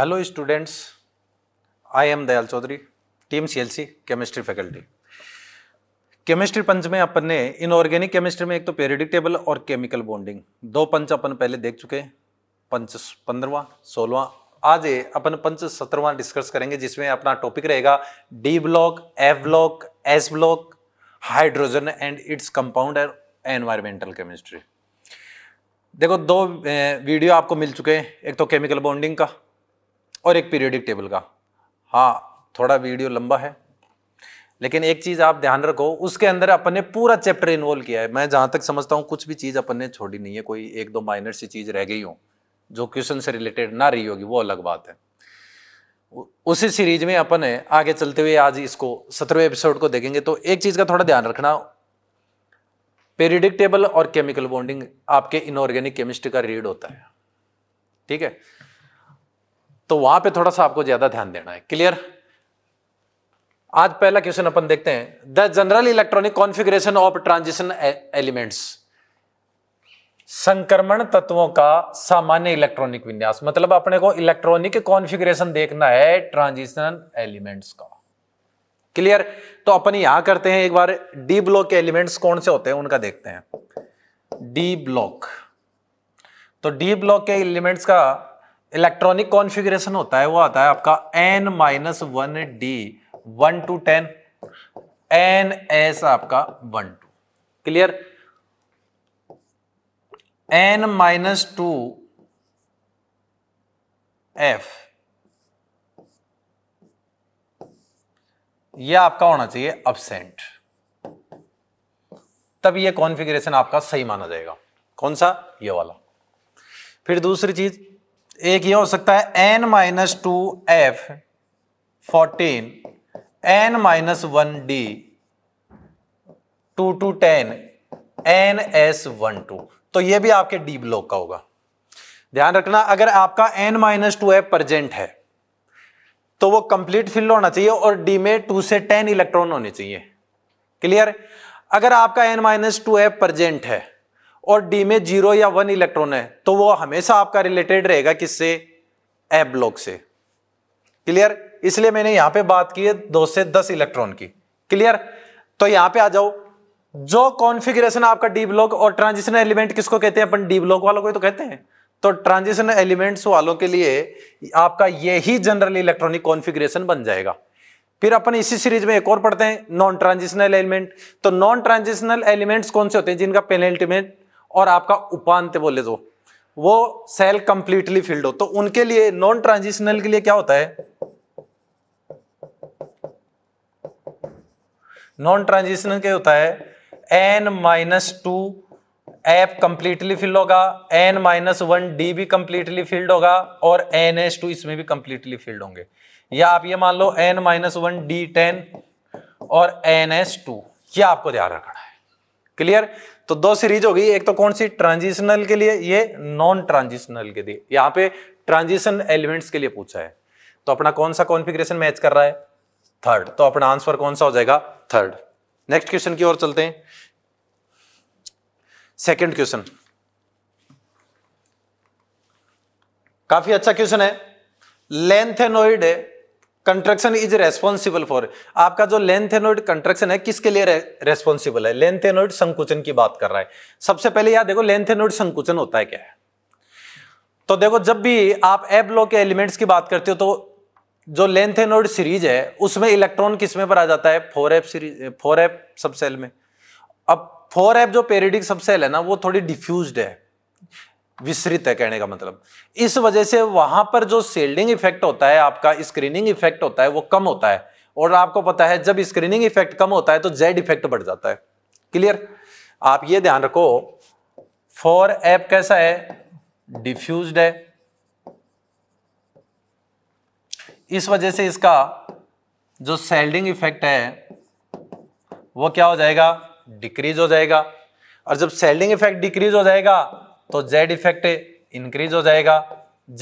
Hello students I am Dayal Chaudhary team CLC chemistry faculty chemistry punch में अपन ने inorganic chemistry में एक तो पेरिडिक टेबल और केमिकल बॉन्डिंग दो पंच अपन पहले देख चुके हैं पंच पंद्रवा सोलवा आज अपन पंच सत्रहवा डिस्कस करेंगे जिसमें अपना टॉपिक रहेगा D block F block S block hydrogen and its compound and environmental chemistry देखो दो वीडियो आपको मिल चुके हैं एक तो केमिकल बॉन्डिंग का और एक पीरियडिक टेबल का हाँ थोड़ा वीडियो लंबा है लेकिन एक चीज़ आप ध्यान रखो उसके अंदर अपन ने पूरा चैप्टर इन्वॉल्व किया है मैं जहाँ तक समझता हूँ कुछ भी चीज़ अपन ने छोड़ी नहीं है कोई एक दो माइनर सी चीज़ रह गई हो जो क्वेश्चन से रिलेटेड ना रही होगी वो अलग बात है उसी सीरीज में अपन है आगे चलते हुए आज इसको सत्रहवें एपिसोड को देखेंगे तो एक चीज़ का थोड़ा ध्यान रखना पेरिडिक टेबल और केमिकल बॉन्डिंग आपके इनऑर्गेनिक केमिस्ट्री का रीड होता है ठीक है तो वहां पे थोड़ा सा आपको ज्यादा ध्यान देना है क्लियर आज पहला क्वेश्चन अपन देखते हैं the general electronic configuration of transition elements संक्रमण तत्वों का सामान्य इलेक्ट्रॉनिक विन्यास मतलब अपने को इलेक्ट्रॉनिक कॉन्फिग्रेशन देखना है ट्रांजिशन एलिमेंट्स का क्लियर तो अपन यहां करते हैं एक बार डी ब्लॉक के एलिमेंट्स कौन से होते हैं उनका देखते हैं डी ब्लॉक तो डी ब्लॉक के एलिमेंट्स का इलेक्ट्रॉनिक कॉन्फ़िगरेशन होता है वो आता है आपका N minus one D one to ten N S आपका one two clear N minus two F ये आपका होना चाहिए अबसेंट तब ये कॉन्फ़िगरेशन आपका सही माना जाएगा कौन सा ये वाला फिर दूसरी चीज एक ये हो सकता है N minus two F fourteen N minus one D two to ten N S one two तो ये भी आपके डी ब्लॉक का होगा ध्यान रखना अगर आपका N minus two F present है तो वो कंप्लीट फिल होना चाहिए और डी में टू से टेन इलेक्ट्रॉन होने चाहिए क्लियर अगर आपका N minus two F present है और डी में जीरो या वन इलेक्ट्रॉन है तो वो हमेशा आपका रिलेटेड रहेगा किससे ए ब्लॉक से क्लियर इसलिए मैंने यहां पे बात की है दो से दस इलेक्ट्रॉन की क्लियर तो यहां पे आ जाओ जो कॉन्फिग्रेशन आपका डी ब्लॉक और ट्रांजिशन एलिमेंट किसको कहते हैं अपन डी ब्लॉक वालों को तो कहते हैं तो ट्रांजिशन एलिमेंट्स वालों के लिए आपका यही जनरल इलेक्ट्रॉनिक कॉन्फिग्रेशन बन जाएगा फिर अपन इसी सीरीज में एक और पढ़ते हैं नॉन ट्रांजिशनल एलिमेंट तो नॉन ट्रांजिशनल एलिमेंट्स कौन से होते हैं जिनका पेनल्टी में और आपका उपांत्य बोले दो वो सेल कंप्लीटली फिल्ड हो तो उनके लिए नॉन ट्रांजिशनल के लिए क्या होता है नॉन ट्रांजिशनल क्या होता है N minus two F completely filled होगा एन माइनस वन डी भी कंप्लीटली फिल्ड होगा और एन एस टू इसमें भी कंप्लीटली फिल्ड होंगे या आप ये मान लो N minus one D ten और एन एस टू यह आपको ध्यान रखना है क्लियर तो दो सीरीज होगी एक तो कौन सी ट्रांजिशनल के लिए ये नॉन ट्रांजिशनल के लिए यहां पे ट्रांजिशन एलिमेंट्स के लिए पूछा है तो अपना कौन सा कॉन्फिग्रेशन मैच कर रहा है थर्ड तो अपना आंसर कौन सा हो जाएगा थर्ड नेक्स्ट क्वेश्चन की ओर चलते हैं सेकेंड क्वेश्चन काफी अच्छा क्वेश्चन है लेंथेनोइड है कंट्रक्शन इज रेस्पॉन्सिबल फॉर आपका जो लेंथ एनोइड कंट्रक्शन है किसके लिए रेस्पॉन्सिबल है लेंथ एनोइड संकुचन की बात कर रहा है सबसे पहले याद देखो लेंथ एनोइड संकुचन होता है क्या है तो देखो जब भी आप ए ब्लॉक के एलिमेंट्स की बात करते हो तो जो लेंथ एनोइड सीरीज है उसमें इलेक्ट्रॉन किसमें पर आ जाता है four F series four F subshell में अब फोर एफ जो पेरिडिक सबसेल है ना वो थोड़ी डिफ्यूज है विसरित है कहने का मतलब इस वजह से वहां पर जो सेल्डिंग इफेक्ट होता है आपका स्क्रीनिंग इफेक्ट होता है वो कम होता है और आपको पता है जब स्क्रीनिंग इफेक्ट कम होता है तो जेड इफेक्ट बढ़ जाता है क्लियर आप ये ध्यान रखो फॉर ऐप कैसा है डिफ्यूज है इस वजह से इसका जो सेल्डिंग इफेक्ट है वो क्या हो जाएगा डिक्रीज हो जाएगा और जब सेल्डिंग इफेक्ट डिक्रीज हो जाएगा तो जेड इफेक्ट इंक्रीज हो जाएगा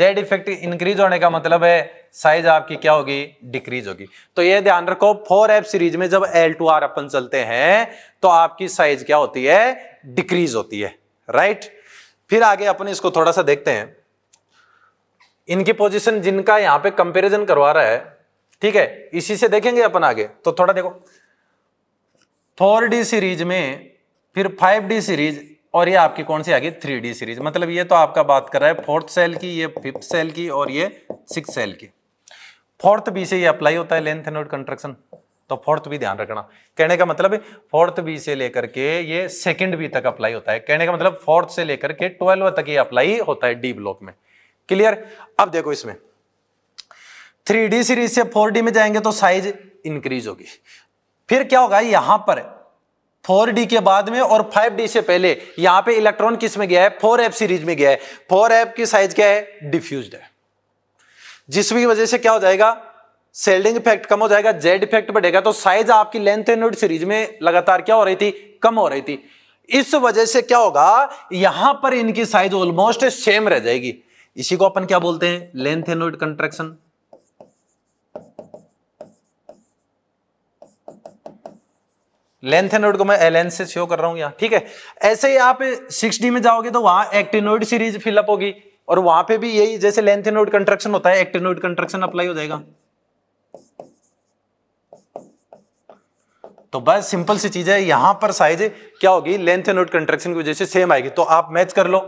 जेड इफेक्ट इंक्रीज होने का मतलब है साइज आपकी क्या होगी डिक्रीज होगी तो ये ध्यान रखो फोर एफ सीरीज में जब एल टू आर अपन चलते हैं तो आपकी साइज क्या होती है डिक्रीज होती है राइट फिर आगे अपन इसको थोड़ा सा देखते हैं इनकी पोजीशन जिनका यहां पे कंपैरिजन करवा रहा है ठीक है इसी से देखेंगे अपन आगे तो थोड़ा देखो फोर डी सीरीज में फिर फाइव डी सीरीज और ये आपकी कौन सी आ गई थ्री सीरीज मतलब ये तो आपका बात कर रहा है फोर्थ सेल की ये फिफ्थ सेल की और ये सिक्स सेल की फोर्थ बी से ये अप्लाई होता है लेंथ एंड कंस्ट्रक्शन तो फोर्थ भी ध्यान रखना कहने का मतलब फोर्थ बी से लेकर के ये सेकंड बी तक अप्लाई होता है कहने का मतलब फोर्थ से लेकर के ट्वेल्व तक ये अप्लाई होता है डी ब्लॉक में क्लियर अब देखो इसमें थ्री सीरीज से फोर में जाएंगे तो साइज इंक्रीज होगी फिर क्या होगा यहां पर फोर डी के बाद में और फाइव डी से पहले यहां पे इलेक्ट्रॉन किस में गया है फोर एफ सीरीज में गया है फोर एफ की साइज क्या है डिफ्यूज है जिसकी वजह से क्या हो जाएगा सेल्डिंग इफेक्ट कम हो जाएगा जेड इफेक्ट बढ़ेगा तो साइज आपकी लेंथ एंड सीरीज में लगातार क्या हो रही थी कम हो रही थी इस वजह से क्या होगा यहां पर इनकी साइज ऑलमोस्ट सेम रह जाएगी इसी को अपन क्या बोलते हैं लेंथ एनोड कंट्रेक्शन लेंथेनोइड को मैं एल से शो कर रहा हूं यहाँ ठीक है ऐसे ही आप सिक्स में जाओगे तो वहां एक्टिनोइड सीरीज फिलअप होगी और वहां पे भी यही जैसे लेंथेनोइड कंट्रक्शन होता है एक्टिनोइड कंट्रक्शन अप्लाई हो जाएगा तो बस सिंपल सी चीज है यहां पर साइज क्या होगी लेंथ एंड कंट्रक्शन की वजह से सेम आएगी तो आप मैच कर लो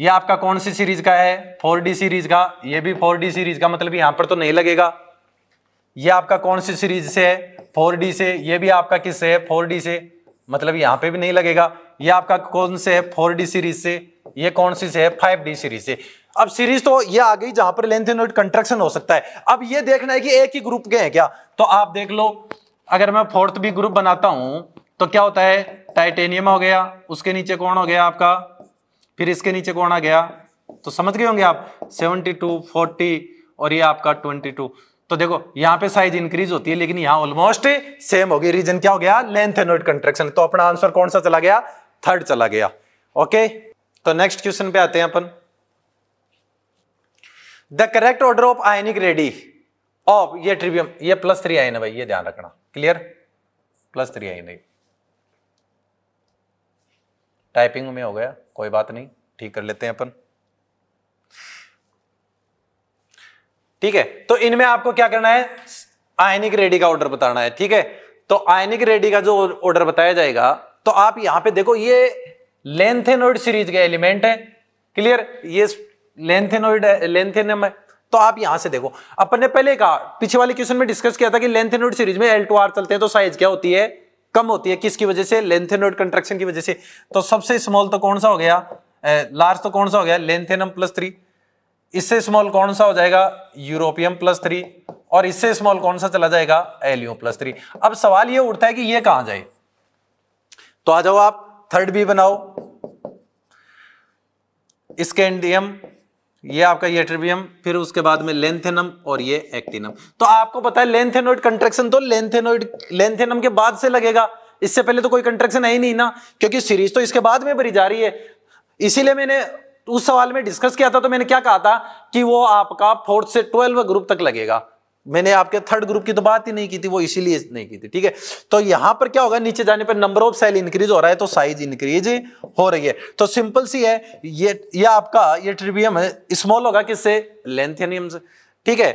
ये आपका कौन सी सीरीज का है 4D सीरीज का ये भी 4D सीरीज का मतलब यहां पर तो नहीं लगेगा ये आपका कौन सी सीरीज से है फोर डी से ये भी आपका किससे है फोर डी से मतलब यहाँ पे भी नहीं लगेगा ये आपका कौन से है फोर डी सीरीज से ये कौन सी से है फाइव डी सीरीज से अब सीरीज तो ये आ गई जहां पर लेंथ एंड कंट्रक्शन हो सकता है अब ये देखना है कि एक ही ग्रुप के हैं क्या तो आप देख लो अगर मैं फोर्थ भी ग्रुप बनाता हूं तो क्या होता है टाइटेनियम हो गया उसके नीचे कौन हो गया आपका फिर इसके नीचे कौन आ गया तो समझ गए होंगे आप 72 40 और ये आपका 22 तो देखो यहां पे साइज इंक्रीज होती है लेकिन यहां ऑलमोस्ट सेम होगी रीजन क्या हो गया लेंथ एनोइड कंट्रेक्शन तो अपना आंसर कौन सा चला गया थर्ड चला गया ओके तो नेक्स्ट क्वेश्चन पे आते हैं अपन the correct order of ionic radii of ये ट्रिब्यूम ये प्लस थ्री आयन है भाई ये ध्यान रखना क्लियर प्लस थ्री आयन है टाइपिंग में हो गया कोई बात नहीं ठीक कर लेते हैं अपन ठीक है तो इनमें आपको क्या करना है आयनिक रेडी का ऑर्डर बताना है ठीक है तो आयनिक रेडी का जो ऑर्डर बताया जाएगा तो आप यहां पे देखो ये लेंथेनोइड सीरीज के एलिमेंट है क्लियर ये लेंथेनोइड लेंथेनम है तो आप यहां से देखो अपन ने पहले कहा पीछे वाले क्वेश्चन में डिस्कस किया था कि लेंथेनोइड सीरीज में एल टू आर चलते हैं तो साइज क्या होती है कम होती है किसकी वजह से लेंथेनोइड कंट्रैक्शन की वजह से तो सबसे स्मॉल तो कौन सा हो गया लार्ज तो कौन सा हो गया लेंथेनम प्लस थ्री इससे स्मॉल कौन सा हो जाएगा यूरोपियम प्लस थ्री और इससे स्मॉल कौन सा चला जाएगा एलियो प्लस थ्री अब सवाल ये उठता है कि ये कहां जाए तो आ जाओ आप थर्ड बी बनाओ एंडियम ये आपका ये ट्रिबियम फिर उसके बाद में लेंथेनम और ये एक्टिनम तो आपको पता है लेंथेनोइड कंट्रेक्शन तो लेंथेनोइड लेंथेनम के बाद से लगेगा इससे पहले तो कोई कंट्रेक्शन है ही नहीं ना क्योंकि सीरीज तो इसके बाद में भरी जा रही है इसीलिए मैंने उस सवाल में डिस्कस किया था तो मैंने क्या कहा था कि वो आपका फोर्थ से ट्वेल्व ग्रुप तक लगेगा मैंने आपके थर्ड ग्रुप की तो बात ही नहीं की थी वो इसीलिए नहीं की थी ठीक है तो यहां पर क्या होगा नीचे जाने पर नंबर ऑफ सेल इंक्रीज हो रहा है तो साइज इंक्रीज हो रही है तो सिंपल सी है ये ये आपका ये ट्रिबियम है स्मॉल होगा किससे लेंथेनियम से ठीक है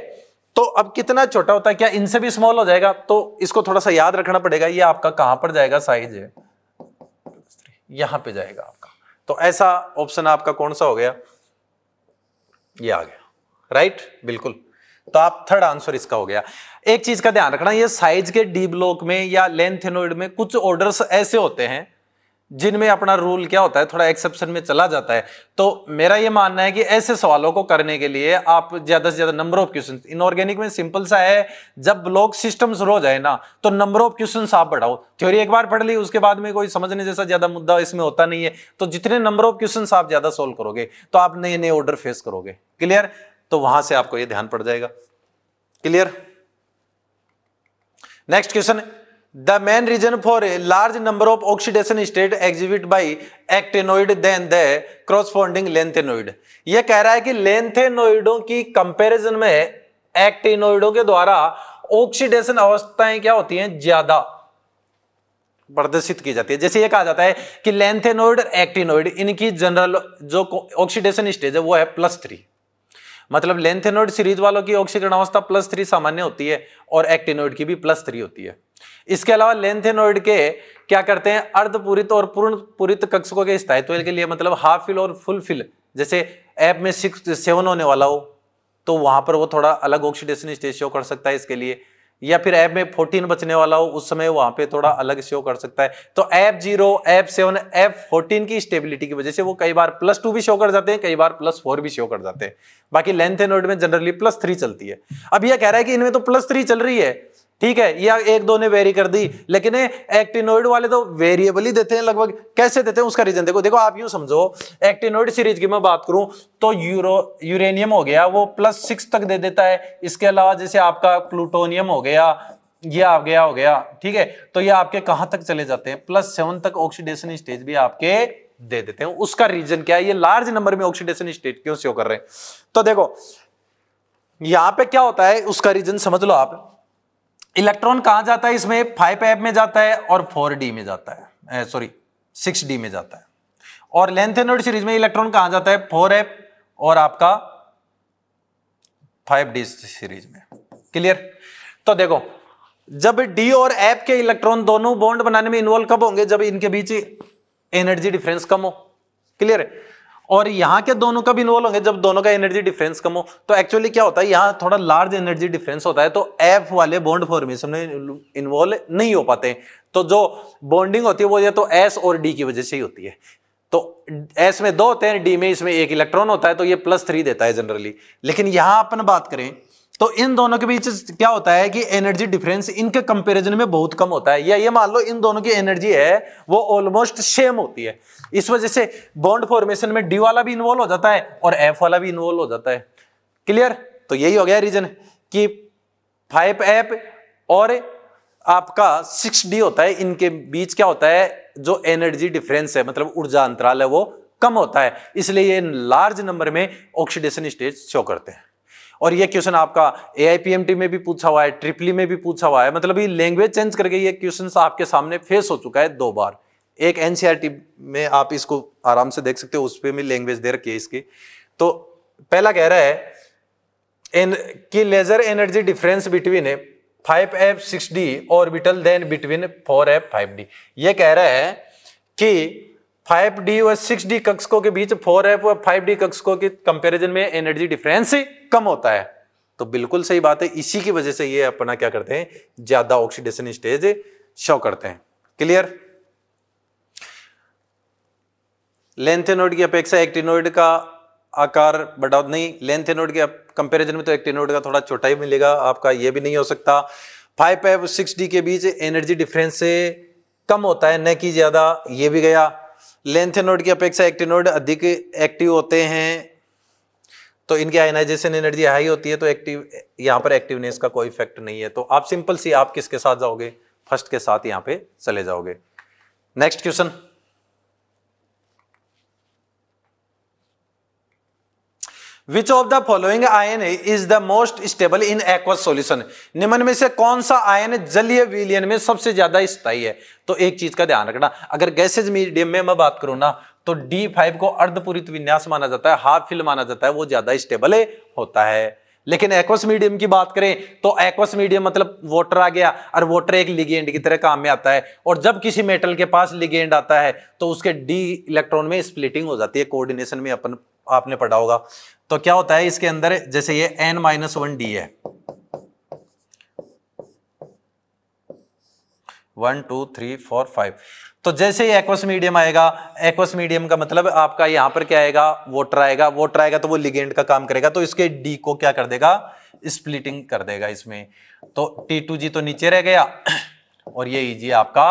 तो अब कितना छोटा होता है क्या इनसे भी स्मॉल हो जाएगा तो इसको थोड़ा सा याद रखना पड़ेगा ये आपका कहां पर जाएगा साइज यहां पर जाएगा आपका तो ऐसा ऑप्शन आपका कौन सा हो गया ये आ गया राइट बिल्कुल तो आप थर्ड आंसर इसका हो गया एक चीज का ध्यान रखना ये साइज के डी ब्लॉक में या लेंथेनोइड में कुछ ऑर्डर्स ऐसे होते हैं जिनमें अपना रूल क्या होता है थोड़ा एक्सेप्शन में चला जाता है तो मेरा ये मानना है कि ऐसे सवालों को करने के लिए आप ज्यादा से ज्यादा नंबर ऑफ क्वेश्चन इनऑर्गेनिक में सिंपल सा है जब ब्लॉक सिस्टम हो जाए ना तो नंबर ऑफ क्वेश्चन आप बढ़ाओ थ्योरी एक बार पढ़ ली उसके बाद में कोई समझने जैसा ज्यादा मुद्दा इसमें होता नहीं है तो जितने नंबर ऑफ क्वेश्चन आप ज्यादा सोल्व करोगे तो आप नए नए ऑर्डर फेस करोगे क्लियर तो वहां से आपको यह ध्यान पड़ जाएगा clear next question main reason for a large number of oxidation state state by by actinoid than the corresponding lanthanoid यह कह रहा है कि लेंथेनोइडों की कंपेरिजन में एक्टेनोइडो के द्वारा ऑक्सीडेशन अवस्थाएं क्या होती हैं ज्यादा प्रदर्शित की जाती है जैसे ये कहा जाता है कि लेंथेनोइड और एक्टिनोइड इनकी जनरल जो ऑक्सीडेशन स्टेज है वो है प्लस थ्री मतलब लेंथेनोइड सीरीज वालों की ऑक्सीकरण अवस्था प्लस थ्री सामान्य होती है और एक्टिनोइड की भी प्लस थ्री होती है इसके अलावा लेंथेनोइड के क्या करते हैं अर्धपूरित और पूर्ण पूरित कक्षकों के स्थायित्व के लिए मतलब हाफ फिल और फुल फिल जैसे ऐप में सिक्स सेवन होने वाला हो तो वहां पर वो थोड़ा अलग ऑक्सीडेशन स्टेज शो कर सकता है इसके लिए या फिर ऐप में फोर्टीन बचने वाला हो उस समय वहां पे थोड़ा अलग शो कर सकता है तो F zero F seven F fourteen की स्टेबिलिटी की वजह से वो कई बार प्लस टू भी शो कर जाते हैं कई बार प्लस फोर भी शो कर जाते हैं बाकी लेंथ एंड में जनरली प्लस थ्री चलती है अब यह कह रहा है कि इनमें तो प्लस थ्री चल रही है ठीक है या एक दो ने वेरी कर दी लेकिन एक्टिनोइड वाले तो वेरिएबल ही देते हैं लगभग कैसे देते हैं उसका रीजन देखो देखो आप यूं समझो एक्टिनोइड सीरीज की मैं बात करूं तो यूरो यूरेनियम हो गया वो प्लस सिक्स तक दे देता है इसके अलावा जैसे आपका प्लूटोनियम हो गया ये आ गया हो गया ठीक है तो ये आपके कहां तक चले जाते हैं प्लस सेवन तक ऑक्सीडेशन स्टेज भी आपके दे देते हैं उसका रीजन क्या है ये लार्ज नंबर में ऑक्सीडेशन स्टेज क्यों से कर रहे हैं तो देखो यहां पे क्या होता है उसका रीजन समझ लो आप इलेक्ट्रॉन कहा जाता है इसमें फाइव एप में जाता है और फोर डी में जाता है सॉरी सिक्स डी में जाता है और लेंथ एनोड सीरीज में इलेक्ट्रॉन कहा जाता है फोर एप और आपका फाइव डी सीरीज में क्लियर तो देखो जब डी और एप के इलेक्ट्रॉन दोनों बॉन्ड बनाने में इन्वॉल्व कब होंगे जब इनके बीच एनर्जी डिफरेंस कम हो क्लियर है और यहाँ के दोनों का भी इन्वॉल्व होंगे जब दोनों का एनर्जी डिफरेंस कम हो तो एक्चुअली क्या होता है यहाँ थोड़ा लार्ज एनर्जी डिफरेंस होता है तो एफ वाले बॉन्ड फॉर्मेशन में इन्वॉल्व नहीं हो पाते तो जो बॉन्डिंग होती है वो या तो एस और डी की वजह से ही होती है तो एस में दो होते हैं डी में इसमें एक इलेक्ट्रॉन होता है तो ये प्लस थ्री देता है जनरली लेकिन यहां अपन बात करें तो इन दोनों के बीच क्या होता है कि एनर्जी डिफरेंस इनके कंपैरिजन में बहुत कम होता है या ये मान लो इन दोनों की एनर्जी है वो ऑलमोस्ट सेम होती है इस वजह से बॉन्ड फॉर्मेशन में डी वाला भी इन्वॉल्व हो जाता है और एफ वाला भी इन्वॉल्व हो जाता है क्लियर तो यही हो गया रीजन कि फाइव एफ और आपका सिक्स डी होता है इनके बीच क्या होता है जो एनर्जी डिफरेंस है मतलब ऊर्जा अंतराल है वो कम होता है इसलिए ये लार्ज नंबर में ऑक्सीडेशन स्टेज शो करते हैं और ये क्वेश्चन आपका ए में भी पूछा हुआ है ट्रिपली में भी पूछा हुआ है मतलब ये लैंग्वेज चेंज करके ये क्वेश्चन आपके सामने फेस हो चुका है दो बार एक एनसीआरटी e में आप इसको आराम से देख सकते हो उस पर भी लैंग्वेज दे रखी है इसकी तो पहला कह रहा है एन कि lesser energy difference between five f six d orbital than between four f five d ये कह रहा है कि फाइव डी और सिक्स डी कक्षकों के बीच फोर एफ और फाइव डी कक्षकों के कंपेरिजन में एनर्जी डिफरेंस कम होता है तो बिल्कुल सही बात है इसी की वजह से ये अपना क्या करते हैं ज्यादा ऑक्सीडेशन स्टेज शो करते हैं क्लियर लेंथेनोड की अपेक्षा एक्टिनोइड का आकार बड़ा नहीं लेंथेनोड के कंपेरिजन में तो एक्टिनोड का थोड़ा छोटा ही मिलेगा आपका यह भी नहीं हो सकता फाइव एफ सिक्स डी के बीच एनर्जी डिफरेंस कम होता है न कि ज्यादा ये भी गया लेंथ नोड की अपेक्षा एक्टिव नोड अधिक एक्टिव होते हैं तो इनकी आयनाइजेशन एनर्जी हाई होती है तो एक्टिव यहाँ पर एक्टिवनेस का कोई इफेक्ट नहीं है तो आप सिंपल सी आप किसके साथ जाओगे फर्स्ट के साथ यहाँ पे चले जाओगे next question which of the following ion is the most stable in aqueous solution निम्न में से कौन सा आयन जलीय विलियन में सबसे ज्यादा स्थायी है तो एक चीज का ध्यान रखना अगर गैसेज मीडियम में मैं बात करूं ना तो डी फाइव को अर्धपूरित विन्यास माना जाता है हाफ फिल माना जाता है वो ज्यादा स्टेबल होता है लेकिन एक्वस मीडियम की बात करें तो एक्वस मीडियम मतलब वाटर आ गया और वाटर एक लिगेंड की तरह काम में आता है और जब किसी मेटल के पास लिगेंड आता है तो उसके डी इलेक्ट्रॉन में स्प्लिटिंग हो जाती है कोऑर्डिनेशन में अपन आपने पढ़ा होगा तो क्या होता है इसके अंदर जैसे ये एन माइनस वन डी है one two three four five तो जैसे ही एक्वस मीडियम आएगा एक्वस मीडियम का मतलब आपका यहां पर क्या आएगा वोटर आएगा वोटर आएगा तो वो लिगेंड का काम करेगा तो इसके डी को क्या कर देगा स्प्लिटिंग कर देगा इसमें तो टी टू जी तो नीचे रह गया और ये जी आपका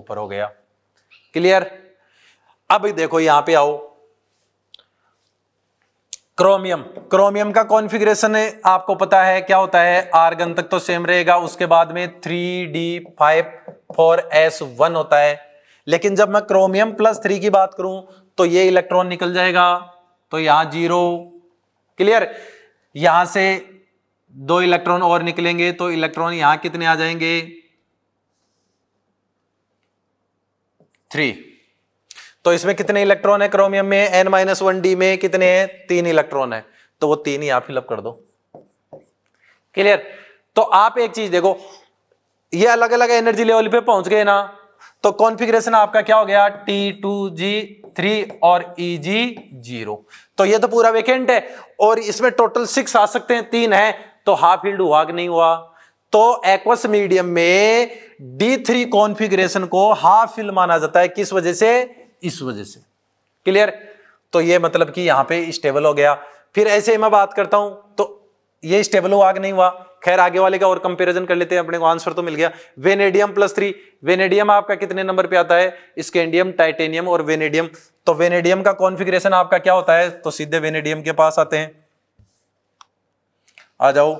ऊपर हो गया क्लियर अब देखो यहां पे आओ क्रोमियम क्रोमियम का कॉन्फ़िगरेशन आपको पता है क्या होता है आर्गन तक तो सेम रहेगा उसके बाद में three D five four S one होता है लेकिन जब मैं क्रोमियम प्लस थ्री की बात करूं तो ये इलेक्ट्रॉन निकल जाएगा तो यहां जीरो क्लियर यहां से दो इलेक्ट्रॉन और निकलेंगे तो इलेक्ट्रॉन यहां कितने आ जाएंगे थ्री तो इसमें कितने इलेक्ट्रॉन है क्रोमियम में एन माइनस वन डी में कितने हैं तीन इलेक्ट्रॉन है तो वो तीन ही आप फिलअप कर दो क्लियर तो आप एक चीज देखो ये अलग अलग एनर्जी लेवल पे पहुंच गए ना तो कॉन्फिग्रेशन आपका क्या हो गया टी टू जी थ्री और ई जी जीरो तो ये तो पूरा वेकेंट है और इसमें टोटल सिक्स आ सकते हैं तीन है तो हाफ फील्ड हुआ कि नहीं हुआ तो एक्वस मीडियम में डी थ्री कॉन्फिग्रेशन को हाफ फील्ड माना जाता है किस वजह से इस वजह से क्लियर तो ये मतलब कि यहां पे स्टेबल हो गया फिर ऐसे ही मैं बात करता हूं तो ये स्टेबल हुआ नहीं हुआ खैर आगे वाले का और कंपैरिजन कर लेते हैं अपने को आंसर तो मिल गया वेनेडियम प्लस थ्री वेनेडियम आपका कितने नंबर पे आता है स्केंडियम टाइटेनियम और वेनेडियम तो वेनेडियम का कॉन्फिग्रेशन आपका क्या होता है तो सीधे वेनेडियम के पास आते हैं आ जाओ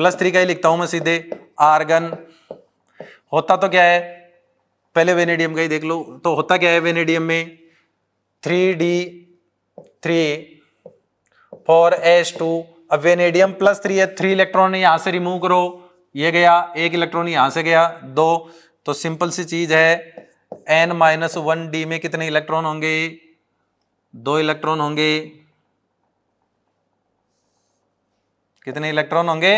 प्लस थ्री का ही लिखता हूं मैं सीधे आर्गन होता तो क्या है पहले वेनेडियम का ही देख लो तो होता क्या है वेनेडियम में three D three four s two अब वेनेडियम प्लस थ्री है थ्री इलेक्ट्रॉन यहां से रिमूव करो ये गया एक इलेक्ट्रॉन यहां से गया दो तो सिंपल सी चीज है एन माइनस वन डी में कितने इलेक्ट्रॉन होंगे दो इलेक्ट्रॉन होंगे कितने इलेक्ट्रॉन होंगे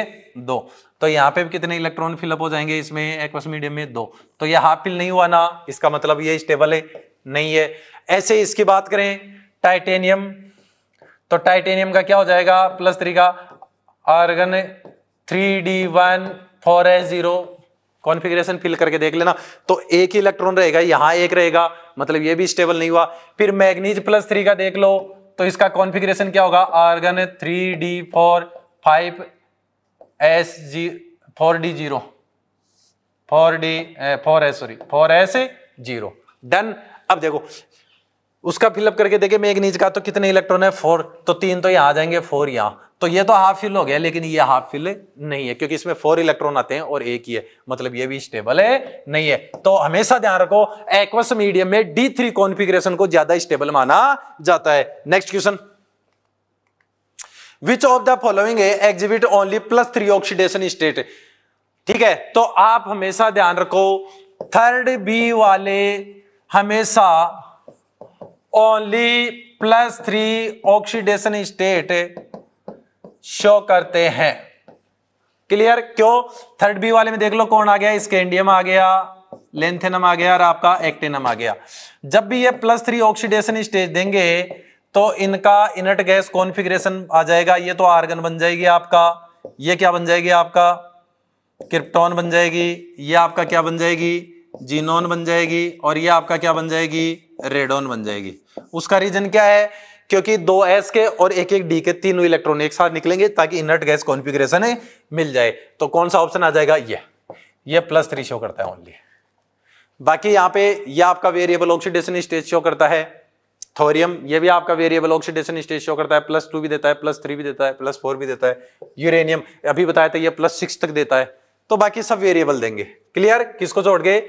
दो तो यहाँ पे कितने इलेक्ट्रॉन फिलअप हो जाएंगे इसमें एक्वस मीडियम में दो तो ये हाफ फिल नहीं हुआ ना इसका मतलब ये स्टेबल है नहीं है ऐसे इसकी बात करें टाइटेनियम तो टाइटेनियम का क्या हो जाएगा प्लस थ्री का argon three d one four S zero configuration fill करके देख लेना तो एक ही इलेक्ट्रॉन रहेगा यहाँ एक रहेगा मतलब ये भी स्टेबल नहीं हुआ फिर मैग्नीज प्लस थ्री का देख लो तो इसका कॉन्फिग्रेशन क्या होगा argon three d four five s जी four d zero four d four s sorry four S zero done अब देखो उसका फिलअप करके देखे मैं एक नीचे का तो कितने इलेक्ट्रॉन है फोर तो तीन तो यहाँ आ जाएंगे फोर यहाँ तो ये तो हाफ फिल हो गया लेकिन ये हाफ फिल नहीं है क्योंकि इसमें फोर इलेक्ट्रॉन आते हैं और एक ही है मतलब ये भी स्टेबल है नहीं है तो हमेशा ध्यान रखो एक्वस मीडियम में डी थ्री कॉन्फिग्रेशन को ज्यादा स्टेबल माना जाता है next question which of the following exhibit only plus three oxidation state ठीक है तो आप हमेशा ध्यान रखो थर्ड बी वाले हमेशा only plus three oxidation state show करते हैं क्लियर क्यों थर्ड बी वाले में देख लो कौन आ गया स्केंडियम आ गया लेंथेनम आ गया और आपका एक्टेनम आ गया जब भी ये प्लस थ्री ऑक्सीडेशन स्टेज देंगे तो इनका इनट गैस कॉन्फिग्रेशन आ जाएगा ये तो आर्गन बन जाएगी आपका ये क्या बन जाएगी आपका क्रिप्टॉन बन जाएगी ये आपका क्या बन जाएगी जीनोन बन जाएगी और ये आपका क्या बन जाएगी रेडोन बन जाएगी उसका रीजन क्या है क्योंकि दो एस के और एक एक डी के तीनों इलेक्ट्रॉन एक साथ निकलेंगे ताकि इनर्ट गैस कॉन्फिग्रेशन है मिल जाए तो कौन सा ऑप्शन आ जाएगा ये ये प्लस थ्री शो करता है ओनली बाकी यहाँ पे ये आपका वेरिएबल ऑक्सीडेशन स्टेज शो करता है थोरियम ये भी आपका वेरिएबल ऑक्सीडेशन स्टेज शो करता है प्लस टू भी देता है प्लस थ्री भी देता है प्लस फोर भी देता है यूरेनियम अभी बताया था ये प्लस सिक्स तक देता है तो बाकी सब वेरिएबल देंगे क्लियर किसको छोड़ गए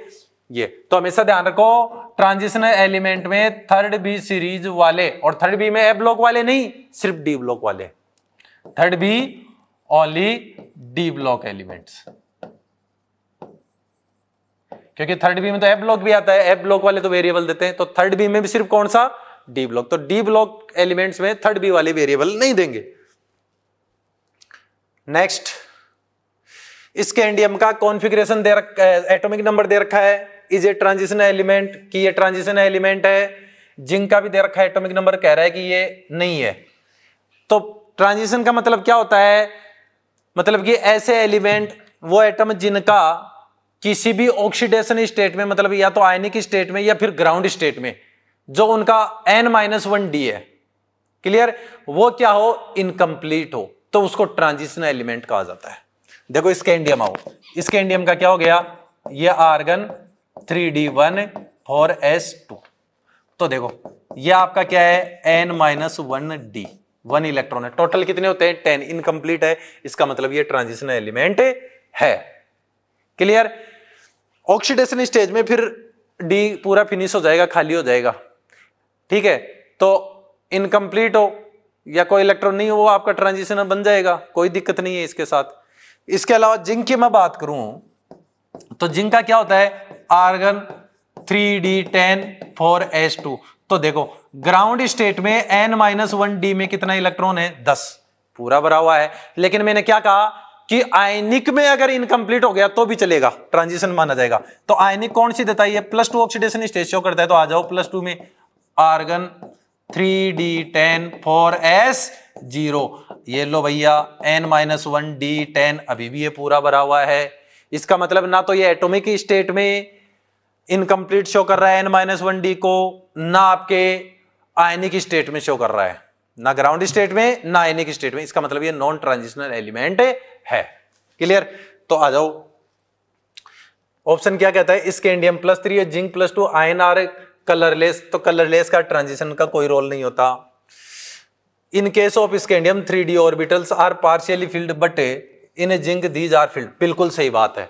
ये तो हमेशा ध्यान रखो ट्रांजिशनल एलिमेंट में थर्ड बी सीरीज वाले और थर्ड बी में ए ब्लॉक वाले नहीं सिर्फ डी ब्लॉक वाले third B only d block elements क्योंकि थर्ड बी में तो ए ब्लॉक भी आता है ए ब्लॉक वाले तो वेरिएबल देते हैं तो थर्ड बी में भी सिर्फ कौन सा डी ब्लॉक तो डी ब्लॉक एलिमेंट्स में थर्ड बी वाले वेरिएबल नहीं देंगे नेक्स्ट इसके एनडीएम का कॉन्फिग्रेशन दे रखा एटॉमिक नंबर दे रखा है इज ए ट्रांजिशन एलिमेंट कि ये ट्रांजिशन एलिमेंट है जिंक का भी दे रखा है एटॉमिक नंबर कह रहा है कि ये नहीं है तो ट्रांजिशन का मतलब क्या होता है मतलब कि ऐसे एलिमेंट वो एटम जिनका किसी भी ऑक्सीडेशन स्टेट में मतलब या तो आयनिक स्टेट में या फिर ग्राउंड स्टेट में जो उनका एन माइनस वन डी है क्लियर वो क्या हो इनकम्प्लीट हो तो उसको ट्रांजिशन एलिमेंट कहा जाता है देखो इंडियम आओ इंडियम का क्या हो गया ये argon three d one four s two तो देखो ये आपका क्या है N minus one D one electron है टोटल कितने होते हैं टेन इनकम्प्लीट है इसका मतलब ये ट्रांजिशन एलिमेंट है क्लियर ऑक्सीडेशन स्टेज में फिर डी पूरा फिनिश हो जाएगा खाली हो जाएगा ठीक है तो इनकम्प्लीट हो या कोई इलेक्ट्रॉन नहीं हो वो आपका ट्रांजिशनर बन जाएगा कोई दिक्कत नहीं है इसके साथ इसके अलावा जिंक की मैं बात करूं तो जिंक का क्या होता है argon three D ten four s two तो देखो ग्राउंड स्टेट में एन माइनस वन डी में कितना इलेक्ट्रॉन है दस पूरा भरा हुआ है लेकिन मैंने क्या कहा कि आयनिक में अगर इनकम्प्लीट हो गया तो भी चलेगा ट्रांजिशन माना जाएगा तो आयनिक कौन सी देता है plus two oxidation stage show करता है तो आ जाओ प्लस टू में argon three D ten four S zero ये लो भैया n minus one D ten अभी भी ये पूरा भरा हुआ है इसका मतलब ना तो ये एटॉमिक स्टेट में इनकम्प्लीट शो कर रहा है एन माइनस वन डी को ना आपके आयनिक स्टेट में शो कर रहा है ना ग्राउंड स्टेट में ना आयनिक स्टेट में इसका मतलब ये नॉन ट्रांजिशनल एलिमेंट है क्लियर तो आ जाओ ऑप्शन क्या कहता है इसके indium plus three zinc plus two ion are colourless तो कलरलेस का ट्रांजिशन का कोई रोल नहीं होता in case of scandium three d orbitals are partially filled but in zinc these are filled बिल्कुल सही बात है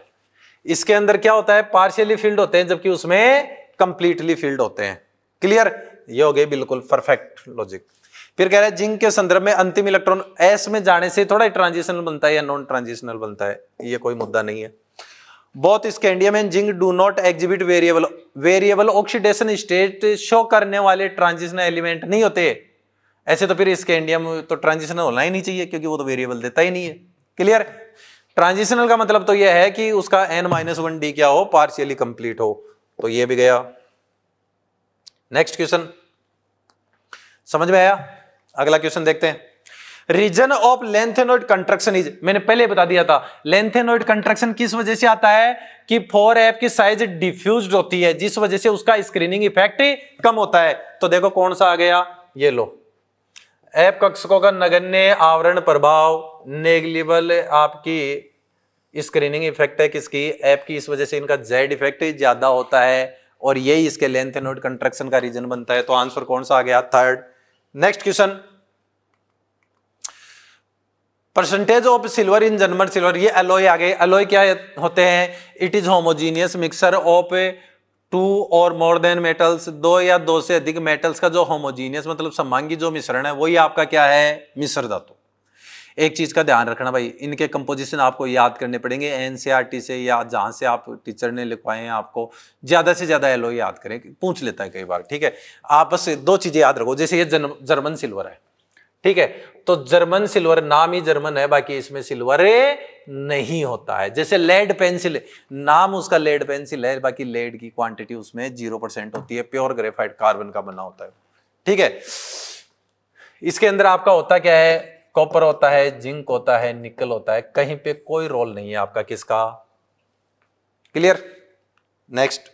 इसके अंदर क्या होता है पार्शियली फिल्ड होते हैं जबकि उसमें कंप्लीटली फिल्ड होते हैं क्लियर ये हो गए बिल्कुल परफेक्ट लॉजिक फिर कह रहे हैं जिंक के संदर्भ में अंतिम इलेक्ट्रॉन एस में जाने से थोड़ा ट्रांजिशनल बनता है या नॉन ट्रांजिशनल बनता है ये कोई मुद्दा नहीं है both scandium and zinc do not exhibit variable variable oxidation state show करने वाले ट्रांजिशनल एलिमेंट नहीं होते ऐसे तो फिर स्कैंडियम तो ट्रांजिशनल होना ही नहीं चाहिए क्योंकि वो तो वेरिएबल देता ही नहीं है क्लियर ट्रांजिशनल का मतलब तो यह है कि उसका एन माइनस वन डी क्या हो पार्शियली कंप्लीट हो तो ये भी गया नेक्स्ट क्वेश्चन समझ में आया अगला क्वेश्चन देखते हैं reason of lanthanoid contraction is मैंने पहले बता दिया था लेंथेनोइड कंट्रक्शन किस वजह से आता है कि फोर एफ की साइज डिफ्यूज होती है जिस वजह से उसका स्क्रीनिंग इफेक्ट कम होता है तो देखो कौन सा आ गया ये लो एप कक्षकों का नगण्य आवरण प्रभाव नेगलिबल आपकी स्क्रीनिंग इफेक्ट है किसकी एप की इस वजह से इनका जेड इफेक्ट ज्यादा होता है और यही इसके लेंथ एंड कंट्रक्शन का रीजन बनता है तो आंसर कौन सा आ गया third next question percentage of silver in जनमर सिल्वर ये अलोय आ गए एलोय क्या होते हैं it is homogeneous mixture of two or more then metals दो या दो से अधिक मेटल्स का जो होमोजीनियस मतलब समांगी जो मिश्रण है वही आपका क्या है मिश्र धातु एक चीज़ का ध्यान रखना भाई इनके कंपोजिशन आपको याद करने पड़ेंगे एन से या जहां से आप टीचर ने लिखवाए हैं आपको ज़्यादा से ज़्यादा एलो याद करें पूछ लेता है कई बार ठीक है आप बस दो चीज़ें याद रखो जैसे ये जर्मन सिल्वर है ठीक है तो जर्मन सिल्वर नाम ही जर्मन है बाकी इसमें सिल्वर नहीं होता है जैसे लेड पेंसिल नाम उसका लेड पेंसिल है बाकी लेड की क्वांटिटी उसमें जीरो परसेंट होती है प्योर ग्रेफाइट कार्बन का बना होता है ठीक है इसके अंदर आपका होता क्या है कॉपर होता है जिंक होता है निकल होता है कहीं पे कोई रोल नहीं है आपका किसका clear next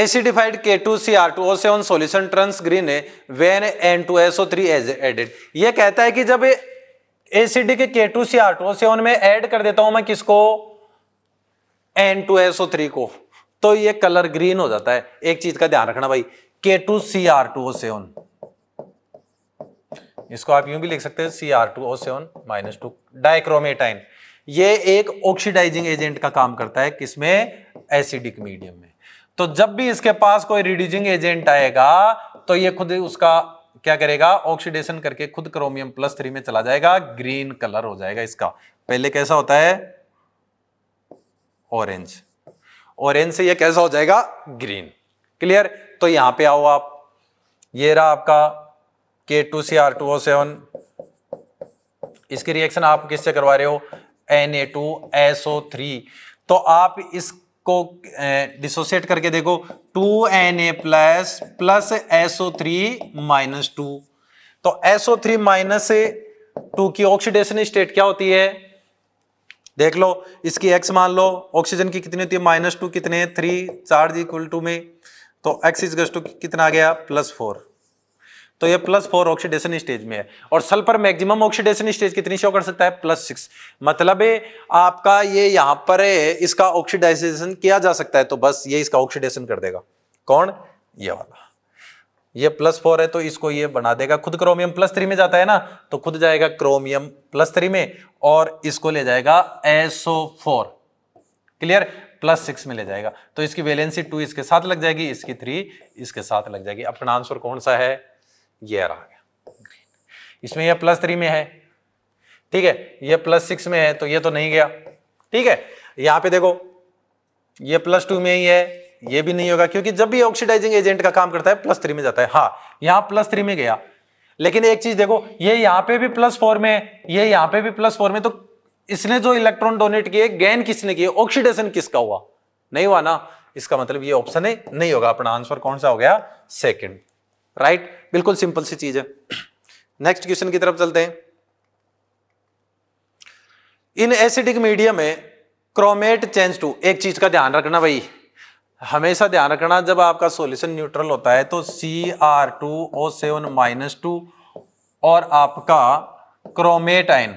acidified K two C R two O seven solution turns green है when N two S O three is added यह कहता है कि जब acidified K two C R two O seven में एड कर देता हूं मैं किसको N two S O three को तो ये कलर ग्रीन हो जाता है एक चीज का ध्यान रखना भाई K two C R two O seven इसको आप यूं भी लिख सकते हैं C R two O seven minus two dichromate ion ये एक ऑक्सीडाइजिंग एजेंट का काम करता है किसमें एसिडिक मीडियम में तो जब भी इसके पास कोई रिड्यूजिंग एजेंट आएगा तो ये खुद उसका क्या करेगा ऑक्सीडेशन करके खुद क्रोमियम प्लस थ्री में चला जाएगा ग्रीन कलर हो जाएगा इसका पहले कैसा होता है ऑरेंज ऑरेंज से ये कैसा हो जाएगा ग्रीन क्लियर तो यहां पे आओ आप ये रहा आपका K two C R two O seven इसकी रिएक्शन आप किससे करवा रहे हो N A two S O three तो आप इस को डिसोसिएट करके देखो two N A plus plus S O three minus two तो S O three minus two की ऑक्सीडेशन स्टेट क्या होती है देख लो इसकी एक्स मान लो ऑक्सीजन की कितनी होती है माइनस टू कितने थ्री चार्ज इक्वल टू में तो एक्स इज टू कितना आ गया प्लस फोर तो ये प्लस फोर ऑक्सीडेशन स्टेज में है और सल्फर मैक्सिमम ऑक्सीडेशन स्टेज कितनी शो कर सकता है प्लस सिक्स मतलब आपका ये यहां पर है इसका ऑक्सीडाइजेशन किया जा सकता है तो बस ये इसका ऑक्सीडेशन कर देगा कौन ये वाला ये प्लस फोर है तो इसको ये बना देगा खुद क्रोमियम प्लस थ्री में जाता है ना तो खुद जाएगा क्रोमियम प्लस थ्री में और इसको ले जाएगा S O four clear plus six में ले जाएगा तो इसकी वैलेंसी टू इसके साथ लग जाएगी इसकी थ्री इसके साथ लग जाएगी अपना आंसर कौन सा है ये आ गया इसमें यह प्लस थ्री में है ठीक है ये प्लस सिक्स में है तो ये तो नहीं गया ठीक है यहां पे देखो ये प्लस टू में ही है ये भी नहीं होगा क्योंकि जब भी ऑक्सीडाइजिंग एजेंट का काम करता है प्लस थ्री में जाता है हाँ यहां प्लस थ्री में गया लेकिन एक चीज देखो ये यहां पे भी प्लस फोर में ये यहां पे भी प्लस फोर में तो इसने जो इलेक्ट्रॉन डोनेट किए गैन किसने किए ऑक्सीडेशन किसका हुआ नहीं हुआ ना इसका मतलब ये ऑप्शन है नहीं होगा अपना आंसर कौन सा हो गया सेकेंड राइट right? बिल्कुल सिंपल सी चीज है नेक्स्ट क्वेश्चन की तरफ चलते हैं इन एसिडिक मीडिया में क्रोमेट चेंज टू एक चीज का ध्यान रखना भाई हमेशा ध्यान रखना जब आपका सोल्यूशन न्यूट्रल होता है तो C R two O seven minus two और आपका क्रोमेट आयन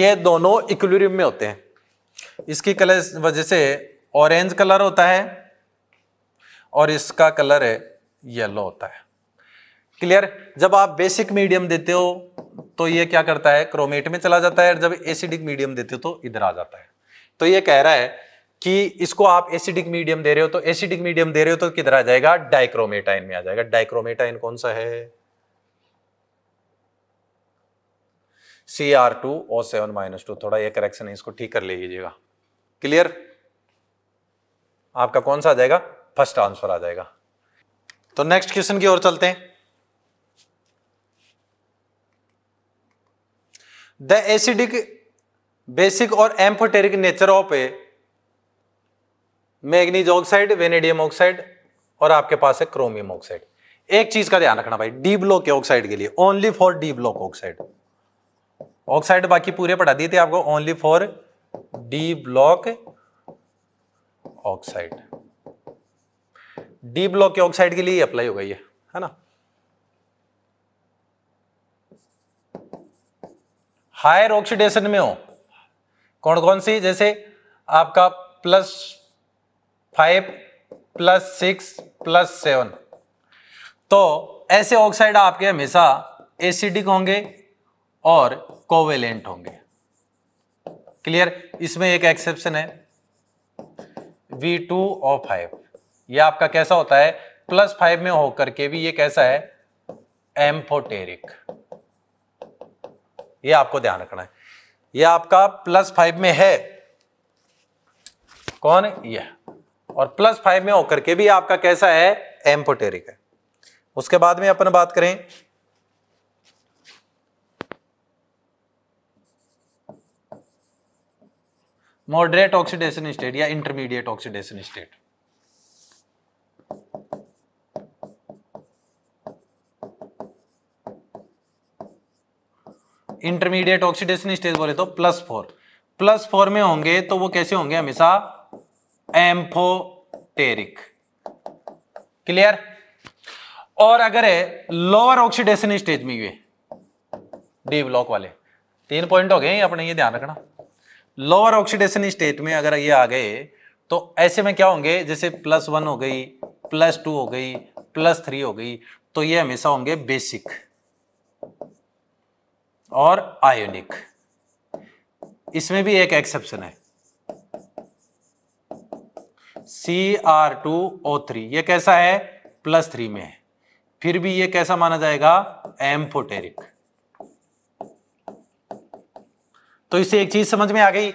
ये दोनों इक्विलिब्रियम में होते हैं इसकी कलर वजह से ऑरेंज कलर होता है और इसका कलर है येलो होता है क्लियर जब आप बेसिक मीडियम देते हो तो ये क्या करता है क्रोमेट में चला जाता है और जब एसिडिक मीडियम देते हो तो इधर आ जाता है तो ये कह रहा है कि इसको आप एसिडिक मीडियम दे रहे हो तो एसिडिक मीडियम दे रहे हो तो किधर आ जाएगा डाइक्रोमेटाइन में आ जाएगा डाइक्रोमेटाइन कौन सा है C R two O seven minus two थोड़ा ये करेक्शन है इसको ठीक कर लीजिएगा क्लियर आपका कौन सा आ जाएगा फर्स्ट आंसर आ जाएगा तो नेक्स्ट क्वेश्चन की ओर चलते हैं द एसिडिक बेसिक और amphoteric nature of a manganese oxide vanadium oxide और आपके पास है क्रोमियम ऑक्साइड एक चीज का ध्यान रखना भाई डी ब्लॉक के ऑक्साइड के लिए only for d block oxide oxide बाकी पूरे पढ़ा दिए थे आपको only for d block oxide d block के ऑक्साइड के लिए अप्लाई होगा ये है ना हायर ऑक्सीडेशन में हो कौन कौन सी जैसे आपका plus five plus six plus seven तो ऐसे ऑक्साइड आपके हमेशा एसिडिक होंगे और कोवेलेंट होंगे क्लियर इसमें एक एक्सेप्शन है वी टू ओ फाइव ये आपका कैसा होता है प्लस फाइव में होकर के भी ये कैसा है एम्फोटेरिक ये आपको ध्यान रखना है ये आपका प्लस फाइव में है कौन ये और प्लस फाइव में होकर के भी आपका कैसा है एम्फोटेरिक है उसके बाद में अपन बात करें मॉडरेट ऑक्सीडेशन स्टेट या intermediate oxidation state intermediate oxidation stage बोले तो प्लस फोर प्लस फोर में होंगे तो वो कैसे होंगे हमेशा एम्फोटेरिक क्लियर और अगर है लोअर ऑक्सीडेशन स्टेज में ये डी ब्लॉक वाले तीन पॉइंट हो गए अपने ये ध्यान रखना लोअर ऑक्सीडेशन स्टेट में अगर ये आ गए तो ऐसे में क्या होंगे जैसे प्लस वन हो गई प्लस टू हो गई प्लस थ्री हो गई तो ये हमेशा होंगे बेसिक और आयोनिक इसमें भी एक एक्सेप्शन है C R two O three यह कैसा है प्लस थ्री में है फिर भी यह कैसा माना जाएगा एम्फोटेरिक तो इससे एक चीज समझ में आ गई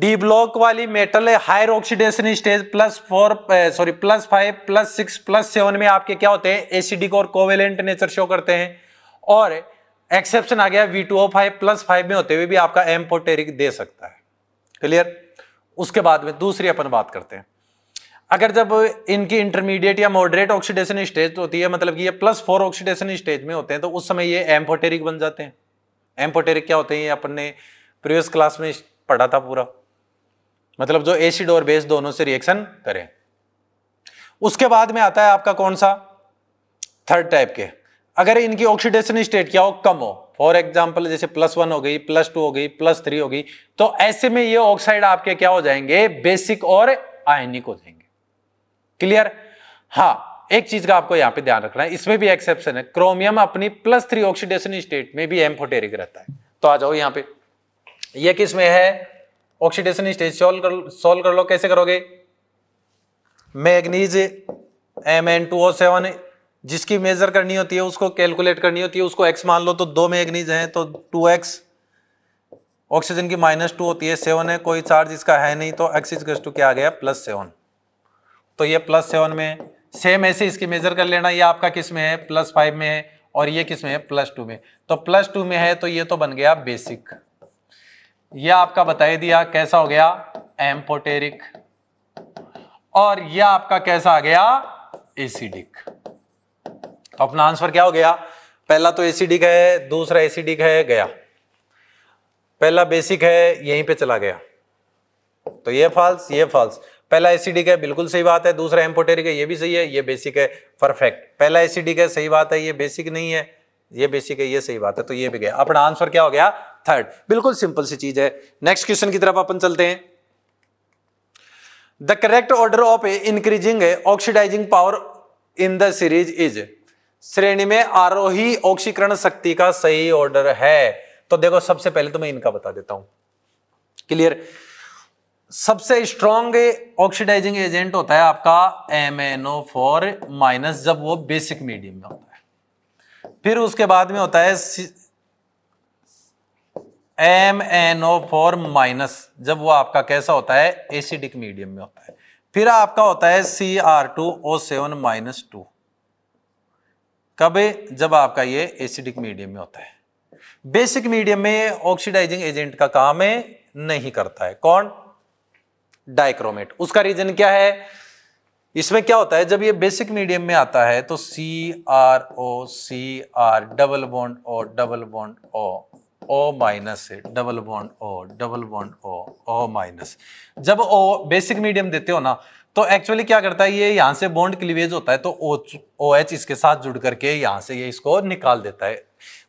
डी ब्लॉक वाली metal higher oxidation stage plus four sorry plus five plus six plus seven में आपके क्या होते हैं एसिडिक और कोवेलेंट नेचर शो करते हैं और एक्सेप्शन आ गया V two O five plus five में होते हुए भी आपका एम पोटेरिक दे सकता है क्लियर उसके बाद में दूसरी अपन बात करते हैं अगर जब इनकी इंटरमीडिएट या मॉडरेट ऑक्सीडेशन स्टेज होती है मतलब कि ये प्लस फोर ऑक्सीडेशन स्टेज में होते हैं तो उस समय ये एम्फोटेरिक बन जाते हैं एम्फोटेरिक क्या होते हैं ये अपन ने प्रीवियस क्लास में पढ़ा था पूरा मतलब जो एसिड और बेस दोनों से रिएक्शन करें उसके बाद में आता है आपका कौन सा थर्ड टाइप के अगर इनकी ऑक्सीडेशन स्टेट क्या हो कम हो फॉर एग्जाम्पल जैसे प्लस वन हो गई प्लस टू हो गई प्लस थ्री हो गई तो ऐसे में ये ऑक्साइड आपके क्या हो जाएंगे बेसिक और आयनिक हो जाएंगे क्लियर हाँ एक चीज का आपको यहां पे ध्यान रखना है इसमें भी एक्सेप्शन है क्रोमियम अपनी प्लस थ्री ऑक्सीडेशन स्टेट में भी एम्फोटेरिक रहता है तो आ जाओ यहां पे यह किस में है ऑक्सीडेशन स्टेज सोल्व कर सोल्व कर लो कैसे करोगे manganese M N two O seven जिसकी मेजर करनी होती है उसको कैलकुलेट करनी होती है उसको एक्स मान लो तो दो नहीं हैं तो टू एक्स ऑक्सीजन की माइनस टू होती है सेवन है कोई चार्ज इसका है नहीं तो एक्स इज टू क्या आ गया प्लस सेवन तो ये प्लस सेवन में सेम ऐसे इसकी मेजर कर लेना ये आपका किस में है प्लस फाइव में है और ये किस में है प्लस टू में तो प्लस टू में है तो ये तो बन गया बेसिक ये आपका बताई दिया कैसा हो गया एम्पोटेरिक और यह आपका कैसा आ गया एसिडिक तो अपना आंसर क्या हो गया पहला तो एसिडिक है दूसरा एसिडिक है गया पहला बेसिक है यहीं पे चला गया तो ये फॉल्स ये फॉल्स पहला एसिडिक है बिल्कुल सही बात है दूसरा एम्पोटेरिक है ये भी सही है ये बेसिक है परफेक्ट पहला एसिडिक है सही बात है ये बेसिक नहीं है ये बेसिक है ये सही बात है तो ये भी गया अपना आंसर क्या हो गया थर्ड बिल्कुल सिंपल सी चीज है नेक्स्ट क्वेश्चन की तरफ अपन चलते हैं the correct order of increasing oxidising power in the series is श्रेणी में आरोही ऑक्सीकरण शक्ति का सही ऑर्डर है तो देखो सबसे पहले तो मैं इनका बता देता हूं क्लियर सबसे स्ट्रॉन्ग ऑक्सीडाइजिंग एजेंट होता है आपका एम एन ओ माइनस जब वो बेसिक मीडियम में होता है फिर उसके बाद में होता है M N O four minus जब वो आपका कैसा होता है एसिडिक मीडियम में होता है फिर आपका होता है C R two O seven minus two कब जब आपका ये एसिडिक मीडियम में होता है बेसिक मीडियम में ऑक्सीडाइजिंग एजेंट का काम है नहीं करता है कौन डाइक्रोमेट उसका रीजन क्या है इसमें क्या होता है जब ये बेसिक मीडियम में आता है तो C R O C R double bond O double bond O O minus double bond O double bond O O minus जब ओ बेसिक मीडियम देते हो ना तो एक्चुअली क्या करता है ये यहाँ से बॉन्ड क्लीवेज होता है तो ओ एच इसके साथ जुड़ करके यहाँ से ये इसको निकाल देता है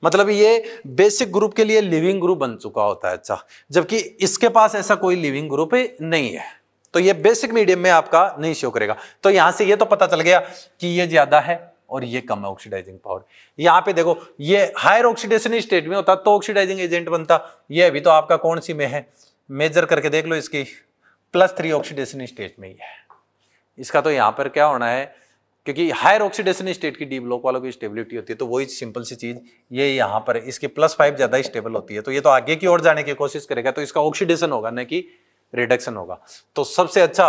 मतलब ये बेसिक ग्रुप के लिए लिविंग ग्रुप बन चुका होता है अच्छा जबकि इसके पास ऐसा कोई लिविंग ग्रुप नहीं है तो ये बेसिक मीडियम में आपका नहीं शो करेगा तो यहाँ से ये तो पता चल गया कि ये ज्यादा है और ये कम है ऑक्सीडाइजिंग पावर यहाँ पे देखो ये हायर ऑक्सीडेशन स्टेट में होता तो ऑक्सीडाइजिंग एजेंट बनता ये अभी तो आपका कौन सी में है मेजर करके देख लो इसकी प्लस थ्री ऑक्सीडेशन स्टेट में ही है इसका तो यहाँ पर क्या होना है क्योंकि हायर ऑक्सीडेशन स्टेट की डी ब्लॉक वालों की स्टेबिलिटी होती है तो वही सिंपल सी चीज़ ये यहाँ पर इसकी प्लस फाइव ज़्यादा स्टेबल होती है तो ये तो आगे की ओर जाने की कोशिश करेगा तो इसका ऑक्सीडेशन होगा ना कि रिडक्शन होगा तो सबसे अच्छा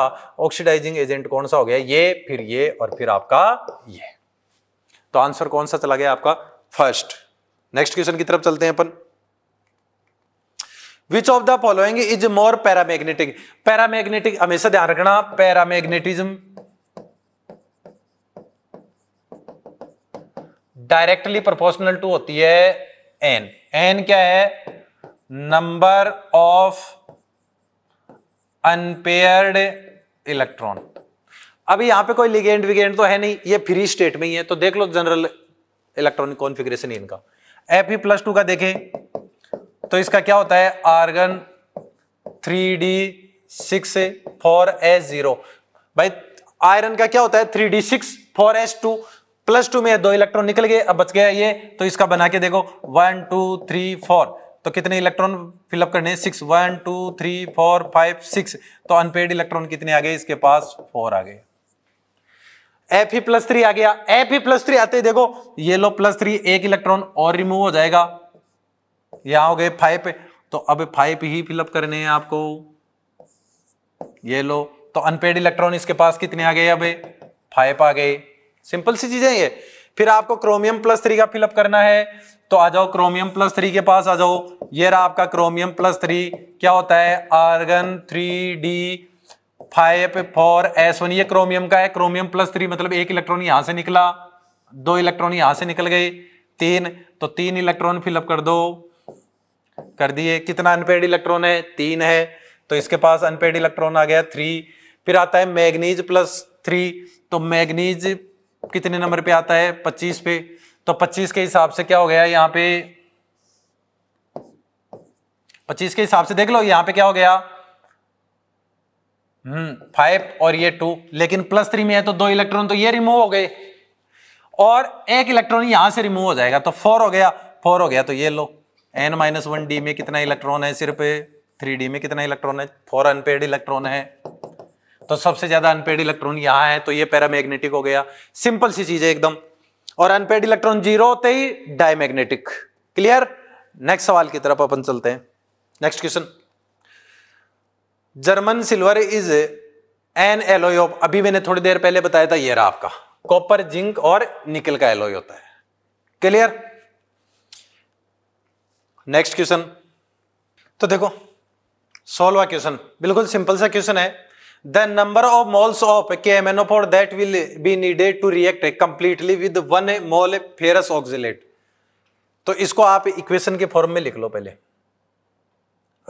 ऑक्सीडाइजिंग एजेंट कौन सा हो गया ये फिर ये और फिर आपका ये तो आंसर कौन सा चला गया आपका फर्स्ट नेक्स्ट क्वेश्चन की तरफ चलते हैं अपन which of the following is more paramagnetic paramagnetic हमेशा ध्यान रखना पैरामैग्नेटिज्म डायरेक्टली प्रोपोर्शनल टू होती है एन एन क्या है नंबर ऑफ अनपेयर्ड इलेक्ट्रॉन अभी यहां पे कोई लिगेंड विगेंड तो है नहीं ये फ्री स्टेट में ही है तो देख लो जनरल इलेक्ट्रॉनिक कॉन्फिग्रेशन इनका एफ प्लस टू का देखें तो इसका क्या होता है argon three D six four S zero भाई आयरन का क्या होता है three D six four s two plus two में दो इलेक्ट्रॉन निकल गए अब बच गया ये तो इसका बना के देखो वन टू थ्री फोर तो कितने इलेक्ट्रॉन फिलअप करने six one two three four five six तो अनपेड इलेक्ट्रॉन कितने आ गए इसके पास फोर आ गए एफ ही प्लस थ्री आ गया एफ ही प्लस थ्री आते ही देखो ये लो प्लस थ्री एक इलेक्ट्रॉन और रिमूव हो जाएगा यहाँ हो गए फाइव तो अब फाइव ही फिलअप करने हैं आपको ये लो तो अनपेड इलेक्ट्रॉन इसके पास कितने आ गए अब फाइव आ गए सिंपल सी चीजें ये फिर आपको क्रोमियम प्लस थ्री का फिलअप करना है तो आ जाओ क्रोमियम प्लस थ्री के पास आ जाओ ये रहा आपका क्रोमियम प्लस थ्री क्या होता है argon three D five four S one ये क्रोमियम का है क्रोमियम प्लस थ्री मतलब एक इलेक्ट्रॉन यहां से निकला दो इलेक्ट्रॉन यहां से निकल गए तीन तो तीन इलेक्ट्रॉन फिलअप कर दो कर दिए कितना अनपेड इलेक्ट्रॉन है तीन है तो इसके पास अनपेड इलेक्ट्रॉन आ गया थ्री फिर आता है मैग्नीज प्लस थ्री तो मैग्नीज कितने नंबर पे आता है पच्चीस पे तो पच्चीस के हिसाब से क्या हो गया यहाँ पे पच्चीस के हिसाब से देख लो यहाँ पे क्या हो गया हम्म फाइव और ये टू लेकिन प्लस थ्री में है तो दो इलेक्ट्रॉन तो ये रिमूव हो गए और एक इलेक्ट्रॉन यहां से रिमूव हो जाएगा तो फोर हो गया फोर हो गया तो ये लो एन माइनस वन डी में कितना इलेक्ट्रॉन है सिर्फ थ्री डी में कितना इलेक्ट्रॉन है फोर अनपेड इलेक्ट्रॉन है तो सबसे ज्यादा अनपेड इलेक्ट्रॉन यहां है तो ये पैरामैग्नेटिक हो गया सिंपल सी चीज है एकदम और अनपेड इलेक्ट्रॉन जीरो होते ही डायमैग्नेटिक क्लियर नेक्स्ट सवाल की तरफ अपन चलते हैं next question German silver is an alloy अभी मैंने थोड़ी देर पहले बताया था ये रहा आपका कॉपर जिंक और निकल का एलोय होता है क्लियर नेक्स्ट क्वेश्चन तो देखो सोलवा क्वेश्चन बिल्कुल सिंपल सा क्वेश्चन है the number of moles of K M N O four that will be needed to react completely with one mole ferrous oxalate तो इसको आप इक्वेशन के फॉर्म में लिख लो पहले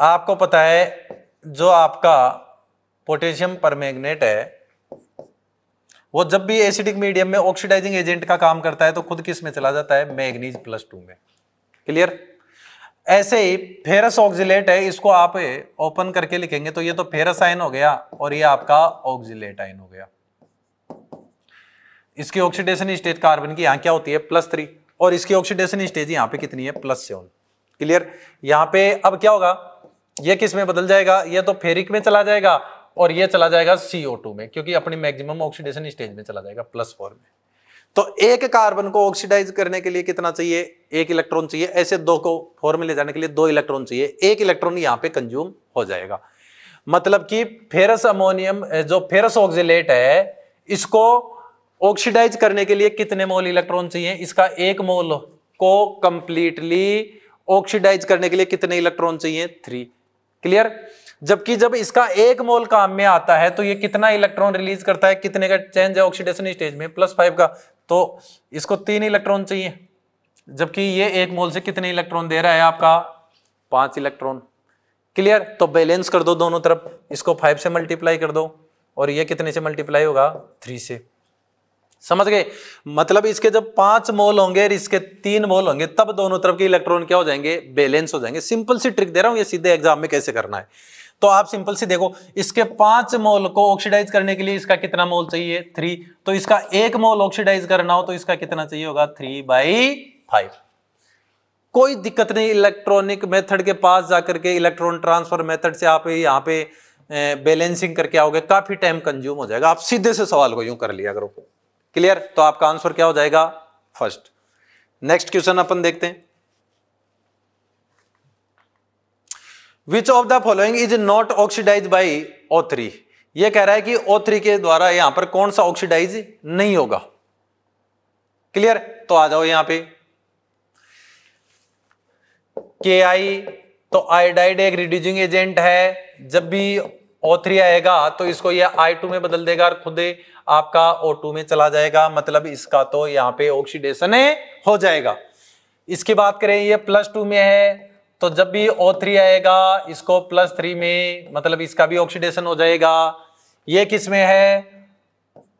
आपको पता है जो आपका पोटेशियम परमैग्नेट है वो जब भी एसिडिक मीडियम में ऑक्सीडाइजिंग एजेंट का काम करता है तो खुद किस में चला जाता है मैग्नीज प्लस टू में क्लियर ऐसे ही फेरस ऑक्जिलेट है इसको आप ओपन करके लिखेंगे तो ये तो फेरस आयन हो गया और ये आपका ऑक्जिलेट आयन हो गया इसकी ऑक्सीडेशन स्टेज कार्बन की यहां क्या होती है प्लस थ्री और इसकी ऑक्सीडेशन स्टेज यहां पे कितनी है प्लस सेवन क्लियर यहाँ पे अब क्या होगा ये किस में बदल जाएगा ये तो फेरिक में चला जाएगा और ये चला जाएगा सीओ में क्योंकि अपनी मैक्सिमम ऑक्सीडेशन स्टेज में चला जाएगा प्लस फोर में तो एक कार्बन को ऑक्सीडाइज करने के लिए कितना चाहिए एक इलेक्ट्रॉन चाहिए ऐसे दो को फोर में ले जाने के लिए दो इलेक्ट्रॉन चाहिए एक इलेक्ट्रॉन यहां पे कंज्यूम हो जाएगा मतलब कि फेरस अमोनियम जो फेरस ऑक्सीलेट है इसको ऑक्सीडाइज करने के लिए कितने मोल इलेक्ट्रॉन चाहिए इसका एक मोल को कंप्लीटली ऑक्सीडाइज करने के लिए कितने इलेक्ट्रॉन चाहिए थ्री क्लियर जबकि जब इसका एक मोल काम में आता है तो ये कितना इलेक्ट्रॉन रिलीज करता है कितने का चेंज है ऑक्सीडेशन स्टेज में प्लस फाइव का तो इसको तीन इलेक्ट्रॉन चाहिए जबकि ये एक मोल से कितने इलेक्ट्रॉन दे रहा है आपका पांच इलेक्ट्रॉन क्लियर तो बैलेंस कर दो दोनों तरफ इसको फाइव से मल्टीप्लाई कर दो और ये कितने से मल्टीप्लाई होगा थ्री से समझ गए मतलब इसके जब पांच मोल होंगे और इसके तीन मोल होंगे तब दोनों तरफ के इलेक्ट्रॉन क्या हो जाएंगे बैलेंस हो जाएंगे सिंपल सी ट्रिक दे रहा हूं ये सीधे एग्जाम में कैसे करना है तो आप सिंपल से देखो इसके पांच मोल को ऑक्सीडाइज करने के लिए इसका कितना मोल चाहिए थ्री तो इसका एक मोल ऑक्सीडाइज करना हो तो इसका कितना चाहिए होगा थ्री बाई फाइव कोई दिक्कत नहीं इलेक्ट्रॉनिक मेथड के पास जाकर के इलेक्ट्रॉन ट्रांसफर मेथड से आप यहाँ पे बैलेंसिंग करके आओगे काफी टाइम कंज्यूम हो जाएगा आप सीधे से सवाल को यूं कर लिया करो क्लियर तो आपका आंसर क्या हो जाएगा फर्स्ट नेक्स्ट क्वेश्चन अपन देखते हैं which of the following is not oxidised by O three ये कह रहा है कि ओ थ्री के द्वारा यहां पर कौन सा ऑक्सीडाइज नहीं होगा क्लियर तो आ जाओ यहां पे के आई तो आयोडाइड एक रिड्यूजिंग एजेंट है जब भी ओ थ्री आएगा तो इसको ये आई टू में बदल देगा और खुद आपका ओ टू में चला जाएगा मतलब इसका तो यहां पे ऑक्सीडेशन हो जाएगा इसकी बात करें ये प्लस टू में है तो जब भी ओ थ्री आएगा इसको प्लस थ्री में मतलब इसका भी ऑक्सीडेशन हो जाएगा ये किस में है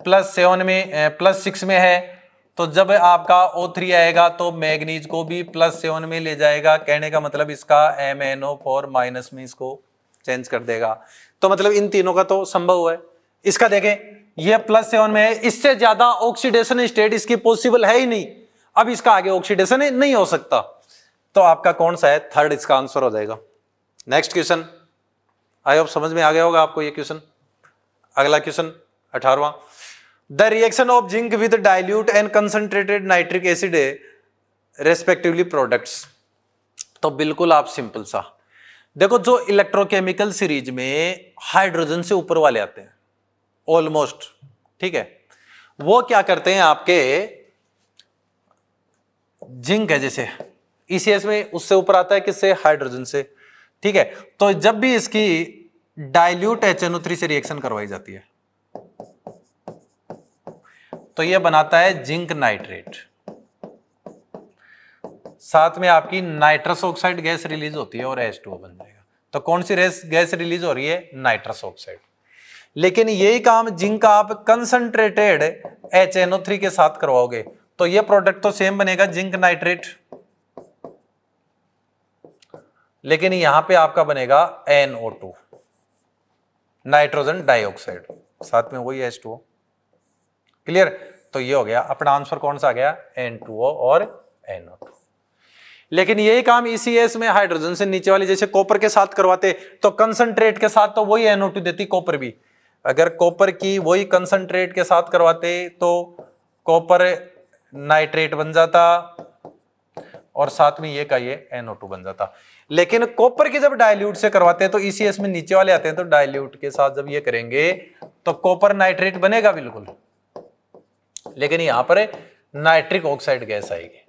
प्लस सेवन में प्लस सिक्स में है तो जब आपका ओ थ्री आएगा तो मैग्नीज को भी प्लस सेवन में ले जाएगा कहने का मतलब इसका M N O four minus में इसको चेंज कर देगा तो मतलब इन तीनों का तो संभव है इसका देखें ये प्लस सेवन में है इससे ज्यादा ऑक्सीडेशन स्टेट इसकी पॉसिबल है ही नहीं अब इसका आगे ऑक्सीडेशन नहीं हो सकता तो आपका कौन सा है थर्ड इसका आंसर हो जाएगा नेक्स्ट क्वेश्चन आई होप समझ में आ गया होगा आपको ये क्वेश्चन अगला क्वेश्चन अठारवा the reaction of zinc with dilute and concentrated nitric acid respectively products तो बिल्कुल आप सिंपल सा देखो जो इलेक्ट्रोकेमिकल सीरीज में हाइड्रोजन से ऊपर वाले आते हैं ऑलमोस्ट ठीक है वो क्या करते हैं आपके जिंक है जैसे ईसीएस e में उससे ऊपर आता है किससे हाइड्रोजन से ठीक है तो जब भी इसकी डाइल्यूट एच से रिएक्शन करवाई जाती है तो यह बनाता है जिंक नाइट्रेट साथ में आपकी नाइट्रस ऑक्साइड गैस रिलीज होती है और एच बन जाएगा तो कौन सी गैस रिलीज हो रही है नाइट्रस ऑक्साइड लेकिन यही काम जिंक आप कंसंट्रेटेड एच के साथ करवाओगे तो यह प्रोडक्ट तो सेम बनेगा जिंक नाइट्रेट लेकिन यहां पे आपका बनेगा N O two nitrogen dioxide साथ में वही एच टू क्लियर तो ये हो गया अपना आंसर कौन सा आ गया एन टू और एन ओ टू लेकिन यही काम ईसीएस में हाइड्रोजन से नीचे वाले जैसे कॉपर के साथ करवाते तो कंसंट्रेट के साथ तो वही एनओ टू देती कॉपर भी अगर कॉपर की वही कंसंट्रेट के साथ करवाते तो कॉपर नाइट्रेट बन जाता और साथ में ये का ये NO2 बन जाता लेकिन कॉपर की जब डायल्यूट से करवाते हैं तो ECS में नीचे वाले आते हैं तो डायल्यूट के साथ जब ये करेंगे तो कॉपर नाइट्रेट बनेगा बिल्कुल लेकिन यहां पर नाइट्रिक ऑक्साइड गैस आएगी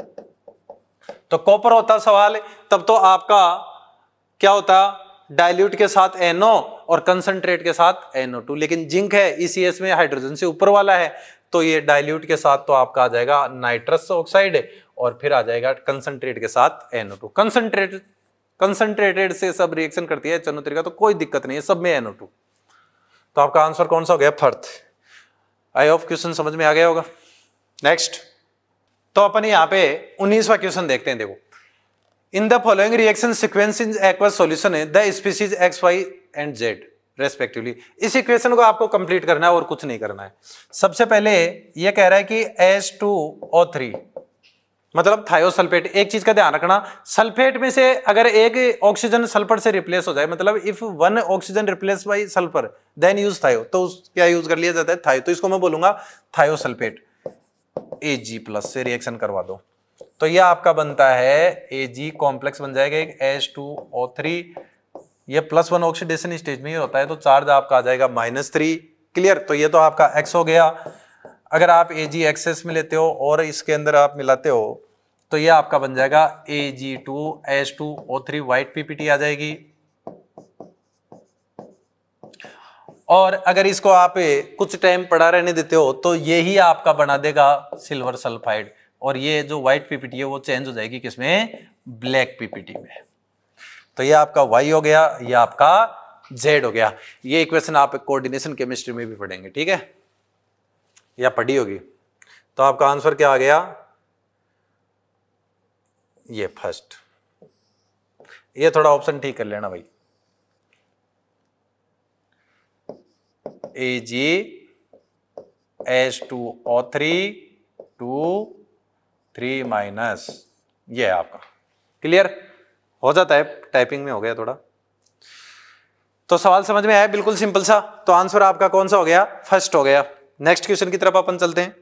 तो कॉपर होता सवाल तब तो आपका क्या होता डायल्यूट के साथ एनओ NO और कंसंट्रेट के साथ एनओ टू लेकिन जिंक है ईसीएस e में हाइड्रोजन से ऊपर वाला है तो ये डाइल्यूट के साथ तो आपका आ जाएगा नाइट्रस ऑक्साइड और फिर आ जाएगा कंसनट्रेट के साथ एनओ टू कंसनट्रेटेड से सब रिएक्शन करती है चनोत्री का तो कोई दिक्कत नहीं है सब में एनओ टू तो आपका आंसर कौन सा हो गया फर्थ आई होप क्वेश्चन समझ में आ गया होगा नेक्स्ट तो अपन यहाँ पे उन्नीसवा क्वेश्चन देखते हैं देखो in the following reaction sequence in aqueous है the species X Y and Z respectively इस इक्वेशन को आपको कंप्लीट करना है और कुछ नहीं करना है सबसे पहले यह कह रहा है कि एस टू ओ थ्री मतलब थायोसल्फेट एक चीज का ध्यान रखना सल्फेट में से अगर एक ऑक्सीजन सल्फर से रिप्लेस हो जाए मतलब if one oxygen replace by sulphur then use thio तो क्या यूज कर लिया जाता है थायो तो इसको मैं बोलूंगा थायोसल्फेट ए जी प्लस से रिएक्शन करवा दो तो यह आपका बनता है ए जी कॉम्प्लेक्स बन जाएगा एक एस टू ओ थ्री ये प्लस वन ऑक्सीडेशन स्टेज में ही होता है तो चार्ज आपका आ जाएगा माइनस थ्री क्लियर तो ये तो आपका एक्स हो गया अगर आप ए जी एक्सेस में लेते हो और इसके अंदर आप मिलाते हो तो ये आपका बन जाएगा A G two H two O three white PPT आ जाएगी और अगर इसको आप कुछ टाइम पड़ा रहने देते हो तो ये ही आपका बना देगा सिल्वर सल्फाइड और ये जो व्हाइट पीपीटी है वो चेंज हो जाएगी किसमें ब्लैक पीपीटी में तो ये आपका वाई हो गया ये आपका जेड हो गया ये इक्वेशन आप कोऑर्डिनेशन केमिस्ट्री में भी पढ़ेंगे ठीक है या पढ़ी होगी तो आपका आंसर क्या आ गया ये फर्स्ट ये थोड़ा ऑप्शन ठीक कर लेना भाई A G S two O three two three minus ये है आपका क्लियर हो जाता है टाइपिंग में हो गया थोड़ा तो सवाल समझ में आया बिल्कुल सिंपल सा तो आंसर आपका कौन सा हो गया फर्स्ट हो गया नेक्स्ट क्वेश्चन की तरफ अपन चलते हैं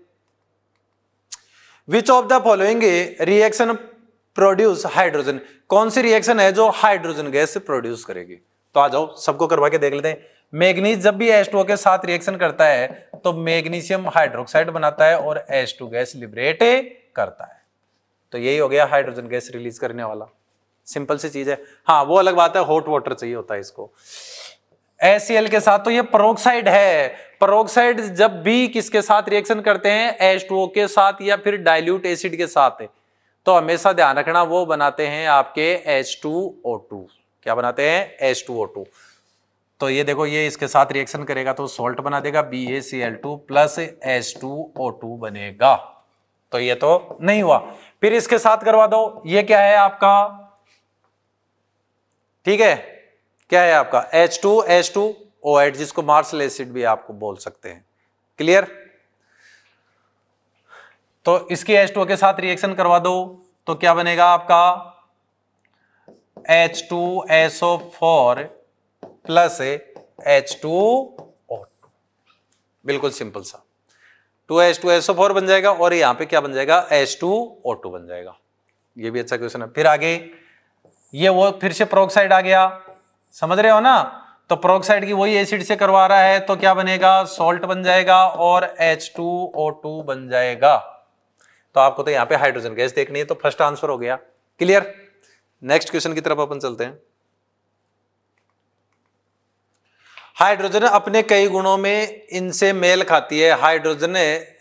which of the following reaction produce hydrogen कौन सी रिएक्शन है जो हाइड्रोजन गैस प्रोड्यूस करेगी तो आ जाओ सबको करवा के देख लेते हैं मैग्नीज जब भी एस के साथ रिएक्शन करता है तो मैग्नीशियम हाइड्रोक्साइड बनाता है और एस गैस लिबरेट करता है तो यही हो गया हाइड्रोजन गैस रिलीज करने वाला सिंपल सी चीज है हाँ वो अलग बात है हॉट वाटर चाहिए होता है इसको एसीएल के साथ तो ये परोक्साइड है परोक्साइड जब भी किसके साथ रिएक्शन करते हैं एच के साथ या फिर डाइल्यूट एसिड के साथ है। तो हमेशा ध्यान रखना वो बनाते हैं आपके H2O2 क्या बनाते हैं H2O2 तो ये देखो ये इसके साथ रिएक्शन करेगा तो सॉल्ट बना देगा B A C L two plus H two O two बनेगा तो ये तो नहीं हुआ फिर इसके साथ करवा दो ये क्या है आपका ठीक है क्या है आपका H two H two O eight जिसको मार्शल एसिड भी आपको बोल सकते हैं क्लियर तो इसकी एच टू के साथ रिएक्शन करवा दो तो क्या बनेगा आपका H two S O four plus H two O बिल्कुल सिंपल सा two H two S O four बन जाएगा और यहां पे क्या बन जाएगा एच टू ओ टू बन जाएगा ये भी अच्छा क्वेश्चन है फिर आगे ये वो फिर से प्रोक्साइड आ गया समझ रहे हो ना तो प्रोक्साइड की वही एसिड से करवा रहा है तो क्या बनेगा सॉल्ट बन जाएगा और H2O2 बन जाएगा तो आपको तो यहां पे हाइड्रोजन गैस देखनी है तो फर्स्ट आंसर हो गया क्लियर नेक्स्ट क्वेश्चन की तरफ अपन चलते हैं हाइड्रोजन अपने कई गुणों में इनसे मेल खाती है hydrogen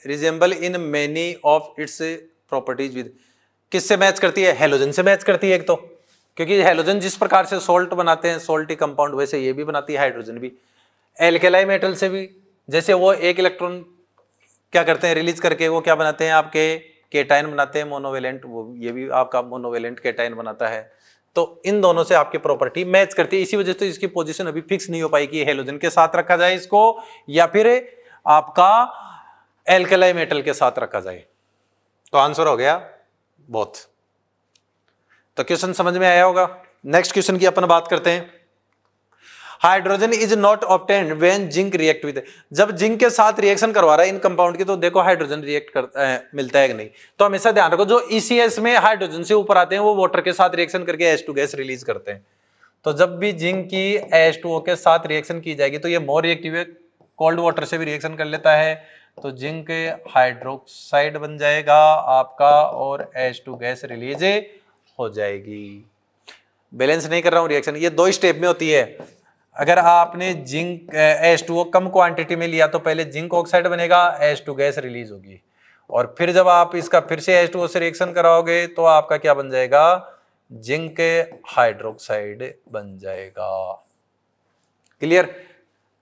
resemble in many of its properties with किससे मैच करती है हेलोजन से मैच करती है एक तो क्योंकि हेलोजन जिस प्रकार से सोल्ट बनाते हैं सोल्टी कंपाउंड वैसे ये भी बनाती है हाइड्रोजन भी एल्केलाई मेटल से भी जैसे वो एक इलेक्ट्रॉन क्या करते हैं रिलीज करके वो क्या बनाते हैं आपके केटाइन बनाते हैं मोनोवेलेंट वो ये भी आपका मोनोवेलेंट केटाइन बनाता है तो इन दोनों से आपकी प्रॉपर्टी मैच करती है इसी वजह से तो इसकी पोजिशन अभी फिक्स नहीं हो पाई कि हेलोजन के साथ रखा जाए इसको या फिर आपका एल्केलाई मेटल के साथ रखा जाए तो आंसर हो गया बहुत तो क्वेश्चन समझ में आया होगा नेक्स्ट क्वेश्चन की अपन बात करते हैं hydrogen is not obtain when zinc react with जब जिंक के साथ रिएक्शन करवा रहा है इन कंपाउंड की तो देखो हाइड्रोजन रिएक्ट करता है मिलता है कि नहीं तो हमेशा ध्यान रखो जो ईसीएस e में हाइड्रोजन से ऊपर आते हैं वो वाटर के साथ रिएक्शन करके एस टू गैस रिलीज करते हैं तो जब भी जिंक की एस टू के साथ रिएक्शन की जाएगी तो ये मोर रिएक्टिव है कोल्ड वाटर से भी रिएक्शन कर लेता है तो जिंक हाइड्रोक्साइड बन जाएगा आपका और एस टू गैस रिलीज हो जाएगी बैलेंस नहीं कर रहा हूँ रिएक्शन ये दो स्टेप में होती है अगर आपने जिंक एस टू कम क्वांटिटी में लिया तो पहले जिंक ऑक्साइड बनेगा एस टू गैस रिलीज होगी और फिर जब आप इसका फिर से एस टू से रिएक्शन कराओगे तो आपका क्या बन जाएगा जिंक हाइड्रोक्साइड बन जाएगा क्लियर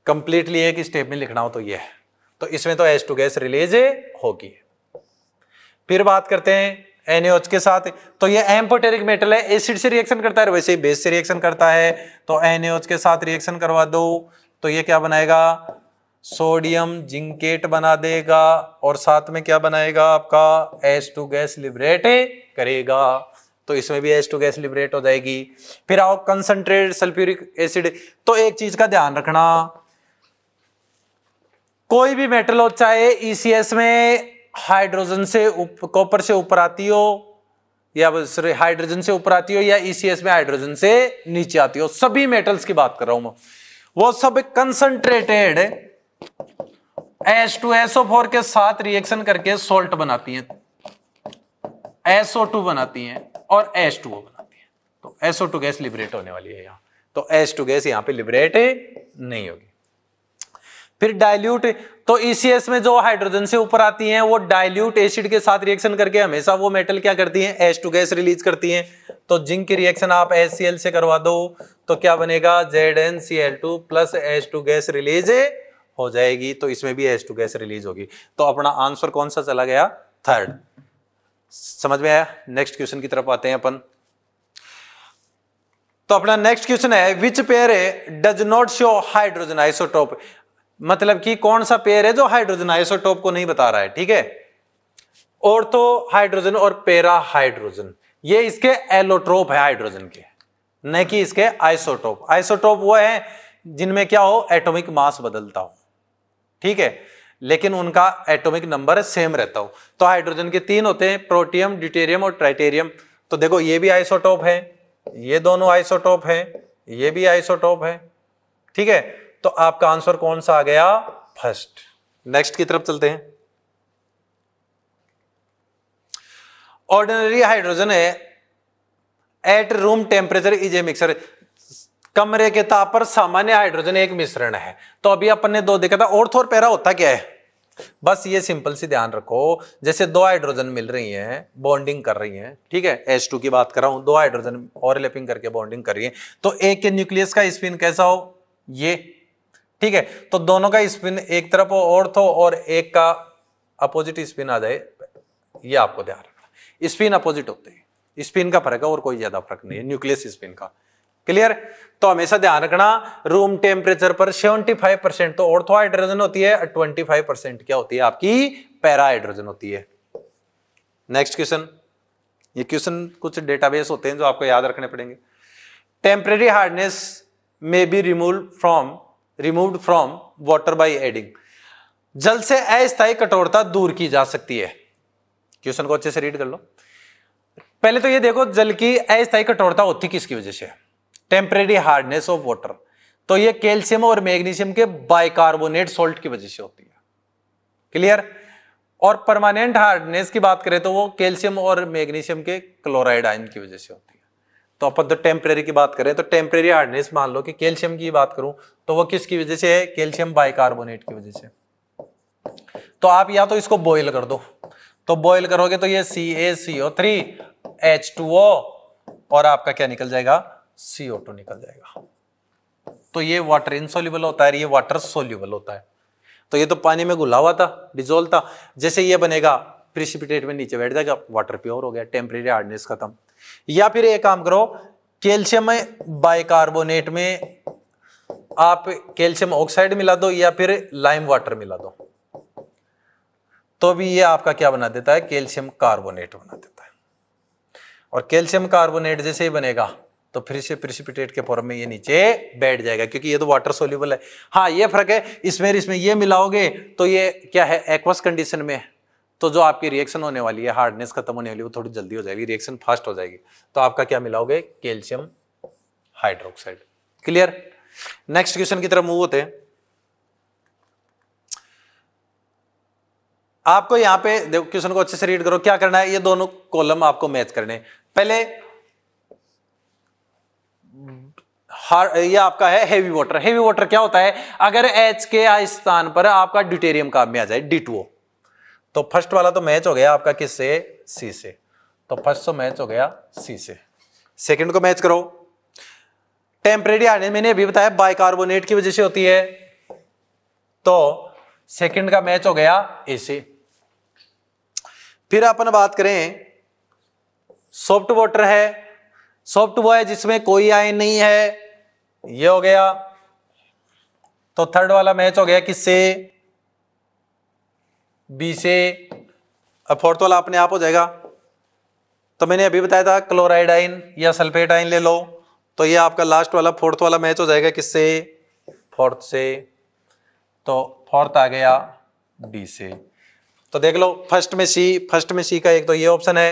कंप्लीटली एक स्टेप में लिखना हो तो यह तो इसमें तो एस टू गैस रिलीज होगी फिर बात करते हैं एनएच के साथ तो ये एम्पोटेरिक मेटल है एसिड से रिएक्शन करता है वैसे ही बेस से रिएक्शन करता है तो एनएच के साथ रिएक्शन करवा दो तो ये क्या बनाएगा सोडियम जिंकेट बना देगा और साथ में क्या बनाएगा आपका एस टू गैस लिबरेट करेगा तो इसमें भी एस टू गैस लिबरेट हो जाएगी फिर आओ कंसनट्रेट सल्फ्यूरिक एसिड तो एक चीज का ध्यान रखना कोई भी मेटल हो चाहे ईसीएस e में हाइड्रोजन से कॉपर से ऊपर आती हो या सॉरी हाइड्रोजन से ऊपर आती हो या ईसीएस e में हाइड्रोजन से नीचे आती हो सभी मेटल्स की बात कर रहा हूं मैं वो सब concentrated S two SO four के साथ रिएक्शन करके सोल्ट बनाती हैं एसओ टू बनाती हैं और एस टू बनाती हैं तो एसओ टू गैस लिबरेट होने वाली है यहां तो एस टू गैस यहां पर लिबरेट नहीं होगी फिर डायल्यूट तो ईसीएस e में जो हाइड्रोजन से ऊपर आती हैं वो डाइल्यूट एसिड के साथ रिएक्शन करके हमेशा वो मेटल क्या करती हैं एस टू गैस रिलीज करती हैं तो जिंक की रिएक्शन आप एस से करवा दो तो क्या बनेगा Z N C L two plus S two gas release हो जाएगी तो इसमें भी एस टू गैस रिलीज होगी तो अपना आंसर कौन सा चला गया थर्ड समझ में आया नेक्स्ट क्वेश्चन की तरफ आते हैं अपन तो अपना नेक्स्ट क्वेश्चन है which pair does not show hydrogen isotope मतलब कि कौन सा पेयर है जो हाइड्रोजन आइसोटोप को नहीं बता रहा है ठीक है तो हाइड्रोजन और पेरा हाइड्रोजन ये इसके एलोट्रोप है हाइड्रोजन के न कि इसके आइसोटोप आइसोटोप वो है जिनमें क्या हो एटॉमिक मास बदलता हो ठीक है लेकिन उनका एटॉमिक नंबर सेम रहता हो तो हाइड्रोजन के तीन होते हैं प्रोटियम ड्यूटेरियम और ट्राइटेरियम तो देखो ये भी आइसोटोप है ये दोनों आइसोटोप है ये भी आइसोटोप है ठीक है तो आपका आंसर कौन सा आ गया फर्स्ट नेक्स्ट की तरफ चलते हैं ऑर्डिनरी हाइड्रोजन है at room temperature is a mixture कमरे के ताप पर सामान्य हाइड्रोजन एक मिश्रण है तो अभी अपन ने दो देखा था और और पैरा होता क्या है बस ये सिंपल सी ध्यान रखो जैसे दो हाइड्रोजन मिल रही हैं बॉन्डिंग कर रही हैं ठीक है एस टू की बात कर रहा हूं दो हाइड्रोजन ओवरलैपिंग करके बॉन्डिंग कर रही है तो एक के न्यूक्लियस का स्पिन कैसा हो ये ठीक है तो दोनों का स्पिन एक तरफ ऑर्थो तो और एक का अपोजिट स्पिन आ जाए ये आपको ध्यान रखना स्पिन अपोजिट होते हैं स्पिन का फर्क है और कोई ज्यादा फर्क नहीं है न्यूक्लियस स्पिन का क्लियर तो हमेशा ध्यान रखना रूम टेम्परेचर पर 75 परसेंट तो ऑर्थो तो हाइड्रोजन होती है 25 परसेंट क्या होती है आपकी पैरा हाइड्रोजन होती है नेक्स्ट क्वेश्चन ये क्वेश्चन कुछ डेटाबेस होते हैं जो आपको याद रखने पड़ेंगे temporary hardness may be remove from removed from water by adding जल से अस्थायी कठोरता दूर की जा सकती है क्वेश्चन को अच्छे से रीड कर लो पहले तो ये देखो जल की अस्थायी कठोरता होती किसकी वजह से टेम्परेरी हार्डनेस ऑफ वाटर तो ये कैल्शियम और मैग्नीशियम के बाइकार्बोनेट सोल्ट की वजह से होती है क्लियर और परमानेंट हार्डनेस की बात करें तो वो कैल्शियम और मैग्नीशियम के क्लोराइड आयन की वजह से होती है तो अपन तो टेम्परेरी की बात करें तो टेम्परेरी हार्डनेस मान लो कि कैल्शियम की बात करूं तो वो किसकी वजह से है कैल्शियम बाइकार्बोनेट की वजह से तो आप या तो इसको बॉईल कर दो तो बॉईल करोगे तो ये C A C O three H two O और आपका क्या निकल जाएगा सी ओ टू निकल जाएगा तो ये वाटर इनसोल्यूबल होता है ये वाटर सोल्यूबल होता है तो ये तो पानी में घुला हुआ था डिजोल्व था जैसे ये बनेगा प्रिसिपिटेट में नीचे बैठ जाएगा वाटर प्योर हो गया टेम्परेरी हार्डनेस खत्म या फिर एक काम करो कैल्शियम बाइकार्बोनेट में आप कैल्शियम ऑक्साइड मिला दो या फिर लाइम वाटर मिला दो तो भी ये आपका क्या बना देता है कैल्शियम कार्बोनेट बना देता है और कैल्शियम कार्बोनेट जैसे ही बनेगा तो फिर से प्रिसिपिटेट के फॉर्म में ये नीचे बैठ जाएगा क्योंकि ये तो वाटर सोल्यूबल है हाँ ये फर्क है इसमें इसमें ये मिलाओगे तो ये क्या है एक्वस कंडीशन में है तो जो आपकी रिएक्शन होने वाली है हार्डनेस खत्म होने वाली वो थोड़ी जल्दी हो जाएगी रिएक्शन फास्ट हो जाएगी तो आपका क्या मिलाओगे calcium hydroxide clear next question की तरफ मूव होते हैं आपको यहाँ पे देखो क्वेश्चन को अच्छे से रीड करो क्या करना है ये दोनों कॉलम आपको मैच करने पहले ये आपका है हेवी वाटर हेवी वाटर क्या होता है अगर एच के स्थान पर आपका ड्यूटेरियम काम में आ जाए डी टू तो फर्स्ट वाला तो मैच हो गया आपका किस से सी से तो फर्स्ट तो मैच हो गया सी से सेकंड को मैच करो टेम्परेरी आने मैंने अभी बताया बाइकार्बोनेट की वजह से होती है तो सेकंड का मैच हो गया ए से फिर अपन बात करें सॉफ्ट वाटर है सॉफ्ट वो है जिसमें कोई आयन नहीं है ये हो गया तो थर्ड वाला मैच हो गया किससे बी से तो वाला अपने आप हो जाएगा तो मैंने अभी बताया था क्लोराइड आइन या सल्फेट आइन ले लो तो ये आपका लास्ट वाला फोर्थ वाला मैच हो जाएगा किससे फोर्थ से तो फोर्थ आ गया बी से तो देख लो फर्स्ट में सी फर्स्ट में सी का एक तो ये ऑप्शन है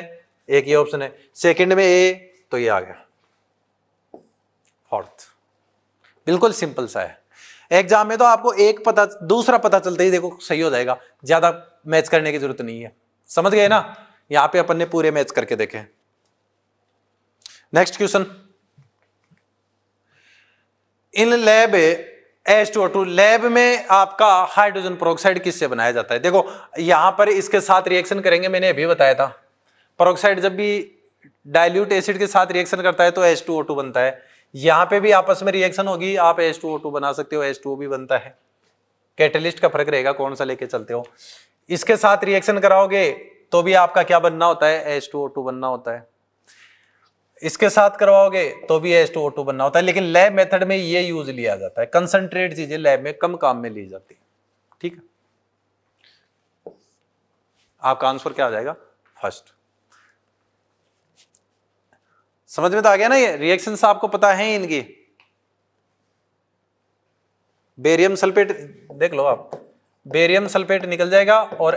एक ये ऑप्शन है सेकंड में ए तो ये आ गया फोर्थ बिल्कुल सिंपल सा है एग्जाम में तो आपको एक पता दूसरा पता चलते ही देखो सही हो जाएगा ज्यादा मैच करने की जरूरत नहीं है समझ गए ना यहां पे अपन ने पूरे मैच करके देखे next question in lab H two two lab में आपका हाइड्रोजन प्रोक्साइड किससे बनाया जाता है देखो यहां पर इसके साथ रिएक्शन करेंगे मैंने अभी बताया था प्रोक्साइड जब भी डायल्यूट एसिड के साथ रिएक्शन करता है तो एच टू ओ टू बनता है यहां पे भी आपस में रिएक्शन होगी आप एस टू ओ टू बना सकते हो एस टू ओ भी बनता है कैटलिस्ट का फर्क रहेगा कौन सा लेके चलते हो इसके साथ रिएक्शन कराओगे तो भी आपका क्या बनना होता है एस टू ओ टू बनना होता है इसके साथ करवाओगे तो भी एस टू ओ टू बनना होता है लेकिन लैब मेथड में ये यूज लिया जाता है कंसंट्रेट चीजें लैब में कम काम में ली जाती है ठीक है आपका आंसर क्या आ जाएगा फर्स्ट समझ में तो आ गया ना ये रिएक्शन आपको पता है इनकी बेरियम सल्फेट देख लो आप बेरियम सल्फेट निकल जाएगा और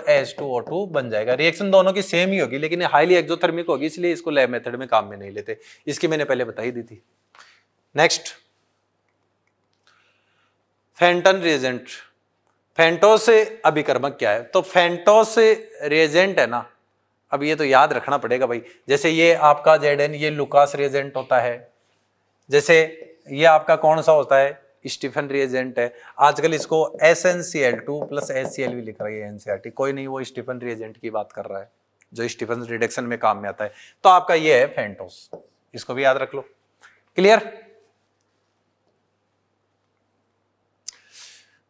टू बन जाएगा रिएक्शन दोनों की सेम ही होगी लेकिन हाईली एक्जोथर्मिक होगी इसलिए इसको लैब मेथड में काम में नहीं लेते इसकी मैंने पहले बताई दी थी नेक्स्ट फेंटन रिएजेंट फेंटोस अभिक्रमक क्या है तो फेंटोस रिएजेंट है ना अब ये तो याद रखना पड़ेगा भाई जैसे ये आपका जेड एन ये लुकास रिएजेंट होता है जैसे ये आपका कौन सा होता है स्टीफन रिएजेंट है आजकल इसको S N C L two plus S C L भी लिख रही है टी e कोई नहीं वो स्टीफन रिएजेंट की बात कर रहा है जो स्टीफन रिडक्शन में काम में आता है तो आपका ये है फेंटोस इसको भी याद रख लो clear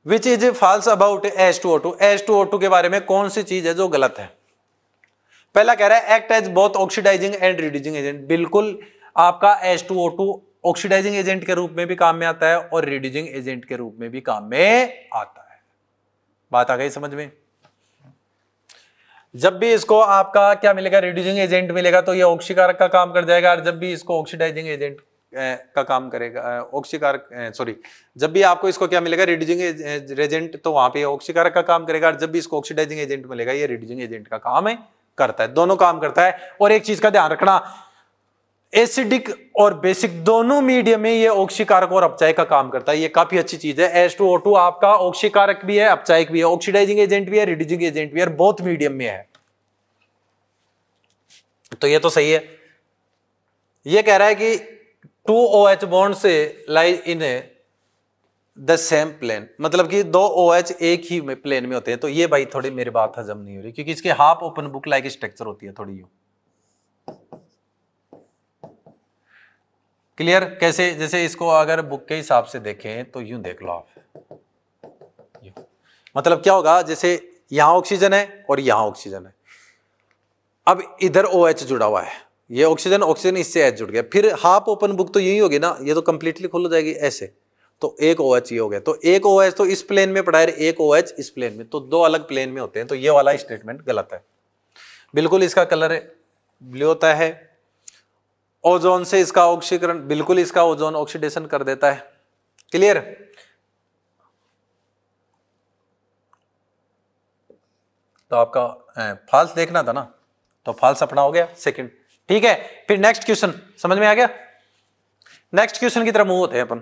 which is false about S two O two S two O two के बारे में कौन सी चीज है जो गलत है पहला कह रहा है act as both oxidising and reducing agent बिल्कुल आपका S two O two oxidising agent के रूप में भी काम में आता है और रिड्यूसिंग एजेंट के रूप में भी काम में आता है बात आ गई समझ में जब भी इसको आपका क्या मिलेगा रिड्यूसिंग एजेंट मिलेगा तो ये ऑक्सीकारक का काम कर जाएगा और जब भी इसको ऑक्सीडाइजिंग एजेंट का काम करेगा ऑक्सीकारक सॉरी जब भी आपको इसको क्या मिलेगा रिड्यूसिंग एजेंट तो वहां पे ऑक्सीकारक का काम करेगा और जब भी इसको ऑक्सीडाइजिंग एजेंट मिलेगा ये रिड्यूसिंग एजेंट का काम है करता है दोनों काम करता है और एक चीज का ध्यान रखना एसिडिक और बेसिक दोनों मीडियम में ये ऑक्सीकारक और अपचायक का काम करता है ये काफी अच्छी चीज है एस टू ओ टू आपका ऑक्सीकारक भी है अपचायक भी है ऑक्सीडाइजिंग एजेंट भी है रिड्यूजिंग एजेंट भी है बहुत मीडियम में है तो ये तो सही है ये कह रहा है कि टू ओ एच बॉन्ड से lie in the same plane मतलब कि दो ओ OH एच एक ही में प्लेन में होते हैं तो ये भाई थोड़ी मेरी बात हजम नहीं हो रही क्योंकि इसके half open book like structure होती है थोड़ी क्लियर कैसे जैसे इसको अगर बुक के हिसाब से देखें तो यूं देख लो आप मतलब क्या होगा जैसे यहां ऑक्सीजन है और यहां ऑक्सीजन है अब इधर ओ OH एच जुड़ा हुआ है ये ऑक्सीजन ऑक्सीजन इससे एच जुड़ गया फिर हाफ ओपन बुक तो यही होगी ना ये तो कंप्लीटली खुल जाएगी ऐसे तो एक ओ OH ये हो गया तो एक ओ OH तो इस प्लेन में पढ़ाए एक ओ OH इस प्लेन में तो दो अलग प्लेन में होते हैं तो ये वाला स्टेटमेंट गलत है बिल्कुल इसका कलर ब्लू होता है ओजोन से इसका ऑक्सीकरण बिल्कुल इसका ओजोन ऑक्सीडेशन कर देता है क्लियर तो आपका फाल्स देखना था ना तो फॉल्स अपना हो गया सेकंड ठीक है फिर नेक्स्ट क्वेश्चन समझ में आ गया नेक्स्ट क्वेश्चन की तरफ मूव होते हैं अपन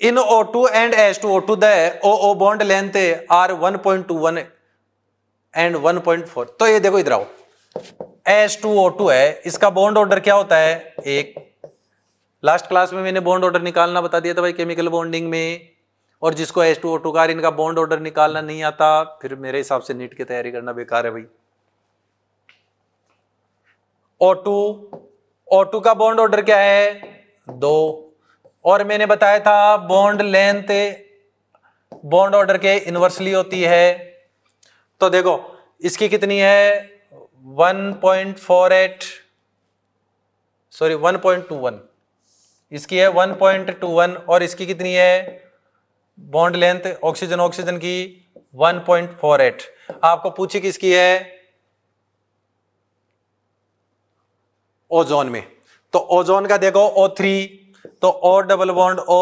In O2 to H2O2, the OO bond length are 1.21 and 1.4 तो ये देखो इधर आओ टू ओ टू है इसका बॉन्ड ऑर्डर क्या होता है एक लास्ट क्लास में मैंने बॉन्ड ऑर्डर निकालना बता दिया था भाई केमिकल बॉन्डिंग में और जिसको टू ओ टू का इनका बॉन्ड ऑर्डर निकालना नहीं आता फिर मेरे हिसाब से नीट की तैयारी करना बेकार है भाई O2 O2 का बॉन्ड ऑर्डर क्या है दो और मैंने बताया था बॉन्ड लेंथ बॉन्ड ऑर्डर के इन्वर्सली होती है तो देखो इसकी कितनी है 1.48 सॉरी 1.21 इसकी है 1.21 और इसकी कितनी है बॉन्ड लेंथ ऑक्सीजन ऑक्सीजन की 1.48 आपको पूछी किसकी है ओजोन में तो ओजोन का देखो ओ थ्री तो ओ डबल बॉन्ड ओ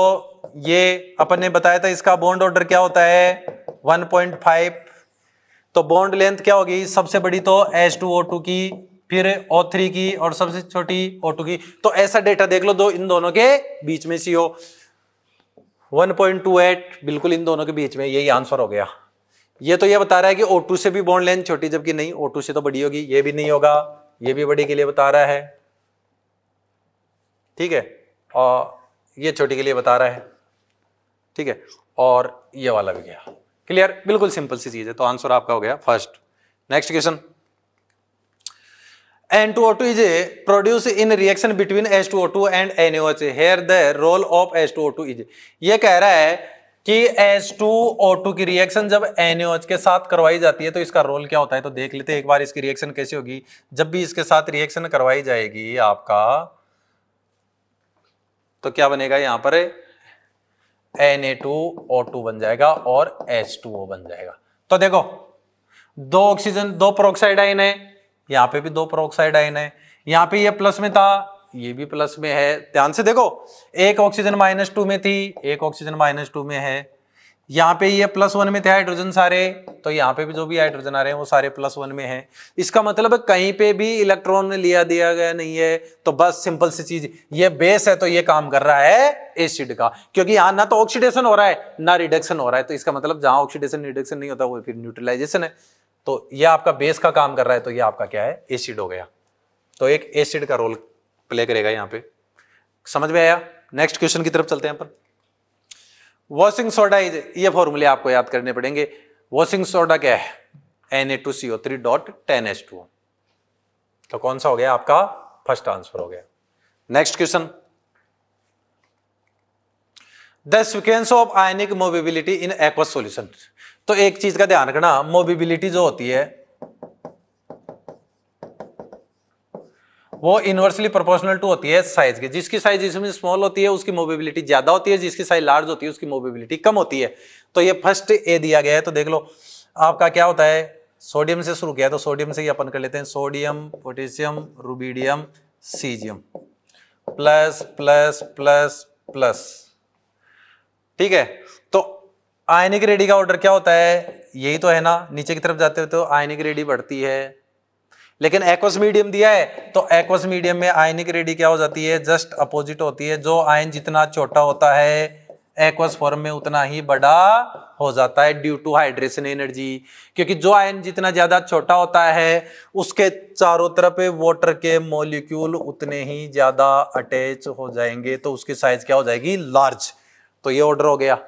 ये अपन ने बताया था इसका बॉन्ड ऑर्डर क्या होता है 1.5 तो बॉन्ड लेंथ क्या होगी सबसे बड़ी तो टू की फिर थ्री की और सबसे छोटी टू की तो ऐसा डेटा देख लो दो इन दोनों के बीच में सी हो 1.28 बिल्कुल इन दोनों के बीच में यही आंसर हो गया ये तो ये बता रहा है कि ओ टू से भी बॉन्ड लेंथ छोटी जबकि नहीं ओ टू से तो बड़ी होगी ये भी नहीं होगा ये भी बड़ी के लिए बता रहा है ठीक है और ये छोटी के लिए बता रहा है ठीक है और ये वाला भी गया क्लियर बिल्कुल सिंपल सी चीज है तो आंसर आपका हो गया first next question N two two O is a produce in reaction between S two O two and N H here the role of S two O two is ये कह रहा है कि एस टू ओ टू की reaction जब H के साथ करवाई जाती है तो इसका रोल क्या होता है तो देख लेते हैं एक बार इसकी रिएक्शन कैसी होगी जब भी इसके साथ रिएक्शन करवाई जाएगी आपका तो क्या बनेगा यहां पर N A two O two बन जाएगा और ओ बन जाएगा तो देखो दो ऑक्सीजन दो प्रोक्साइड आइन है यहां पे भी दो प्रोक्साइड आइन है यहां पे ये प्लस में था ये भी प्लस में है ध्यान से देखो एक ऑक्सीजन माइनस टू में थी एक ऑक्सीजन माइनस टू में है यहाँ पे ये प्लस वन में थे हाइड्रोजन सारे तो यहाँ पे भी जो भी हाइड्रोजन आ रहे हैं वो सारे प्लस वन में हैं इसका मतलब है कहीं पे भी इलेक्ट्रॉन लिया दिया गया नहीं है तो बस सिंपल सी चीज ये बेस है तो ये काम कर रहा है एसिड का क्योंकि यहाँ ना तो ऑक्सीडेशन हो रहा है ना रिडक्शन हो रहा है तो इसका मतलब जहां ऑक्सीडेशन रिडक्शन नहीं होता वो फिर न्यूट्रलाइजेशन है तो यह आपका बेस का काम कर रहा है तो यह आपका क्या है एसिड हो गया तो एक एसिड का रोल प्ले करेगा यहाँ पे समझ में आया नेक्स्ट क्वेश्चन की तरफ चलते हैं पर वॉशिंग सोडा ये फॉर्मूले आपको याद करने पड़ेंगे वॉशिंग सोडा क्या है N A two C O three dot ten H two तो कौन सा हो गया आपका फर्स्ट आंसर हो गया next question the sequence of ionic mobility in aqueous solution तो एक चीज का ध्यान रखना मोबिबिलिटी जो होती है वो इन्वर्सली प्रोपोर्शनल टू होती है साइज के जिसकी साइज इसमें स्मॉल होती है उसकी मोबिलिटी ज्यादा होती है जिसकी साइज लार्ज होती है उसकी मोबिलिटी कम होती है तो ये फर्स्ट ए दिया गया है तो देख लो आपका क्या होता है सोडियम से शुरू किया तो सोडियम से ही अपन कर लेते हैं sodium potassium rubidium caesium plus plus plus plus ठीक है तो आयनिक रेडी का ऑर्डर क्या होता है यही तो है ना नीचे की तरफ जाते हो तो आयनिक रेडी बढ़ती है लेकिन एक्वस मीडियम दिया है तो एक्वस मीडियम में आयनिक रेडी क्या हो जाती है जस्ट अपोजिट होती है जो आयन जितना छोटा होता है एक्वस फॉर्म में उतना ही बड़ा हो जाता है ड्यू टू हाइड्रेशन एनर्जी क्योंकि जो आयन जितना ज्यादा छोटा होता है उसके चारों तरफ वाटर के मॉलिक्यूल उतने ही ज्यादा अटैच हो जाएंगे तो उसकी साइज क्या हो जाएगी लार्ज तो ये ऑर्डर हो गया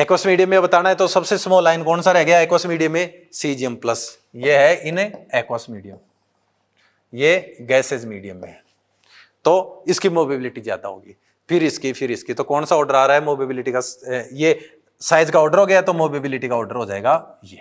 एक्वस मीडियम में बताना है तो सबसे स्मॉल आयन कौन सा रह गया एक्वस मीडियम में सीजियम प्लस ये है इन एक्वस मीडियम ये गैसेज मीडियम में है तो इसकी मोबिलिटी ज़्यादा होगी फिर इसकी फिर इसकी तो कौन सा ऑर्डर आ रहा है मोबिलिटी का ये साइज का ऑर्डर हो गया तो मोबिलिटी का ऑर्डर हो जाएगा ये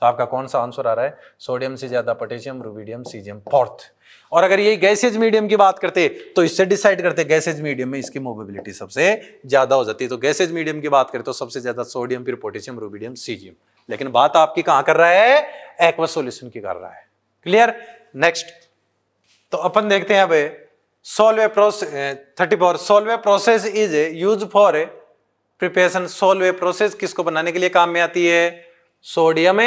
तो आपका कौन सा आंसर आ रहा है सोडियम से ज्यादा पोटेशियम रूबीडियम सीजियम फोर्थ और अगर ये गैसेज मीडियम की बात करते तो इससे डिसाइड करते गैसेज मीडियम में इसकी मोबिलिटी सबसे ज्यादा हो जाती है तो गैसेज मीडियम की बात करें तो सबसे ज्यादा सोडियम फिर पोटेशियम रूबीडियम सीजियम लेकिन बात आपकी कहां कर रहा है एक्वा सोल्यूशन की कर रहा है क्लियर नेक्स्ट तो अपन देखते हैं अब Solvay a process 34 solve a process is used for preparation process किसको बनाने के लिए काम में आती है सोडियम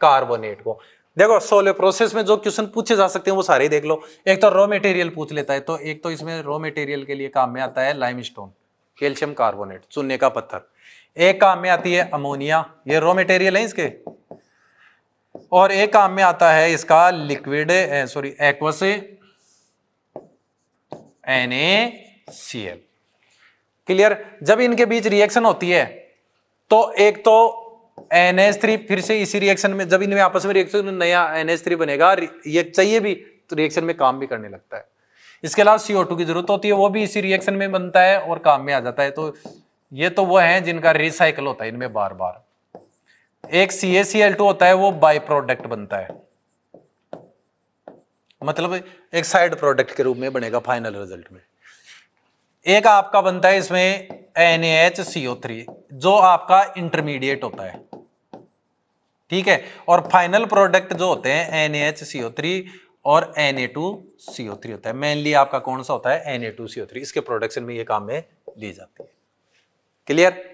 कार्बोनेट को देखो सोलवे प्रोसेस में जो क्वेश्चन पूछे जा सकते हैं वो सारे देख लो एक तो रॉ मेटेरियल पूछ लेता है तो एक तो इसमें रॉ मेटेरियल के लिए काम में आता है लाइम स्टोन कैल्शियम कार्बोनेट चूने का पत्थर एक काम में आती है अमोनिया ये रॉ मेटेरियल है इसके और एक काम में आता है इसका liquid sorry aqueous N A C L clear जब इनके बीच रिएक्शन होती है तो एक तो एन एस थ्री फिर से इसी रिएक्शन में जब इनमें आपस में रिएक्शन नया एन थ्री बनेगा ये चाहिए भी तो रिएक्शन में काम भी करने लगता है इसके अलावा सीओ टू की जरूरत होती है वो भी इसी रिएक्शन में बनता है और काम में आ जाता है तो ये तो वो है जिनका रिसाइकल होता है इनमें बार बार एक सी ए सी एल टू होता है वो बाई प्रोडक्ट बनता है मतलब एक साइड प्रोडक्ट के रूप में बनेगा फाइनल रिजल्ट में एक आपका बनता है इसमें N H C O three जो आपका इंटरमीडिएट होता है ठीक है और फाइनल प्रोडक्ट जो होते हैं N H C O three और N A two C O three होता है मेनली आपका कौन सा होता है N A two C O three इसके प्रोडक्शन में ये काम में ली जाती है clear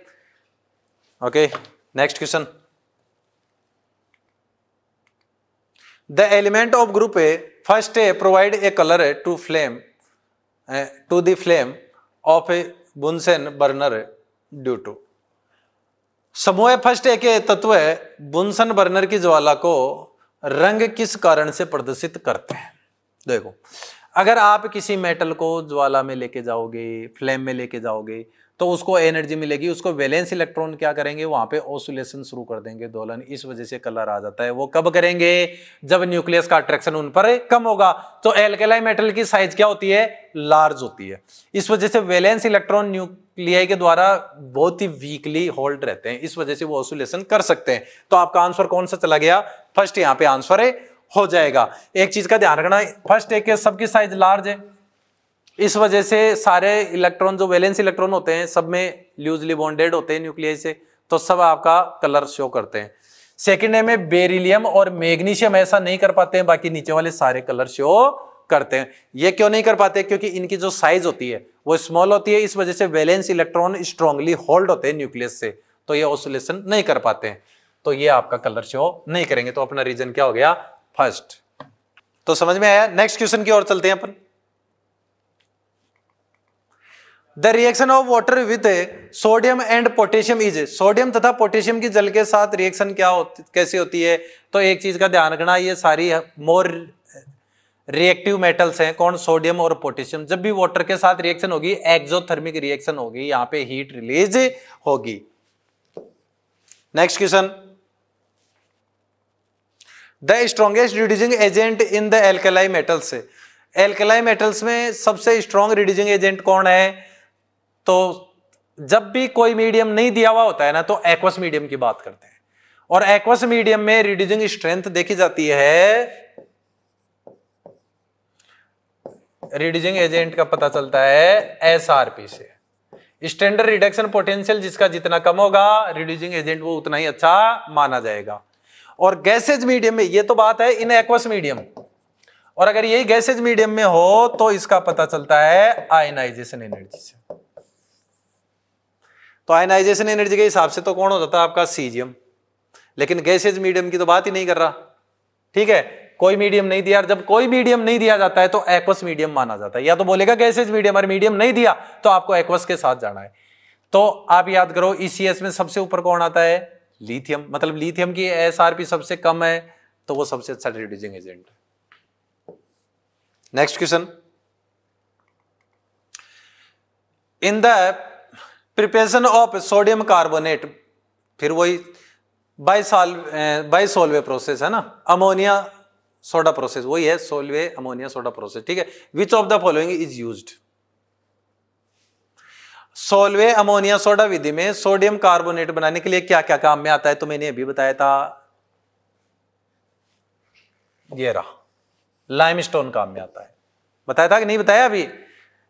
okay next question the element of group A first A provide a colour to flame to the flame of a Bunsen burner due to समूह first A के तत्व बुनसन बर्नर की ज्वाला को रंग किस कारण से प्रदर्शित करते हैं देखो अगर आप किसी मेटल को ज्वाला में लेके जाओगे फ्लेम में लेके जाओगे तो उसको एनर्जी मिलेगी उसको वैलेंस इलेक्ट्रॉन क्या करेंगे वहां पे ओसुलेशन शुरू कर देंगे दोलन इस वजह से कलर आ जाता है वो कब करेंगे जब न्यूक्लियस का अट्रैक्शन उन पर कम होगा तो एल्केलाई मेटल की साइज क्या होती है लार्ज होती है इस वजह से वैलेंस इलेक्ट्रॉन न्यूक्लियाई के द्वारा बहुत ही वीकली होल्ड रहते हैं इस वजह से वो ओसुलेशन कर सकते हैं तो आपका आंसर कौन सा चला गया फर्स्ट यहाँ पे आंसर है हो जाएगा एक चीज का ध्यान रखना फर्स्ट एक सबकी साइज लार्ज है इस वजह से सारे इलेक्ट्रॉन जो वैलेंस इलेक्ट्रॉन होते हैं सब में ल्यूजली बॉन्डेड होते हैं न्यूक्लियस से तो सब आपका कलर शो करते हैं सेकेंड है में बेरिलियम और मैग्नीशियम ऐसा नहीं कर पाते हैं बाकी नीचे वाले सारे कलर शो करते हैं ये क्यों नहीं कर पाते क्योंकि इनकी जो साइज होती है वो स्मॉल होती है इस वजह से वैलेंस इलेक्ट्रॉन स्ट्रांगली होल्ड होते हैं न्यूक्लियस से तो ये ऑसोलेशन नहीं कर पाते हैं तो ये आपका कलर शो नहीं करेंगे तो अपना रीजन क्या हो गया फर्स्ट तो समझ में आया नेक्स्ट क्वेश्चन की ओर चलते हैं अपन the reaction of water with sodium and potassium is sodium तथा पोटेशियम की जल के साथ रिएक्शन क्या होती कैसी होती है तो एक चीज का ध्यान रखना ये सारी मोर रिएक्टिव मेटल्स हैं कौन सोडियम और पोटेशियम जब भी वाटर के साथ रिएक्शन होगी एक्सोथर्मिक रिएक्शन होगी यहाँ पे हीट रिलीज होगी next question the strongest reducing agent in the alkali metals alkali metals में सबसे स्ट्रॉन्ग रिड्यूसिंग एजेंट कौन है तो जब भी कोई मीडियम नहीं दिया हुआ होता है ना तो एक्वस मीडियम की बात करते हैं और एक्वस मीडियम में रिड्यूसिंग स्ट्रेंथ देखी जाती है रिड्यूसिंग एजेंट का पता चलता है एसआरपी से स्टैंडर्ड रिडक्शन पोटेंशियल जिसका जितना कम होगा रिड्यूसिंग एजेंट वो उतना ही अच्छा माना जाएगा और गैसेज मीडियम में ये तो बात है इन एक्वस मीडियम और अगर यही गैसेज मीडियम में हो तो इसका पता चलता है आयनाइजेशन एनर्जी से तो आयनाइजेशन एनर्जी के हिसाब से तो कौन हो जाता है आपका सीजियम लेकिन गैसेज मीडियम की तो बात ही नहीं कर रहा ठीक है कोई मीडियम नहीं दिया जब कोई मीडियम नहीं दिया जाता है तो एक्वस मीडियम माना जाता है या तो बोलेगा गैसेज मीडियम और मीडियम नहीं दिया तो आपको एक्वस के साथ जाना है तो आप याद करो ईसीएस e में सबसे ऊपर कौन आता है लिथियम मतलब लिथियम की एसआरपी सबसे कम है तो वो सबसे अच्छा रिड्यूसिंग एजेंट है next question in the preparation of sodium carbonate फिर वही बाईसाल बाईसोलवे प्रोसेस है ना अमोनिया सोडा प्रोसेस वही है सोलवे अमोनिया सोडा प्रोसेस ठीक है which of the following is use Solvay ammonia soda विधि में सोडियम कार्बोनेट बनाने के लिए क्या क्या काम में आता है तो मैंने अभी बताया था ये रहा लाइमस्टोन काम में आता है बताया था कि नहीं बताया अभी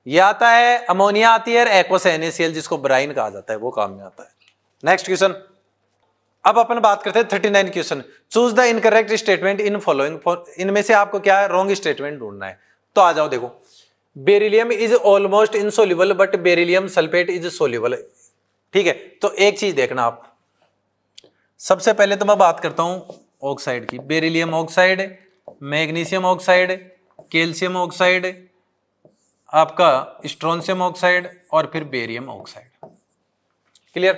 ये आता है अमोनिया आती है और जिसको ब्राइन कहा जाता है वो काम में आता है नेक्स्ट क्वेश्चन अब अपन बात करते हैं thirty nine question choose the incorrect statement in following इनमें से आपको क्या है रॉन्ग स्टेटमेंट ढूंढना है तो आ जाओ देखो beryllium is almost insoluble but beryllium sulphate is soluble ठीक है तो एक चीज देखना आप सबसे पहले तो मैं बात करता हूं ऑक्साइड की beryllium oxide magnesium oxide calcium oxide आपका स्ट्रोनसियम ऑक्साइड और फिर बेरियम ऑक्साइड क्लियर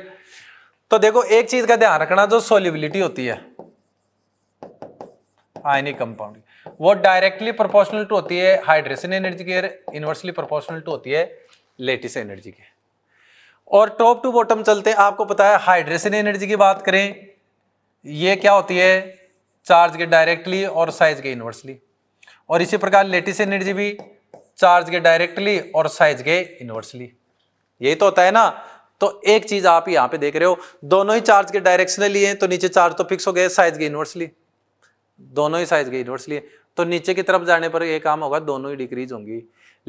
तो देखो एक चीज का ध्यान रखना जो सोलिबिलिटी होती है आयनिक कंपाउंड वो डायरेक्टली प्रोपोर्शनल टू होती है हाइड्रेशन एनर्जी के इनवर्सली प्रोपोर्शनल टू होती है लेटिस एनर्जी के और टॉप टू बॉटम चलते आपको पता है हाइड्रेशन एनर्जी की बात करें ये क्या होती है चार्ज के डायरेक्टली और साइज के इनवर्सली और इसी प्रकार लेटिस एनर्जी भी चार्ज के डायरेक्टली और साइज के इनवर्सली यही तो होता है ना तो एक चीज आप यहां पे देख रहे हो दोनों ही चार्ज के डायरेक्शनली लिए तो नीचे चार्ज तो फिक्स हो गए साइज के इनवर्सली दोनों ही साइज के इनवर्सली तो नीचे की तरफ जाने पर यह काम होगा दोनों ही डिक्रीज होंगी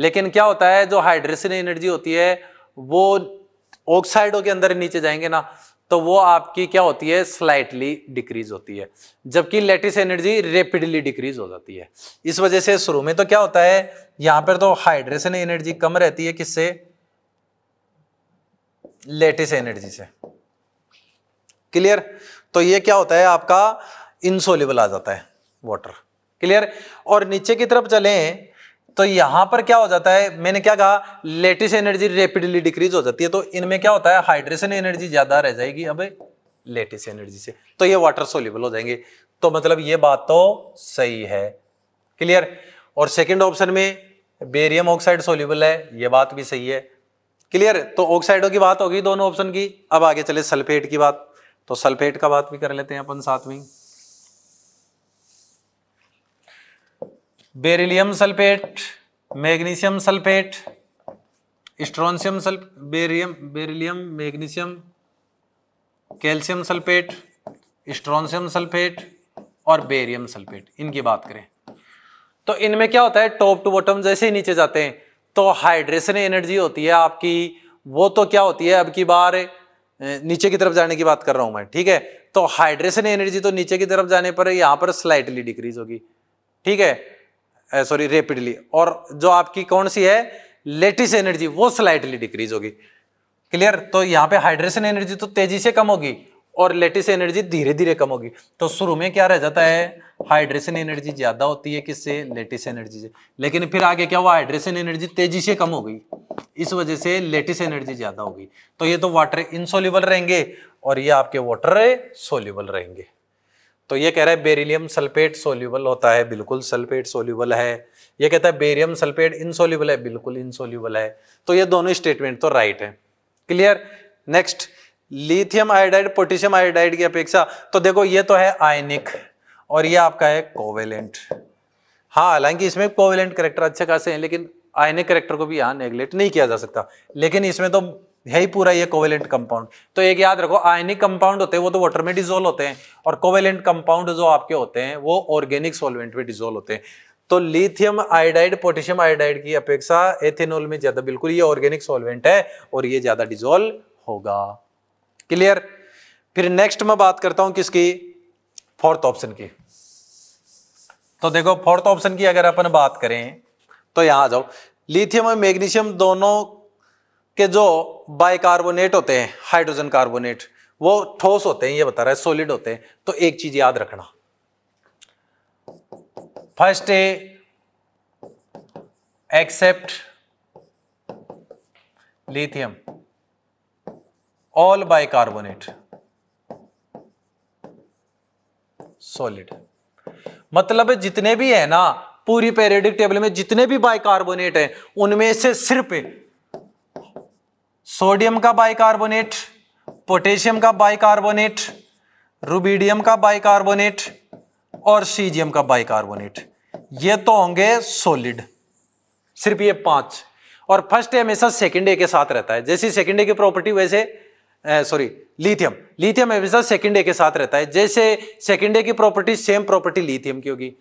लेकिन क्या होता है जो हाइड्रेशन एनर्जी होती है वो ऑक्साइडों के अंदर नीचे जाएंगे ना तो वो आपकी क्या होती है स्लाइटली डिक्रीज होती है जबकि लेटिस एनर्जी रेपिडली डिक्रीज हो जाती है इस वजह से शुरू में तो क्या होता है यहां पर तो हाइड्रेशन एनर्जी कम रहती है किससे लेटिस एनर्जी से क्लियर तो ये क्या होता है आपका इनसोलिबल आ जाता है वाटर क्लियर और नीचे की तरफ चलें तो यहां पर क्या हो जाता है मैंने क्या कहा लेटेस्ट एनर्जी रेपिडली डिक्रीज हो जाती है तो इनमें क्या होता है हाइड्रेशन एनर्जी ज्यादा रह जाएगी अब लेटेस्ट एनर्जी से तो ये वाटर सोल्यूबल हो जाएंगे तो मतलब ये बात तो सही है क्लियर और सेकेंड ऑप्शन में बेरियम ऑक्साइड सोल्यूबल है ये बात भी सही है क्लियर तो ऑक्साइडों की बात होगी दोनों ऑप्शन की अब आगे चले सल्फेट की बात तो सल्फेट का बात भी कर लेते हैं अपन साथ में beryllium sulphate magnesium sulphate strontium सल्फ barium beryllium magnesium calcium sulphate strontium sulphate और बेरियम सल्फेट इनकी बात करें तो इनमें क्या होता है टॉप टू बॉटम जैसे ही नीचे जाते हैं तो हाइड्रेशन एनर्जी होती है आपकी वो तो क्या होती है अब की बार नीचे की तरफ जाने की बात कर रहा हूं मैं ठीक है तो हाइड्रेशन एनर्जी तो नीचे की तरफ जाने पर यहाँ पर स्लाइटली डिक्रीज होगी ठीक है सॉरी रेपिडली और जो आपकी कौन सी है लेटिस एनर्जी वो स्लाइटली डिक्रीज होगी क्लियर तो यहाँ पे हाइड्रेशन एनर्जी तो तेजी से कम होगी और लेटिस एनर्जी धीरे धीरे कम होगी तो शुरू में क्या रह जाता है हाइड्रेशन एनर्जी ज्यादा होती है किससे लेटिस एनर्जी से लेकिन फिर आगे क्या हुआ हाइड्रेशन एनर्जी तेजी से कम हो गई इस वजह से लेटिस एनर्जी ज्यादा होगी तो ये तो वाटर इनसोल्यूबल रहेंगे और ये आपके वाटर सोल्यूबल रहेंगे तो ये कह रहा है बेरिलियम सल्फेट सोल्यूबल होता है बिल्कुल सल्फेट सोल्यूबल है ये कहता है बेरियम सल्फेट इनसोल्यूबल है बिल्कुल इनसोल्यूबल है तो ये दोनों स्टेटमेंट तो राइट है clear next lithium iodide potassium iodide की अपेक्षा तो देखो ये तो है आयनिक और ये आपका है कोवेलेंट हाँ हालांकि इसमें कोवेलेंट करेक्टर अच्छे खासे हैं लेकिन आयनिक करेक्टर को भी यहाँ नेग्लेक्ट नहीं किया जा सकता लेकिन इसमें तो है ही पूरा ये कोवेलेंट कंपाउंड तो एक याद रखो आयनिक कंपाउंड होते हैं वो तो वाटर में डिजोल्व होते हैं और कोवेलेंट कंपाउंड जो आपके होते हैं वो ऑर्गेनिक सोलवेंट में डिजोल्व होते हैं तो लिथियम आयोडाइड पोटेशियम आयोडाइड की अपेक्षा एथेनॉल में ज्यादा बिल्कुल ये ऑर्गेनिक सोलवेंट है और ये ज्यादा डिजोल्व होगा क्लियर फिर नेक्स्ट मैं बात करता हूं किसकी फोर्थ ऑप्शन की तो देखो फोर्थ ऑप्शन की अगर अपन बात करें तो यहां आ जाओ लिथियम और मैग्नीशियम दोनों कि जो बाइकार्बोनेट होते हैं हाइड्रोजन कार्बोनेट वो ठोस होते हैं ये बता रहा है सॉलिड होते हैं तो एक चीज याद रखना first A except lithium all bicarbonate solid मतलब जितने भी है ना पूरी पेरियोडिक टेबल में जितने भी बाइकार्बोनेट हैं उनमें से सिर्फ सोडियम का बाइकार्बोनेट पोटेशियम का बाइकार्बोनेट रूबीडियम का बाइकार्बोनेट और सीजियम का बाइकार्बोनेट ये तो होंगे सोलिड सिर्फ ये पांच और फर्स्ट ए हमेशा सेकेंड ए के साथ रहता है जैसी सेकेंड ए की प्रॉपर्टी वैसे सॉरी लिथियम लिथियम हमेशा सेकेंड ए के साथ रहता है जैसे सेकेंड ए की प्रॉपर्टी सेम प्रॉपर्टी लिथियम की होगी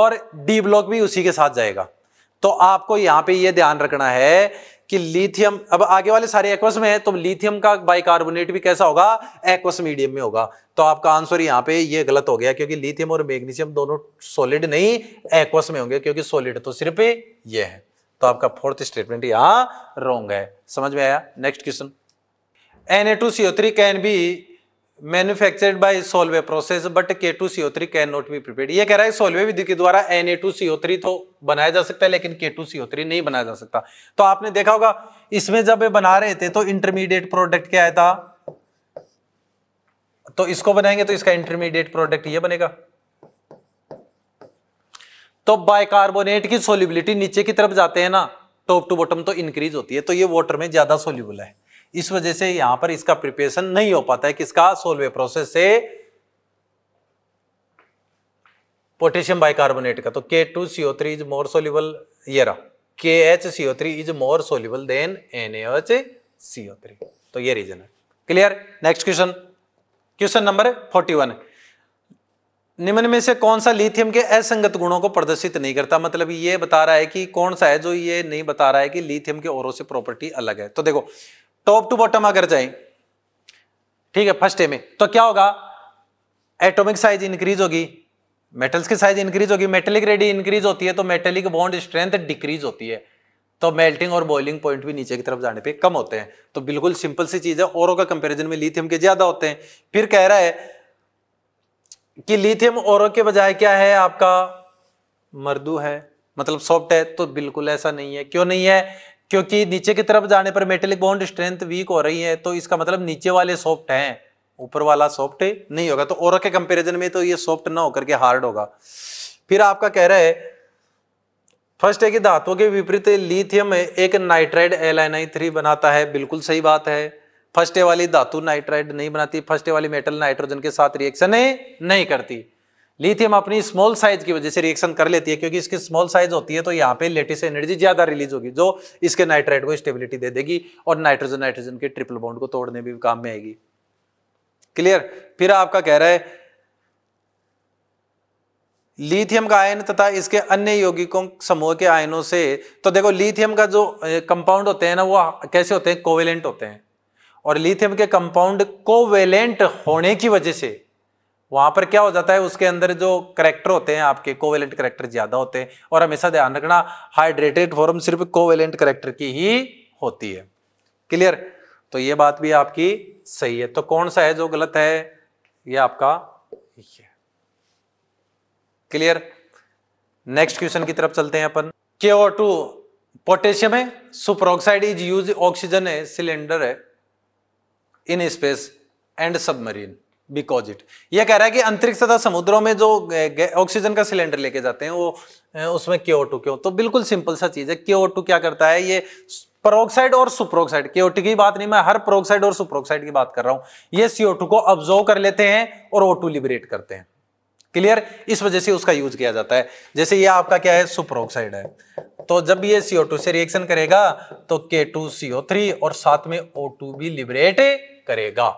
और डी ब्लॉक भी उसी के साथ जाएगा तो आपको यहां पे ये ध्यान रखना है कि लिथियम अब आगे वाले सारे एक्वस में है तो लिथियम का बाइकार्बोनेट भी कैसा होगा एक्वस मीडियम में होगा तो आपका आंसर यहां पे ये गलत हो गया क्योंकि लिथियम और मैग्नीशियम दोनों सॉलिड नहीं एक्वस में होंगे क्योंकि सॉलिड तो सिर्फ ये है तो आपका फोर्थ स्टेटमेंट यहां रोंग है समझ में आया next question N A two CO three can be manufactured by Solvay process but K two CO three can not be prepare ये कह रहा है सोलवे विधि के द्वारा N A two CO three तो बनाया जा सकता है लेकिन के टू सीओ थ्री नहीं बनाया जा सकता तो आपने देखा होगा इसमें जब ये बना रहे थे तो इंटरमीडिएट प्रोडक्ट क्या आया था तो इसको बनाएंगे तो इसका इंटरमीडिएट प्रोडक्ट ये बनेगा तो बायकार्बोनेट की सोल्यूबिलिटी नीचे की तरफ जाते हैं ना टॉप टू बॉटम तो इंक्रीज होती है तो ये वाटर में ज्यादा सोल्यूबल है इस वजह से यहां पर इसका प्रिपरेशन नहीं हो पाता है किसका सोलवे प्रोसेस से पोटेशियम बाइकार्बोनेट का तो K two CO three is more soluble ये K H CO three is more soluble than N H CO three तो ये रीजन है clear next question question number forty one निम्न में से कौन सा लिथियम के असंगत गुणों को प्रदर्शित नहीं करता मतलब ये बता रहा है कि कौन सा है जो ये नहीं बता रहा है कि लिथियम के औरों से प्रॉपर्टी अलग है तो देखो टॉप टू बॉटम अगर जाए ठीक है फर्स्ट ए में तो क्या होगा एटॉमिक साइज इंक्रीज होगी मेटल्स की साइज इंक्रीज होगी मेटेलिक रेडी इंक्रीज होती है तो मेटेलिक बॉन्ड स्ट्रेंथ डिक्रीज होती है तो मेल्टिंग और बॉइलिंग पॉइंट भी नीचे की तरफ जाने पे कम होते हैं तो बिल्कुल सिंपल सी चीज है औरों का कंपैरिजन में लिथियम के ज्यादा होते हैं फिर कह रहा है कि लिथियम औरों के बजाय क्या है आपका मर्दू है मतलब सॉफ्ट है तो बिल्कुल ऐसा नहीं है क्यों नहीं है क्योंकि नीचे की तरफ जाने पर मेटेलिक बॉन्ड स्ट्रेंथ वीक हो रही है तो इसका मतलब नीचे वाले सॉफ्ट हैं ऊपर वाला सॉफ्ट नहीं होगा तो और के कंपेरिजन में तो ये सॉफ्ट ना होकर के हार्ड होगा फिर आपका कह रहा है फर्स्ट है कि धातुओं के विपरीत लिथियम एक नाइट्राइड एल थ्री बनाता है बिल्कुल सही बात है फर्स्ट वाली धातु नाइट्राइड नहीं बनाती फर्स्ट वाली मेटल नाइट्रोजन के साथ रिएक्शन नहीं करती लिथियम अपनी स्मॉल साइज की वजह से रिएक्शन कर लेती है क्योंकि इसकी स्मॉल साइज होती है तो यहाँ पे लेटेस्ट एनर्जी ज्यादा रिलीज होगी जो इसके नाइट्राइट को स्टेबिलिटी दे देगी और नाइट्रोजन नाइट्रोजन के ट्रिपल बॉन्ड को तोड़ने भी काम में आएगी क्लियर फिर आपका कह रहा है लिथियम का आयन तथा इसके अन्य यौगिकों समूह के आयनों से तो देखो लिथियम का जो कंपाउंड होते हैं ना वो कैसे होते हैं कोवेलेंट होते हैं और लिथियम के कंपाउंड कोवेलेंट होने की वजह से वहां पर क्या हो जाता है उसके अंदर जो करेक्टर होते हैं आपके कोवेलेंट करेक्टर ज्यादा होते हैं और हमेशा ध्यान रखना हाइड्रेटेड फॉर्म सिर्फ कोवेलेंट करेक्टर की ही होती है क्लियर तो ये बात भी आपकी सही है तो कौन सा है जो गलत है ये आपका ये क्लियर नेक्स्ट क्वेश्चन की तरफ चलते हैं अपन के ओ टू पोटेशियम है सुपरऑक्साइड इज यूज ऑक्सीजन है सिलेंडर है in space and submarine because it यह कह रहा है कि अंतरिक्ष तथा समुद्रों में जो ऑक्सीजन का सिलेंडर लेके जाते हैं वो उसमें के टू क्यों तो बिल्कुल सिंपल सा चीज है के टू क्या करता है ये परोक्साइड और सुप्रोक्साइड के केओटी की बात नहीं मैं हर प्रोक्साइड और सुप्रोक्साइड की बात कर रहा हूं ये सीओ टू को ऑब्जॉर्व कर लेते हैं और ओ लिबरेट करते हैं क्लियर इस वजह से उसका यूज किया जाता है जैसे ये आपका क्या है सुप्रोक्साइड है तो जब ये सीओ टू से रिएक्शन करेगा तो के टू सीओ थ्री और साथ में O2 भी लिबरेट करेगा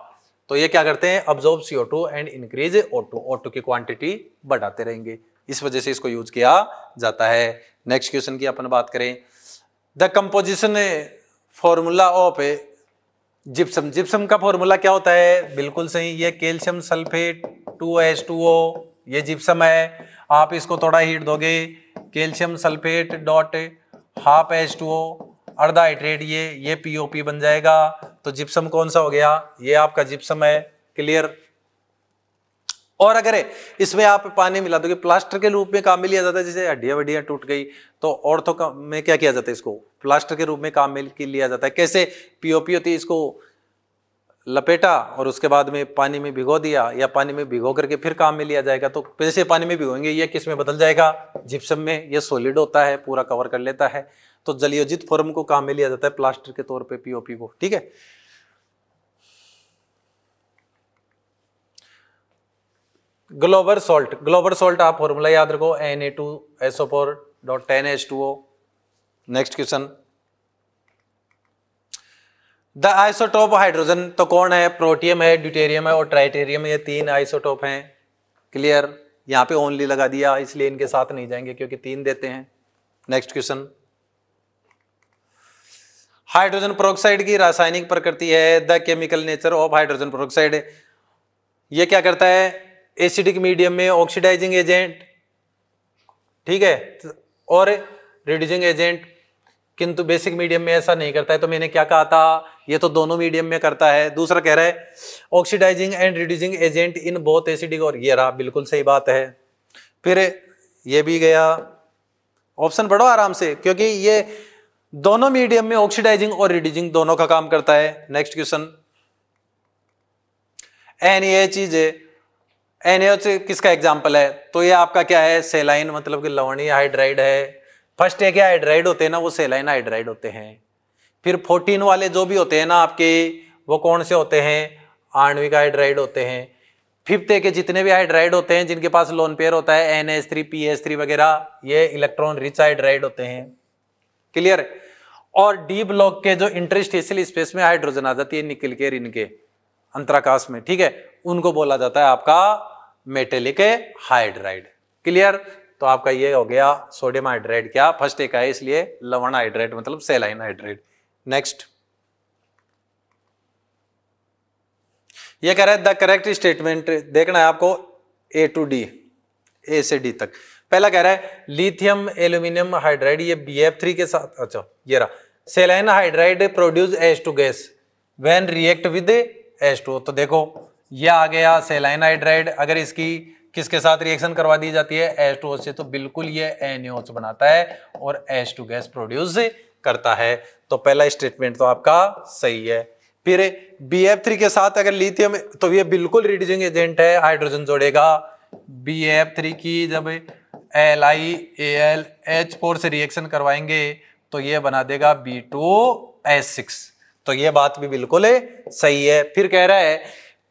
तो ये क्या करते हैं observe C two and increase O two O two की क्वांटिटी बढ़ाते रहेंगे इस वजह से इसको यूज किया जाता है नेक्स्ट क्वेश्चन की अपन बात करें the composition formula of gypsum gypsum का फॉर्मूला क्या होता है बिल्कुल सही ये calcium sulphate two H two O ये जिप्सम है आप इसको थोड़ा हीट दोगे calcium sulphate dot half H two O अर्धा हाइड्रेट ये ये पीओपी बन जाएगा तो जिप्सम कौन सा हो गया ये आपका जिप्सम है क्लियर और अगर इसमें आप पानी मिला दो प्लास्टर के रूप में काम में लिया जाता है जैसे हड्डियां वड्डियां टूट गई तो तो में क्या किया जाता है इसको प्लास्टर के रूप में काम में लिया जाता है कैसे पीओपी होती है इसको लपेटा और उसके बाद में पानी में भिगो दिया या पानी में भिगो करके फिर काम में लिया जाएगा तो जैसे पानी में भिगोएंगे ये किस में बदल जाएगा जिप्सम में ये सॉलिड होता है पूरा कवर कर लेता है तो जलियोजित फॉर्म को कहा में लिया जाता है प्लास्टर के तौर पे पीओपी को ठीक है ग्लोबर सॉल्ट ग्लोबर सॉल्ट आप फॉर्मूला याद रखो N A two SO four dot ten H two O next question the isotope hydrogen तो कौन है प्रोटियम है ड्यूटेरियम है और ट्राइटेरियम ये तीन आइसोटोप हैं क्लियर यहां पे ओनली लगा दिया इसलिए इनके साथ नहीं जाएंगे क्योंकि तीन देते हैं नेक्स्ट क्वेश्चन हाइड्रोजन प्रोक्साइड की रासायनिक प्रकृति है the chemical nature of hydrogen peroxide ये क्या करता है एसिडिक मीडियम में ऑक्सीडाइजिंग एजेंट ठीक है और रिड्यूजिंग एजेंट किंतु बेसिक मीडियम में ऐसा नहीं करता है तो मैंने क्या कहा था ये तो दोनों मीडियम में करता है दूसरा कह रहा है oxidising and reducing agent in both acidic और ये रहा बिल्कुल सही बात है फिर ये भी गया ऑप्शन पढ़ो आराम से क्योंकि ये दोनों मीडियम में ऑक्सीडाइजिंग और रिड्यूजिंग दोनों का काम करता है नेक्स्ट क्वेश्चन एन ए चीज एन एच किसका एग्जाम्पल है तो ये आपका क्या है सेलाइन मतलब कि लवणीय हाइड्राइड है फर्स्ट है क्या हाइड्राइड होते हैं ना वो सेलाइन हाइड्राइड होते हैं फिर फोर्टीन वाले जो भी होते हैं ना आपके वो कौन से होते हैं आणविक हाइड्राइड होते हैं फिफ्थ के जितने भी हाइड्राइड होते हैं जिनके पास लोन पेयर होता है N H three P H three वगैरह ये इलेक्ट्रॉन रिच हाइड्राइड होते हैं क्लियर है? और डी ब्लॉक के जो इंटरस्टेशियल स्पेस में हाइड्रोजन आ जाती है निकल के रिन के अंतराकाश में ठीक है उनको बोला जाता है आपका मेटेलिक हाइड्राइड क्लियर तो आपका ये हो गया सोडियम हाइड्राइड क्या फर्स्ट एक है इसलिए लवण हाइड्राइड मतलब सेलाइन हाइड्राइड नेक्स्ट ये कह रहे द करेक्ट स्टेटमेंट देखना है आपको ए टू डी ए से डी तक पहला कह रहा है लिथियम एल्यूमिनियम हाइड्राइड ये बी एफ थ्री के साथ अच्छा ये रहा saline hydride produce H two gas when react with H two तो देखो ये आ गया सेलाइन हाइड्राइड अगर इसकी किसके साथ रिएक्शन करवा दी जाती है एच टू से तो बिल्कुल ये एनओच बनाता है और एच टू गैस प्रोड्यूस करता है तो पहला स्टेटमेंट तो आपका सही है फिर बी एफ थ्री के साथ अगर लिथियम तो ये बिल्कुल रिड्यूसिंग एजेंट है हाइड्रोजन जोड़ेगा बी एफ थ्री की जब L I A L H four से रिएक्शन करवाएंगे तो ये बना देगा बी टू एस सिक्स तो ये बात भी बिल्कुल सही है फिर कह रहा है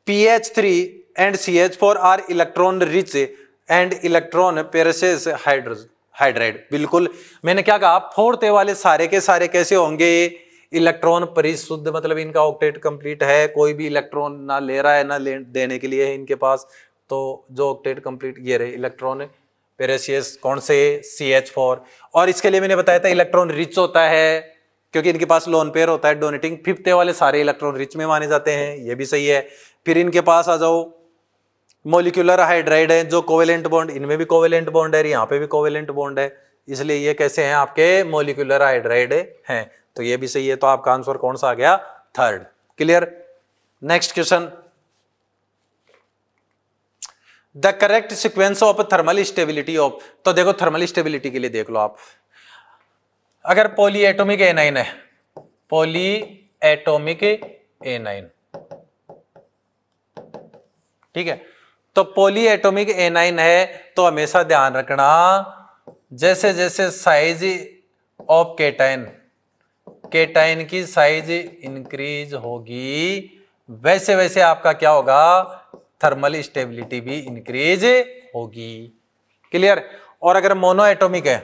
P H three and C H four are electron rich and electron precise hydride बिल्कुल मैंने क्या कहा फोर्थ वाले सारे के सारे कैसे होंगे इलेक्ट्रॉन परिशुद्ध मतलब इनका ऑक्टेट कंप्लीट है कोई भी इलेक्ट्रॉन ना ले रहा है ना देने के लिए है इनके पास तो जो ऑक्टेट कंप्लीट ये रहे इलेक्ट्रॉन पेरेसियस कौन से सी एच फोर और इसके लिए मैंने बताया था इलेक्ट्रॉन रिच होता है क्योंकि इनके पास लोन पेयर होता है डोनेटिंग फिफ्थ वाले सारे इलेक्ट्रॉन रिच में माने जाते हैं ये भी सही है फिर इनके पास आ जाओ मोलिकुलर हाइड्राइड है जो कोवेलेंट बॉन्ड इनमें भी कोवेलेंट बॉन्ड है यहाँ पे भी कोवेलेंट बॉन्ड है इसलिए ये कैसे हैं आपके मोलिकुलर हाइड्राइड हैं तो ये भी सही है तो आपका आंसर कौन सा आ गया third clear next question the correct sequence of thermal stability of तो देखो थर्मल स्टेबिलिटी के लिए देख लो आप अगर पोली एटोमिक ए नाइन है पोली एटोमिक ए नाइन ठीक है तो पोली एटोमिक ए नाइन है तो हमेशा ध्यान रखना जैसे जैसे साइज ऑफ केटाइन केटाइन की साइज इंक्रीज होगी वैसे वैसे आपका क्या होगा थर्मल स्टेबिलिटी भी इंक्रीज होगी क्लियर और अगर मोनो एटोमिक है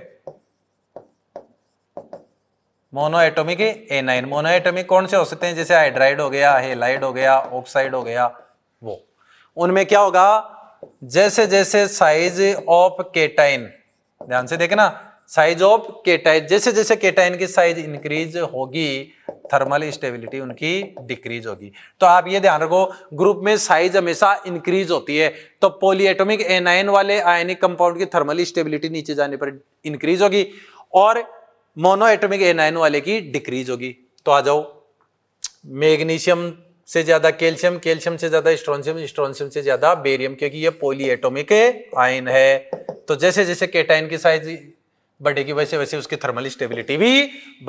mono atomic anion mono atomic कौन से हो सकते हैं जैसे हाइड्राइड हो गया हेलाइड हो गया ऑक्साइड हो गया वो उनमें क्या होगा जैसे जैसे साइज ऑफ केटाइन ध्यान से देखना साइज ऑफ केटाइन जैसे जैसे केटाइन की साइज इंक्रीज होगी थर्मल स्टेबिलिटी उनकी डिक्रीज होगी तो आप ये ध्यान रखो ग्रुप में साइज हमेशा इंक्रीज होती है तो एन एनाइन वाले आयनिक कंपाउंड की थर्मल स्टेबिलिटी नीचे जाने पर इंक्रीज होगी और मोनोएटोमिक एनाइन वाले की डिक्रीज होगी तो आ जाओ मैग्नीशियम से ज्यादा कैल्शियम कैल्शियम से ज्यादा स्ट्रोनशियम स्ट्रोनशियम से ज्यादा बेरियम क्योंकि ये पोलियटोमिक आयन है तो जैसे जैसे केटाइन की साइज बढ़ेगी वैसे वैसे उसकी थर्मल स्टेबिलिटी भी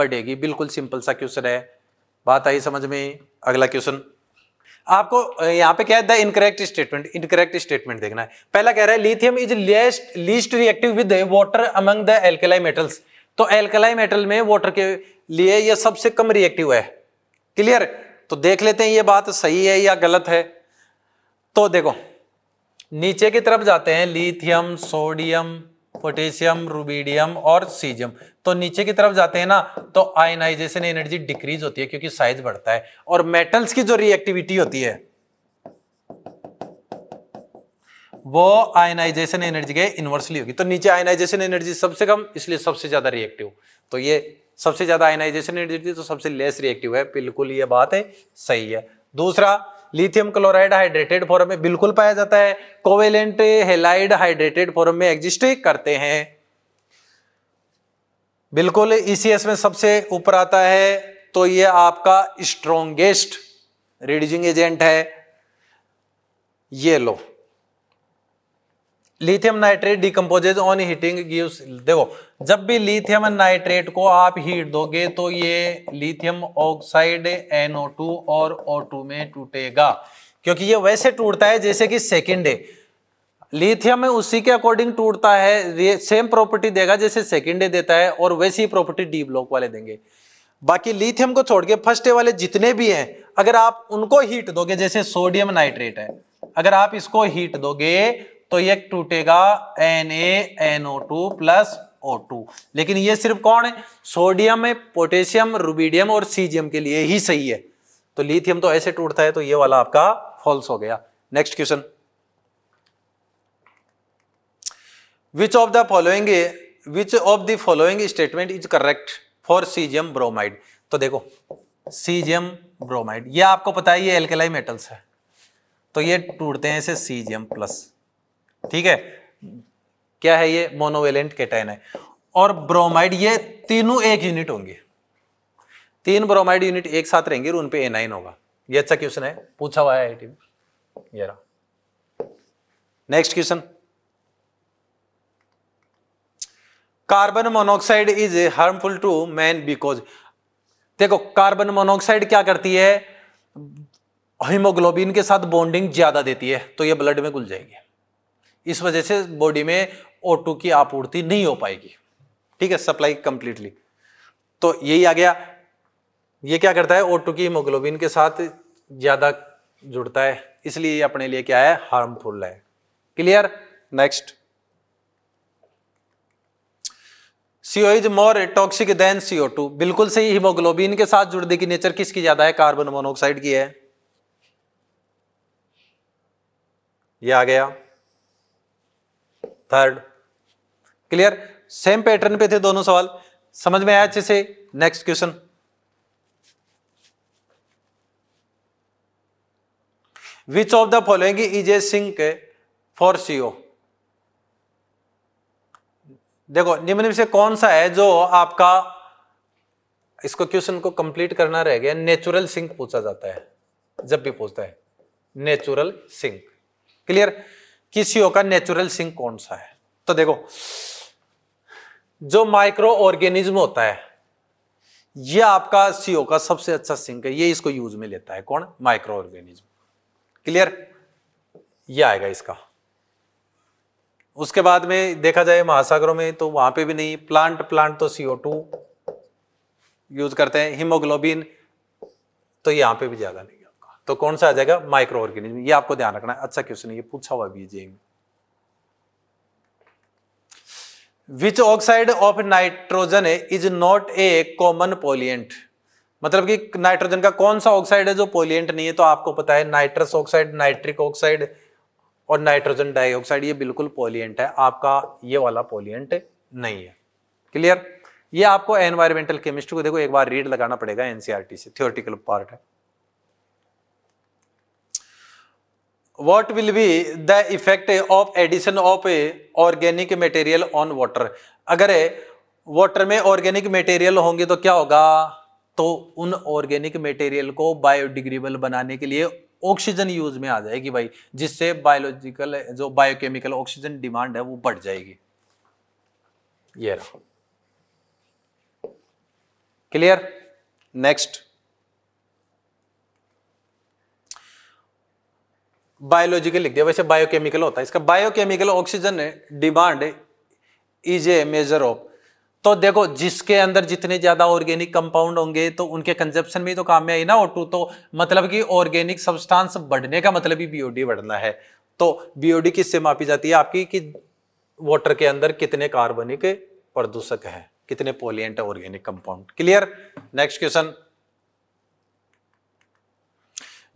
बढ़ेगी बिल्कुल सिंपल सा क्वेश्चन है बात आई समझ में अगला क्वेश्चन आपको यहां पे क्या है the incorrect statement incorrect statement देखना है पहला कह रहा है lithium is least least reactive with water among the alkali metals तो एल्केलाई मेटल में वाटर के लिए यह सबसे कम रिएक्टिव है क्लियर तो देख लेते हैं ये बात सही है या गलत है तो देखो नीचे की तरफ जाते हैं लिथियम सोडियम पोटेशियम रूबीडियम और सीजियम तो नीचे की तरफ जाते हैं ना तो आयनाइजेशन एनर्जी डिक्रीज होती है क्योंकि साइज बढ़ता है और मेटल्स की जो रिएक्टिविटी होती है वो आयनाइजेशन एनर्जी के इन्वर्सली होगी तो नीचे आयनाइजेशन एनर्जी सबसे कम इसलिए सबसे ज्यादा रिएक्टिव तो ये सबसे ज्यादा आयनाइजेशन एनर्जी तो सबसे लेस रिएक्टिव है बिल्कुल ये बात है सही है दूसरा लिथियम क्लोराइड हाइड्रेटेड फॉर्म में बिल्कुल पाया जाता है कोवेलेंट हेलाइड हाइड्रेटेड फॉर्म में एग्जिस्ट करते हैं बिल्कुल ईसीएस में सबसे ऊपर आता है तो ये आपका स्ट्रोंगेस्ट रिड्यूजिंग एजेंट है ये लो lithium nitrate decomposes on heating gives देखो जब भी लिथियम नाइट्रेट को आप हीट दोगे तो ये लिथियम ऑक्साइड NO2 और O2 में टूटेगा क्योंकि ये वैसे टूटता है जैसे कि सेकेंड डे लिथियम उसी के अकॉर्डिंग टूटता है सेम प्रॉपर्टी देगा जैसे सेकेंड डे देता है और वैसी प्रॉपर्टी डी ब्लॉक वाले देंगे बाकी लिथियम को छोड़ के फर्स्ट डे वाले जितने भी हैं अगर आप उनको हीट दोगे जैसे सोडियम नाइट्रेट है अगर आप इसको हीट दोगे तो ये टूटेगा N A N O two plus O two लेकिन ये सिर्फ कौन है सोडियम है पोटेशियम रुबीडियम और सीजियम के लिए ही सही है तो लिथियम तो ऐसे टूटता है तो ये वाला आपका फॉल्स हो गया next question which of the following which of the following statement is correct for caesium bromide तो देखो सीजियम ब्रोमाइड ये आपको पता है ये एल्केलाई मेटल्स है तो ये टूटते हैं इसे सीजियम प्लस ठीक है क्या है ये मोनोवेलेंट कैटाइन है और ब्रोमाइड ये तीनों एक यूनिट होंगे तीन ब्रोमाइड यूनिट एक साथ रहेंगे और उनपे एनाइन होगा ये अच्छा क्वेश्चन है पूछा हुआ है next question carbon monoxide is harmful to man because देखो कार्बन मोनोक्साइड क्या करती है हीमोग्लोबिन के साथ बॉन्डिंग ज्यादा देती है तो ये ब्लड में घुल जाएगी इस वजह से बॉडी में ओ की आपूर्ति नहीं हो पाएगी ठीक है सप्लाई कंप्लीटली तो यही आ गया ये क्या करता है ओ की हीमोग्लोबिन के साथ ज़्यादा जुड़ता है इसलिए अपने लिए क्या है हार्मफुल है clear next CO is more toxic than CO two बिल्कुल सही हीमोग्लोबिन के साथ जुड़ने की नेचर किसकी ज्यादा है कार्बन मोनोऑक्साइड की है यह आ गया थर्ड क्लियर सेम पैटर्न पे थे दोनों सवाल समझ में आया अच्छे से next question which of the following is a sink for CO देखो निम्न में से कौन सा है जो आपका इसको क्वेश्चन को कंप्लीट करना रह गया नेचुरल सिंक पूछा जाता है जब भी पूछता है नेचुरल सिंक क्लियर किसी का नेचुरल सिंक कौन सा है तो देखो जो माइक्रो ऑर्गेनिज्म होता है ये आपका सीओ का सबसे अच्छा सिंक है ये इसको यूज में लेता है कौन माइक्रो ऑर्गेनिज्म क्लियर ये आएगा इसका उसके बाद में देखा जाए महासागरों में तो वहां पे भी नहीं प्लांट प्लांट तो सीओ टू यूज करते हैं हीमोग्लोबिन तो यहां पे भी ज्यादा नहीं तो कौन सा आ जाएगा माइक्रो ऑर्गेनिज्म ये आपको ध्यान रखना है अच्छा क्वेश्चन ये पूछा हुआ भी जेम which oxide of nitrogen is not a common pollutant मतलब कि नाइट्रोजन का कौन सा ऑक्साइड है जो पोलियंट नहीं है तो आपको पता है नाइट्रस ऑक्साइड नाइट्रिक ऑक्साइड और नाइट्रोजन डाइऑक्साइड ये बिल्कुल पोलियंट है आपका ये वाला पोलियंट नहीं है क्लियर ये आपको एनवायरमेंटल केमिस्ट्री को देखो एक बार रीड लगाना पड़ेगा एनसीआरटी से थियोरटिकल पार्ट है what will be the effect of addition of organic material on water अगर वाटर में ऑर्गेनिक मटेरियल होंगे तो क्या होगा तो उन ऑर्गेनिक मटेरियल को बायोडिग्रेबल बनाने के लिए ऑक्सीजन यूज में आ जाएगी भाई जिससे बायोलॉजिकल जो बायोकेमिकल ऑक्सीजन डिमांड है वो बढ़ जाएगी ये रहा क्लियर नेक्स्ट बायोलॉजिकल लिख दिया वैसे बायोकेमिकल होता है इसका biochemical oxygen demand is a measure of तो देखो जिसके अंदर जितने ज्यादा ऑर्गेनिक कंपाउंड होंगे तो उनके कंजप्शन में तो काम में आई ना ऑटू तो मतलब कि ऑर्गेनिक सब्सटेंस बढ़ने का मतलब ही बीओडी बढ़ना है तो बीओडी किससे मापी जाती है आपकी कि वाटर के अंदर कितने कार्बनिक प्रदूषक हैं कितने pollutant organic compound clear next question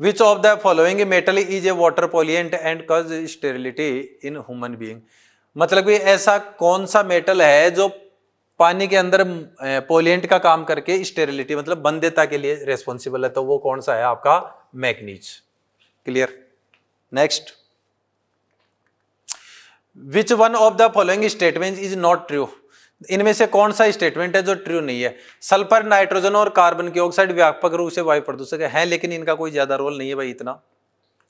which of the following metal is a water pollutant and cause sterility in human being मतलब कि ऐसा कौन सा मेटल है जो पानी के अंदर पोलियंट का काम करके स्टेरिलिटी मतलब बंदेता के लिए रेस्पॉन्सिबल है तो वो कौन सा है आपका manganese clear next which one of the following statement is not true इनमें से कौन सा स्टेटमेंट है जो ट्रू नहीं है सल्फर नाइट्रोजन और कार्बन की ऑक्साइड व्यापक रूप से वायु प्रदूषक है लेकिन इनका कोई ज्यादा रोल नहीं है भाई इतना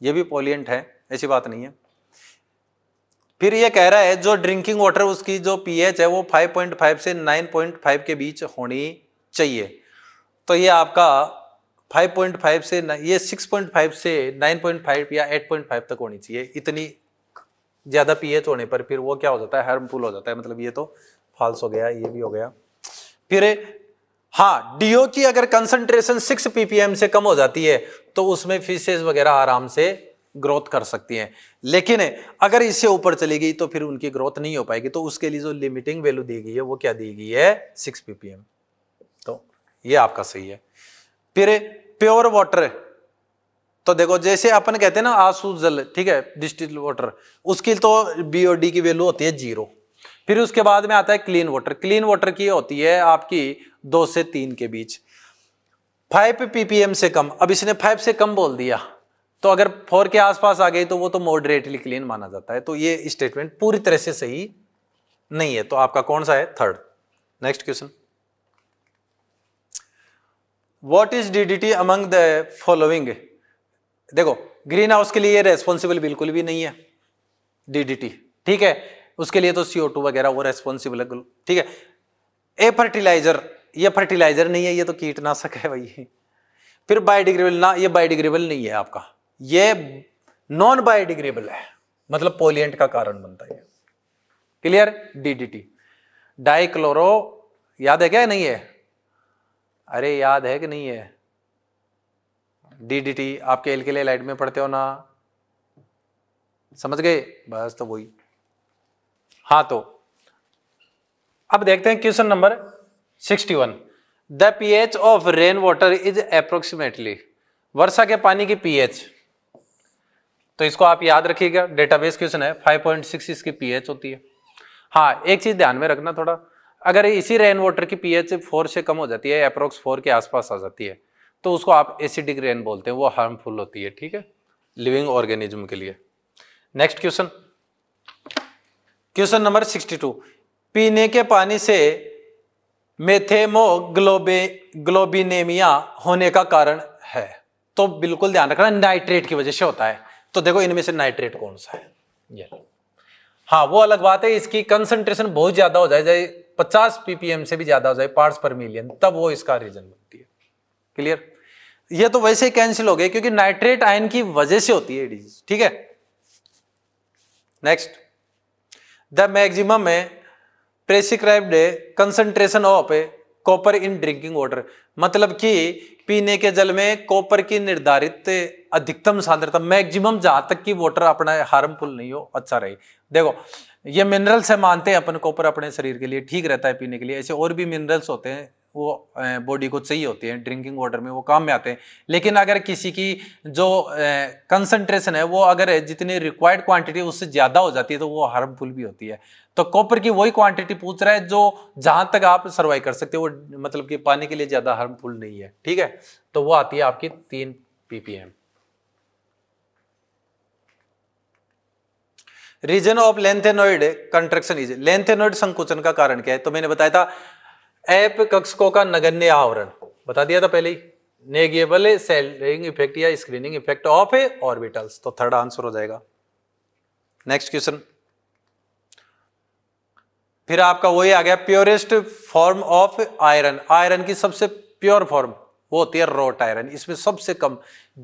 ये भी पोलियंट है ऐसी बात नहीं है फिर ये कह रहा है जो ड्रिंकिंग वाटर उसकी जो पीएच है वो 5.5 से 9.5 के बीच होनी चाहिए तो ये आपका 5.5 से ये 6.5 से 9.5 या 8.5 तक होनी चाहिए इतनी ज़्यादा पीएच होने पर फिर वो क्या हो जाता है हार्मफुल हो जाता है मतलब ये तो फॉल्स हो गया ये भी हो गया फिर हाँ डीओ की अगर कंसंट्रेशन सिक्स पीपीएम से कम हो जाती है तो उसमें फिशेज वगैरह आराम से ग्रोथ कर सकती हैं लेकिन अगर इससे ऊपर चली गई तो फिर उनकी ग्रोथ नहीं हो पाएगी तो उसके लिए जो लिमिटिंग वैल्यू दी गई है वो क्या दी गई है सिक्स पीपीएम तो ये आपका सही है फिर प्योर वाटर तो देखो जैसे अपन कहते हैं ना आसू जल ठीक है डिस्टिल वाटर उसकी तो बीओडी की वैल्यू होती है जीरो फिर उसके बाद में आता है क्लीन वाटर क्लीन वाटर की होती है आपकी दो से तीन के बीच फाइव पीपीएम से कम अब इसने फाइव से कम बोल दिया तो अगर फोर के आसपास आ गई तो वो तो मॉडरेटली क्लीन माना जाता है तो ये स्टेटमेंट पूरी तरह से सही नहीं है तो आपका कौन सा है third next question what is DDT among the following देखो ग्रीन हाउस के लिए रेस्पॉन्सिबल बिल्कुल भी नहीं है डीडीटी ठीक है उसके लिए तो सीओ टू वगैरह वो रेस्पॉन्सिबल है ठीक है ए फर्टिलाइजर ये फर्टिलाइजर नहीं है ये तो कीटनाशक है भाई फिर बायोडिग्रेबल ना ये बायोडिग्रेबल नहीं है आपका ये नॉन बायोडिग्रेबल है मतलब पोलियंट का कारण बनता है क्लियर डीडीटी डाइक्लोरो याद है क्या नहीं है अरे याद है कि नहीं है डीडीटी आपके एल के लिए लाइट में पढ़ते हो ना समझ गए बस तो वही हाँ तो अब देखते हैं question number 61 the H of rain water is approximately वर्षा के पानी की एच तो इसको आप याद रखिएगा डेटाबेस क्वेश्चन है 5.6 इसकी एच होती है हाँ एक चीज ध्यान में रखना थोड़ा अगर इसी रेन वाटर की पीएच फोर से कम हो जाती है अप्रोक्स फोर के आसपास आ जाती है तो उसको आप एसिडिक रेन बोलते हैं वो हार्मफुल होती है ठीक है लिविंग ऑर्गेनिज्म के लिए next question question number sixty two पीने के पानी से मेथेमोग्लोबे ग्लोबिनेमिया होने का कारण है तो बिल्कुल ध्यान रखना नाइट्रेट की वजह से होता है तो देखो इनमें से नाइट्रेट कौन सा है ये हाँ वो अलग बात है इसकी कंसंट्रेशन बहुत ज्यादा हो जाए जाए पचास पीपीएम से भी ज्यादा हो जाए पार्ट्स पर मिलियन तब वो इसका रीजन बनती है क्लियर ये तो वैसे ही कैंसिल हो गए क्योंकि नाइट्रेट आयन की वजह से होती है डिजीज ठीक है नेक्स्ट the है prescribed concentration of copper in drinking water मतलब कि पीने के जल में कॉपर की निर्धारित अधिकतम सांद्रता मैक्सिमम जहाँ तक कि वाटर अपना हार्मफुल नहीं हो अच्छा रहे देखो ये मिनरल्स है मानते हैं अपन कॉपर अपने शरीर के लिए ठीक रहता है पीने के लिए ऐसे और भी मिनरल्स होते हैं वो बॉडी को चाहिए होती है ड्रिंकिंग वाटर में वो काम में आते हैं लेकिन अगर किसी की जो कंसंट्रेशन है वो अगर जितनी रिक्वायर्ड क्वांटिटी उससे ज़्यादा हो जाती है तो वो हार्मफुल भी होती है तो कॉपर की वही क्वांटिटी पूछ रहा है जो जहाँ तक आप सर्वाइव कर सकते हो वो मतलब कि पानी के लिए ज़्यादा हार्मफुल नहीं है ठीक है तो वो आती है आपकी तीन ppm reason of lanthanoid contraction is lanthanoid संकुचन का कारण क्या है तो मैंने बताया था ऐप कक्षकों का नगण्य आवरण बता दिया था पहले ही नेगेबल सेलिंग इफेक्ट या screening effect of a orbitals तो थर्ड आंसर हो जाएगा नेक्स्ट क्वेश्चन फिर आपका वही आ गया purest form of iron iron की सबसे प्योर फॉर्म वो होती है रोट आयरन इसमें सबसे कम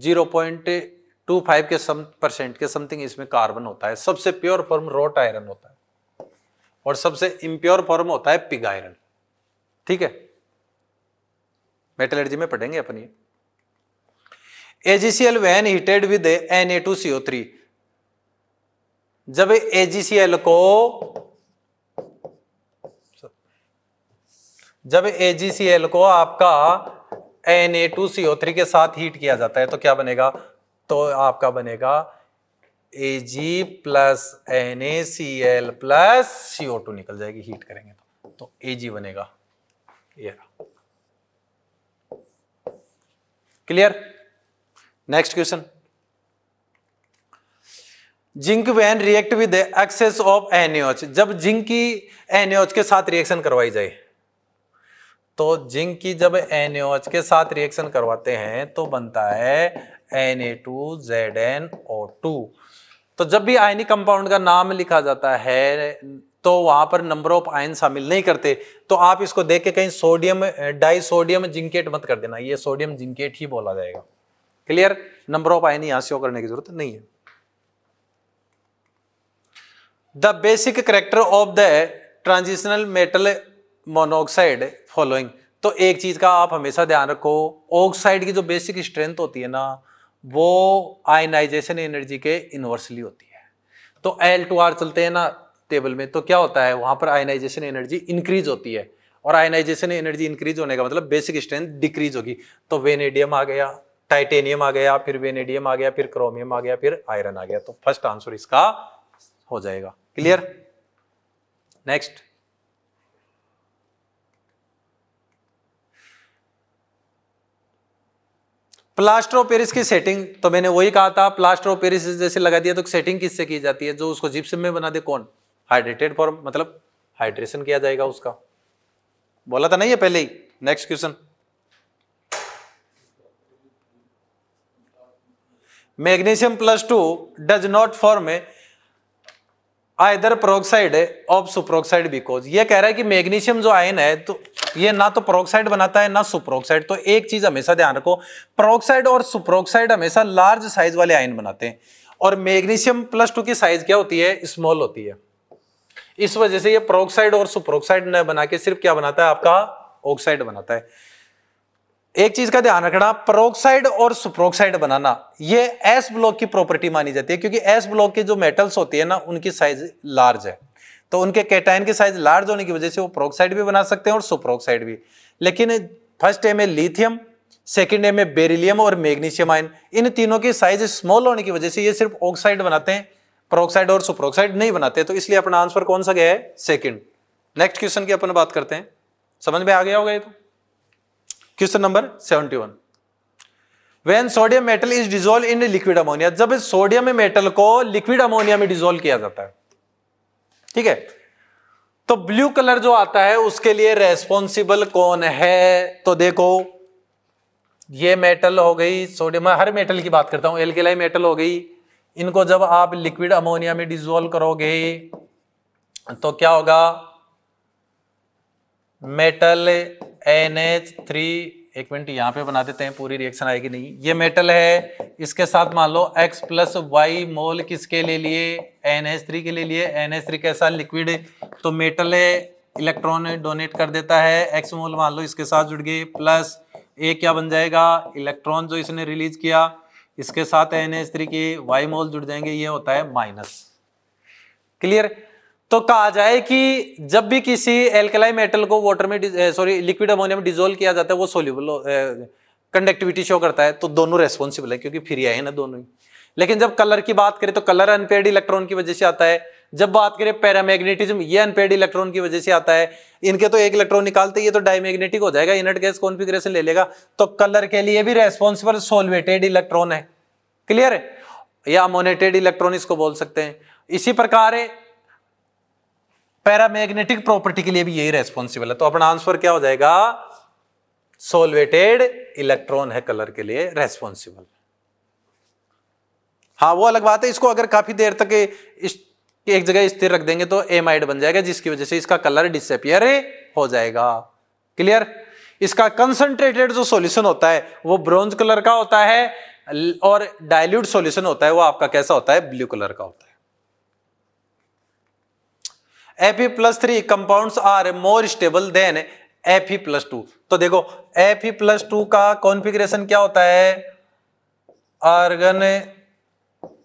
0.25 के सम परसेंट के समथिंग इसमें कार्बन होता है सबसे प्योर फॉर्म रोट आयरन होता है और सबसे इम्प्योर फॉर्म होता है पिग आयरन ठीक है मेटलर्जी में पढ़ेंगे अपन ये AgCl when heated with N A two CO three जब एजीसीएल को जब एजीसीएल को आपका N A two CO three के साथ हीट किया जाता है तो क्या बनेगा तो आपका बनेगा A G plus N A C L plus CO two निकल जाएगी हीट करेंगे तो, तो ए जी बनेगा ईयर clear next question zinc when react with excess of NH जब जिंक की एनएच के साथ रिएक्शन करवाई जाए तो जिंक की जब एनएच के साथ रिएक्शन करवाते हैं तो बनता है Na2ZnO2 तो जब भी आयनिक कंपाउंड का नाम लिखा जाता है तो वहां पर नंबर ऑफ आयन शामिल नहीं करते तो आप इसको देख के कहीं सोडियम डाई सोडियम जिंकेट मत कर देना ये सोडियम जिंकेट ही बोला जाएगा क्लियर नंबर ऑफ आयन यहां से करने की जरूरत नहीं है the basic character of the transitional metal monoxide following तो एक चीज का आप हमेशा ध्यान रखो ऑक्साइड की जो बेसिक स्ट्रेंथ होती है ना वो आयनाइजेशन एनर्जी के इन्वर्सली होती है तो एल टू आर चलते हैं ना टेबल में तो क्या होता है वहां पर आयनाइजेशन एनर्जी इंक्रीज होती है और आयनाइजेशन एनर्जी इंक्रीज होने का मतलब बेसिक स्ट्रेंथ डिक्रीज होगी तो वेनेडियम आ गया टाइटेनियम आ गया फिर वेनेडियम आ गया फिर क्रोमियम आ गया फिर आयरन आ गया तो फर्स्ट आंसर इसका हो जाएगा clear next plaster of Paris की सेटिंग तो मैंने वही कहा था प्लास्टर ऑफ पेरिस जैसे लगा दिया तो सेटिंग किससे की जाती है जो उसको जिप्सम में बना दे कौन हाइड्रेटेड फॉर्म मतलब हाइड्रेशन किया जाएगा उसका बोला था नहीं है पहले ही next question magnesium plus two does not form a peroxide of superoxide because ये कह रहा है कि मैग्नीशियम जो आयन है तो ये ना तो प्रोक्साइड बनाता है ना सुप्रोक्साइड तो एक चीज हमेशा ध्यान रखो प्रोक्साइड और सुप्रोक्साइड हमेशा लार्ज साइज वाले आयन बनाते हैं और मैग्नीशियम प्लस टू की साइज क्या होती है स्मॉल होती है इस वजह से ये प्रोक्साइड और सुप्रोक्साइड न बना के सिर्फ क्या बनाता है आपका ऑक्साइड बनाता है एक चीज का ध्यान रखना प्रोक्साइड और सुप्रोक्साइड बनाना ये एस ब्लॉक की प्रॉपर्टी मानी जाती है क्योंकि एस ब्लॉक के जो मेटल्स होती है ना उनकी साइज लार्ज है तो उनके कैटाइन की साइज लार्ज होने की वजह से वो प्रोक्साइड भी बना सकते हैं और सुप्रोक्साइड भी लेकिन फर्स्ट एम में लिथियम सेकेंड एम में बेरिलियम और मैग्नीशियम आयन इन तीनों की साइज स्मॉल होने की वजह से ये सिर्फ ऑक्साइड बनाते हैं प्रोक्साइड और सुप्रोक्साइड नहीं बनाते तो इसलिए अपना आंसर कौन सा गया है सेकेंड नेक्स्ट क्वेश्चन की अपन बात करते हैं समझ में आ गया होगा ये तो question number seventy one when sodium metal is dissolve in liquid ammonia जब सोडियम मेटल को लिक्विड अमोनिया में डिजोल्व किया जाता है ठीक है तो ब्लू कलर जो आता है उसके लिए रेस्पॉन्सिबल कौन है तो देखो ये मेटल हो गई सोडियम हर मेटल की बात करता हूं एल्केलाई मेटल हो गई इनको जब आप लिक्विड अमोनिया में डिजोल्व करोगे तो क्या होगा मेटल एन एच थ्री एक मिनट यहाँ पे बना देते हैं पूरी रिएक्शन आएगी नहीं ये मेटल है इसके साथ मान लो एक्स प्लस वाई मोल किसके ले लिए एन एच थ्री के ले लिए एन एच थ्री कैसा लिक्विड तो मेटल इलेक्ट्रॉन डोनेट कर देता है एक्स मोल मान लो इसके साथ जुड़ गए प्लस ए क्या बन जाएगा इलेक्ट्रॉन जो इसने रिलीज किया इसके साथ एन एच थ्री के वाई मोल जुड़ जाएंगे ये होता है माइनस क्लियर तो कहा जाए कि जब भी किसी एल्कलाई मेटल को वाटर में सॉरी लिक्विड अमोनिया में डिजोल्व किया जाता है वो सोल्यूबल कंडक्टिविटी शो करता है तो दोनों रेस्पॉन्सिबल है क्योंकि फ्री आए ना दोनों ही लेकिन जब कलर की बात करें तो कलर अनपेड इलेक्ट्रॉन की वजह से आता है जब बात करें पैरामैग्नेटिज्म ये अनपेड इलेक्ट्रॉन की वजह से आता है इनके तो एक इलेक्ट्रॉन निकालते ये तो डायमैग्नेटिक हो जाएगा इनर्ट गैस कॉन्फ़िगरेशन ले लेगा तो कलर के लिए भी रेस्पॉन्सिबल सोलवेटेड इलेक्ट्रॉन है क्लियर है या मोनेटेड इलेक्ट्रॉनिक्स को बोल सकते हैं इसी प्रकार है पैरामैग्नेटिक प्रॉपर्टी के लिए भी यही रेस्पॉन्सिबल है तो अपना आंसर क्या हो जाएगा सोलवेटेड इलेक्ट्रॉन है कलर के लिए रेस्पॉन्सिबल हाँ वो अलग बात है इसको अगर काफी देर तक इस एक जगह स्थिर रख देंगे तो एमाइड बन जाएगा जिसकी वजह से इसका कलर डिसअपियर हो जाएगा क्लियर इसका कंसंट्रेटेड जो सॉल्यूशन होता है वो ब्रॉन्ज कलर का होता है और डायल्यूट सॉल्यूशन होता है वो आपका कैसा होता है ब्लू कलर का होता है F plus three compound are more stable than F plus two तो देखो एफ प्लस टू का कॉन्फिग्रेशन क्या होता है argon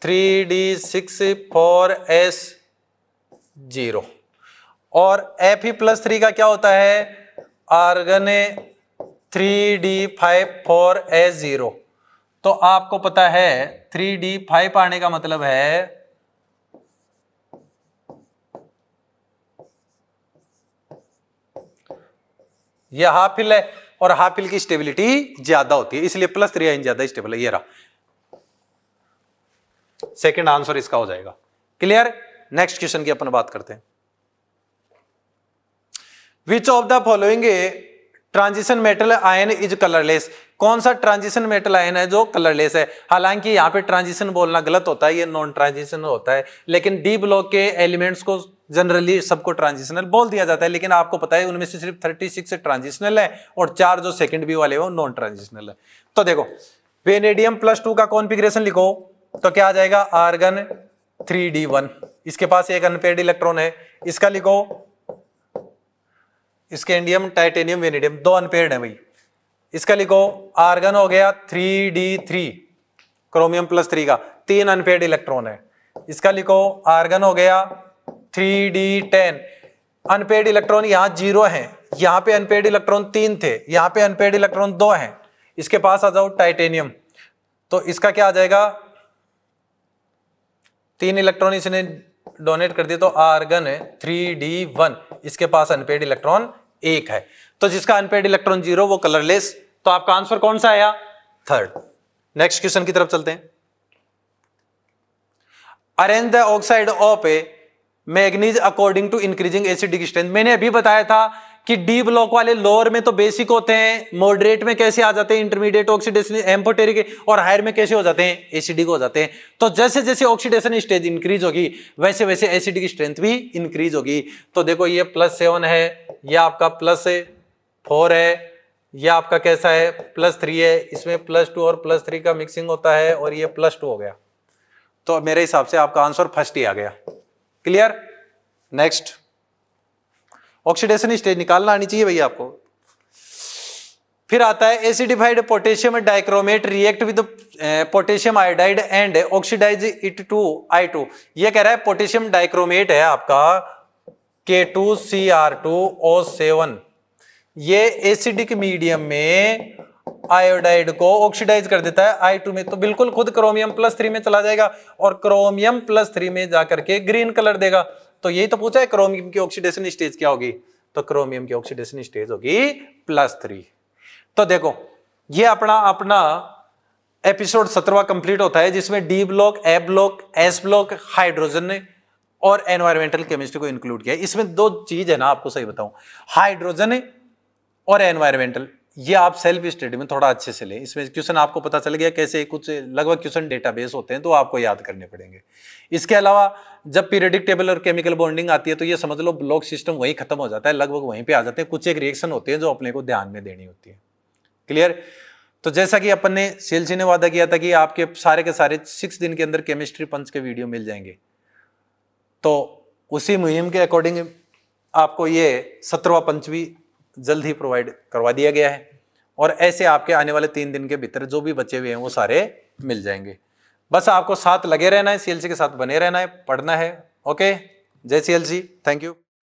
three D six four S zero और एफ प्लस थ्री का क्या होता है argon three D five four S zero तो आपको पता है थ्री डी फाइव आने का मतलब है यह हाफ हिल है और हाफ हिल की स्टेबिलिटी ज्यादा होती है इसलिए प्लस थ्री आइन ज्यादा स्टेबल है ये रहा सेकंड आंसर इसका हो जाएगा क्लियर नेक्स्ट क्वेश्चन की अपन बात करते हैं which of the following transition metal ion is colourless कौन सा ट्रांजिशन मेटल आयन है जो कलरलेस है हालांकि यहाँ पे ट्रांजिशन बोलना गलत होता है ये नॉन ट्रांजिशन होता है लेकिन डी ब्लॉक के एलिमेंट्स को जनरली सबको ट्रांजिशनल बोल दिया जाता है लेकिन आपको पता है उनमें से सिर्फ थर्टी सिक्स ट्रांजिशनल है और चार जो सेकंड बी वाले वो नॉन ट्रांजिशनल है तो देखो वेनेडियम प्लस टू का कॉन्फिग्रेशन लिखो तो क्या आ जाएगा आर्गन थ्री डी वन इसके पास एक अनपेड इलेक्ट्रॉन है इसका लिखो स्केंडियम टाइटेनियम वेनेडियम दो अनपेड है भाई इसका लिखो आर्गन हो गया three D three chromium plus three का तीन अनपेड इलेक्ट्रॉन है इसका लिखो आर्गन हो गया three D ten unpaired electron यहाँ जीरो है यहाँ पे अनपेड इलेक्ट्रॉन तीन थे यहाँ पे अनपेड इलेक्ट्रॉन दो हैं इसके पास आ जाओ टाइटेनियम तो इसका क्या आ जाएगा तीन इलेक्ट्रॉन इसने डोनेट कर दिया तो आर्गन है थ्री डी वन इसके पास अनपेड इलेक्ट्रॉन एक है तो जिसका अनपेड इलेक्ट्रॉन जीरो वो कलरलेस तो आपका आंसर कौन सा आया थर्ड नेक्स्ट क्वेश्चन की तरफ चलते हैं arrange the oxide of a manganese according to increasing acidic strength मैंने अभी बताया था कि डी ब्लॉक वाले लोअर में तो बेसिक होते हैं मॉडरेट में कैसे आ जाते हैं इंटरमीडिएट ऑक्सीडेशन एम्पोटेरिक और हायर में कैसे हो जाते हैं एसिडिक हो जाते हैं तो जैसे जैसे ऑक्सीडेशन स्टेज इंक्रीज होगी वैसे वैसे एसिड की स्ट्रेंथ भी इंक्रीज होगी तो देखो ये प्लस सेवन है यह आपका प्लस फोर है यह आपका कैसा है प्लस थ्री है इसमें प्लस टू और प्लस थ्री का मिक्सिंग होता है और ये प्लस टू हो गया तो मेरे हिसाब से आपका आंसर फर्स्ट ही आ गया क्लियर नेक्स्ट ऑक्सीडेशन स्टेज निकालना आनी चाहिए भैया आपको फिर आता है acidified potassium dichromate react with potassium iodide and oxidize it to I two यह कह रहा है पोटेशियम डाइक्रोमेट है आपका K two C R two O seven ये एसिडिक मीडियम में आयोडाइड को ऑक्सीडाइज कर देता है आई टू में तो बिल्कुल खुद क्रोमियम प्लस थ्री में चला जाएगा और क्रोमियम प्लस थ्री में जाकर के ग्रीन कलर देगा तो यही तो पूछा है क्रोमियम की ऑक्सीडेशन स्टेज क्या होगी तो क्रोमियम की ऑक्सीडेशन स्टेज होगी प्लस थ्री तो देखो ये अपना अपना एपिसोड सत्रवा कंप्लीट होता है जिसमें D block A block S block hydrogen और एनवायरमेंटल केमिस्ट्री को इंक्लूड किया इसमें दो चीज है ना आपको सही बताऊं हाइड्रोजन और एनवायरमेंटल ये आप सेल्फ स्टडी में थोड़ा अच्छे से लें इसमें क्वेश्चन आपको पता चल गया कैसे कुछ लगभग क्वेश्चन डेटाबेस होते हैं तो आपको याद करने पड़ेंगे इसके अलावा जब पीरियडिक टेबल और केमिकल बॉन्डिंग आती है तो ये समझ लो ब्लॉक सिस्टम वहीं खत्म हो जाता है लगभग वहीं पर आ जाते हैं कुछ एक रिएक्शन होते हैं जो अपने को ध्यान में देनी होती है क्लियर तो जैसा कि अपन ने सेल ने वादा किया था कि आपके सारे के सारे सिक्स दिन के अंदर केमिस्ट्री पंच के वीडियो मिल जाएंगे तो उसी मुहिम के अकॉर्डिंग आपको ये सत्रवा पंचवी जल्द ही प्रोवाइड करवा दिया गया है और ऐसे आपके आने वाले तीन दिन के भीतर जो भी बचे हुए हैं वो सारे मिल जाएंगे बस आपको साथ लगे रहना है सीएलसी के साथ बने रहना है पढ़ना है ओके जय सीएलसी थैंक यू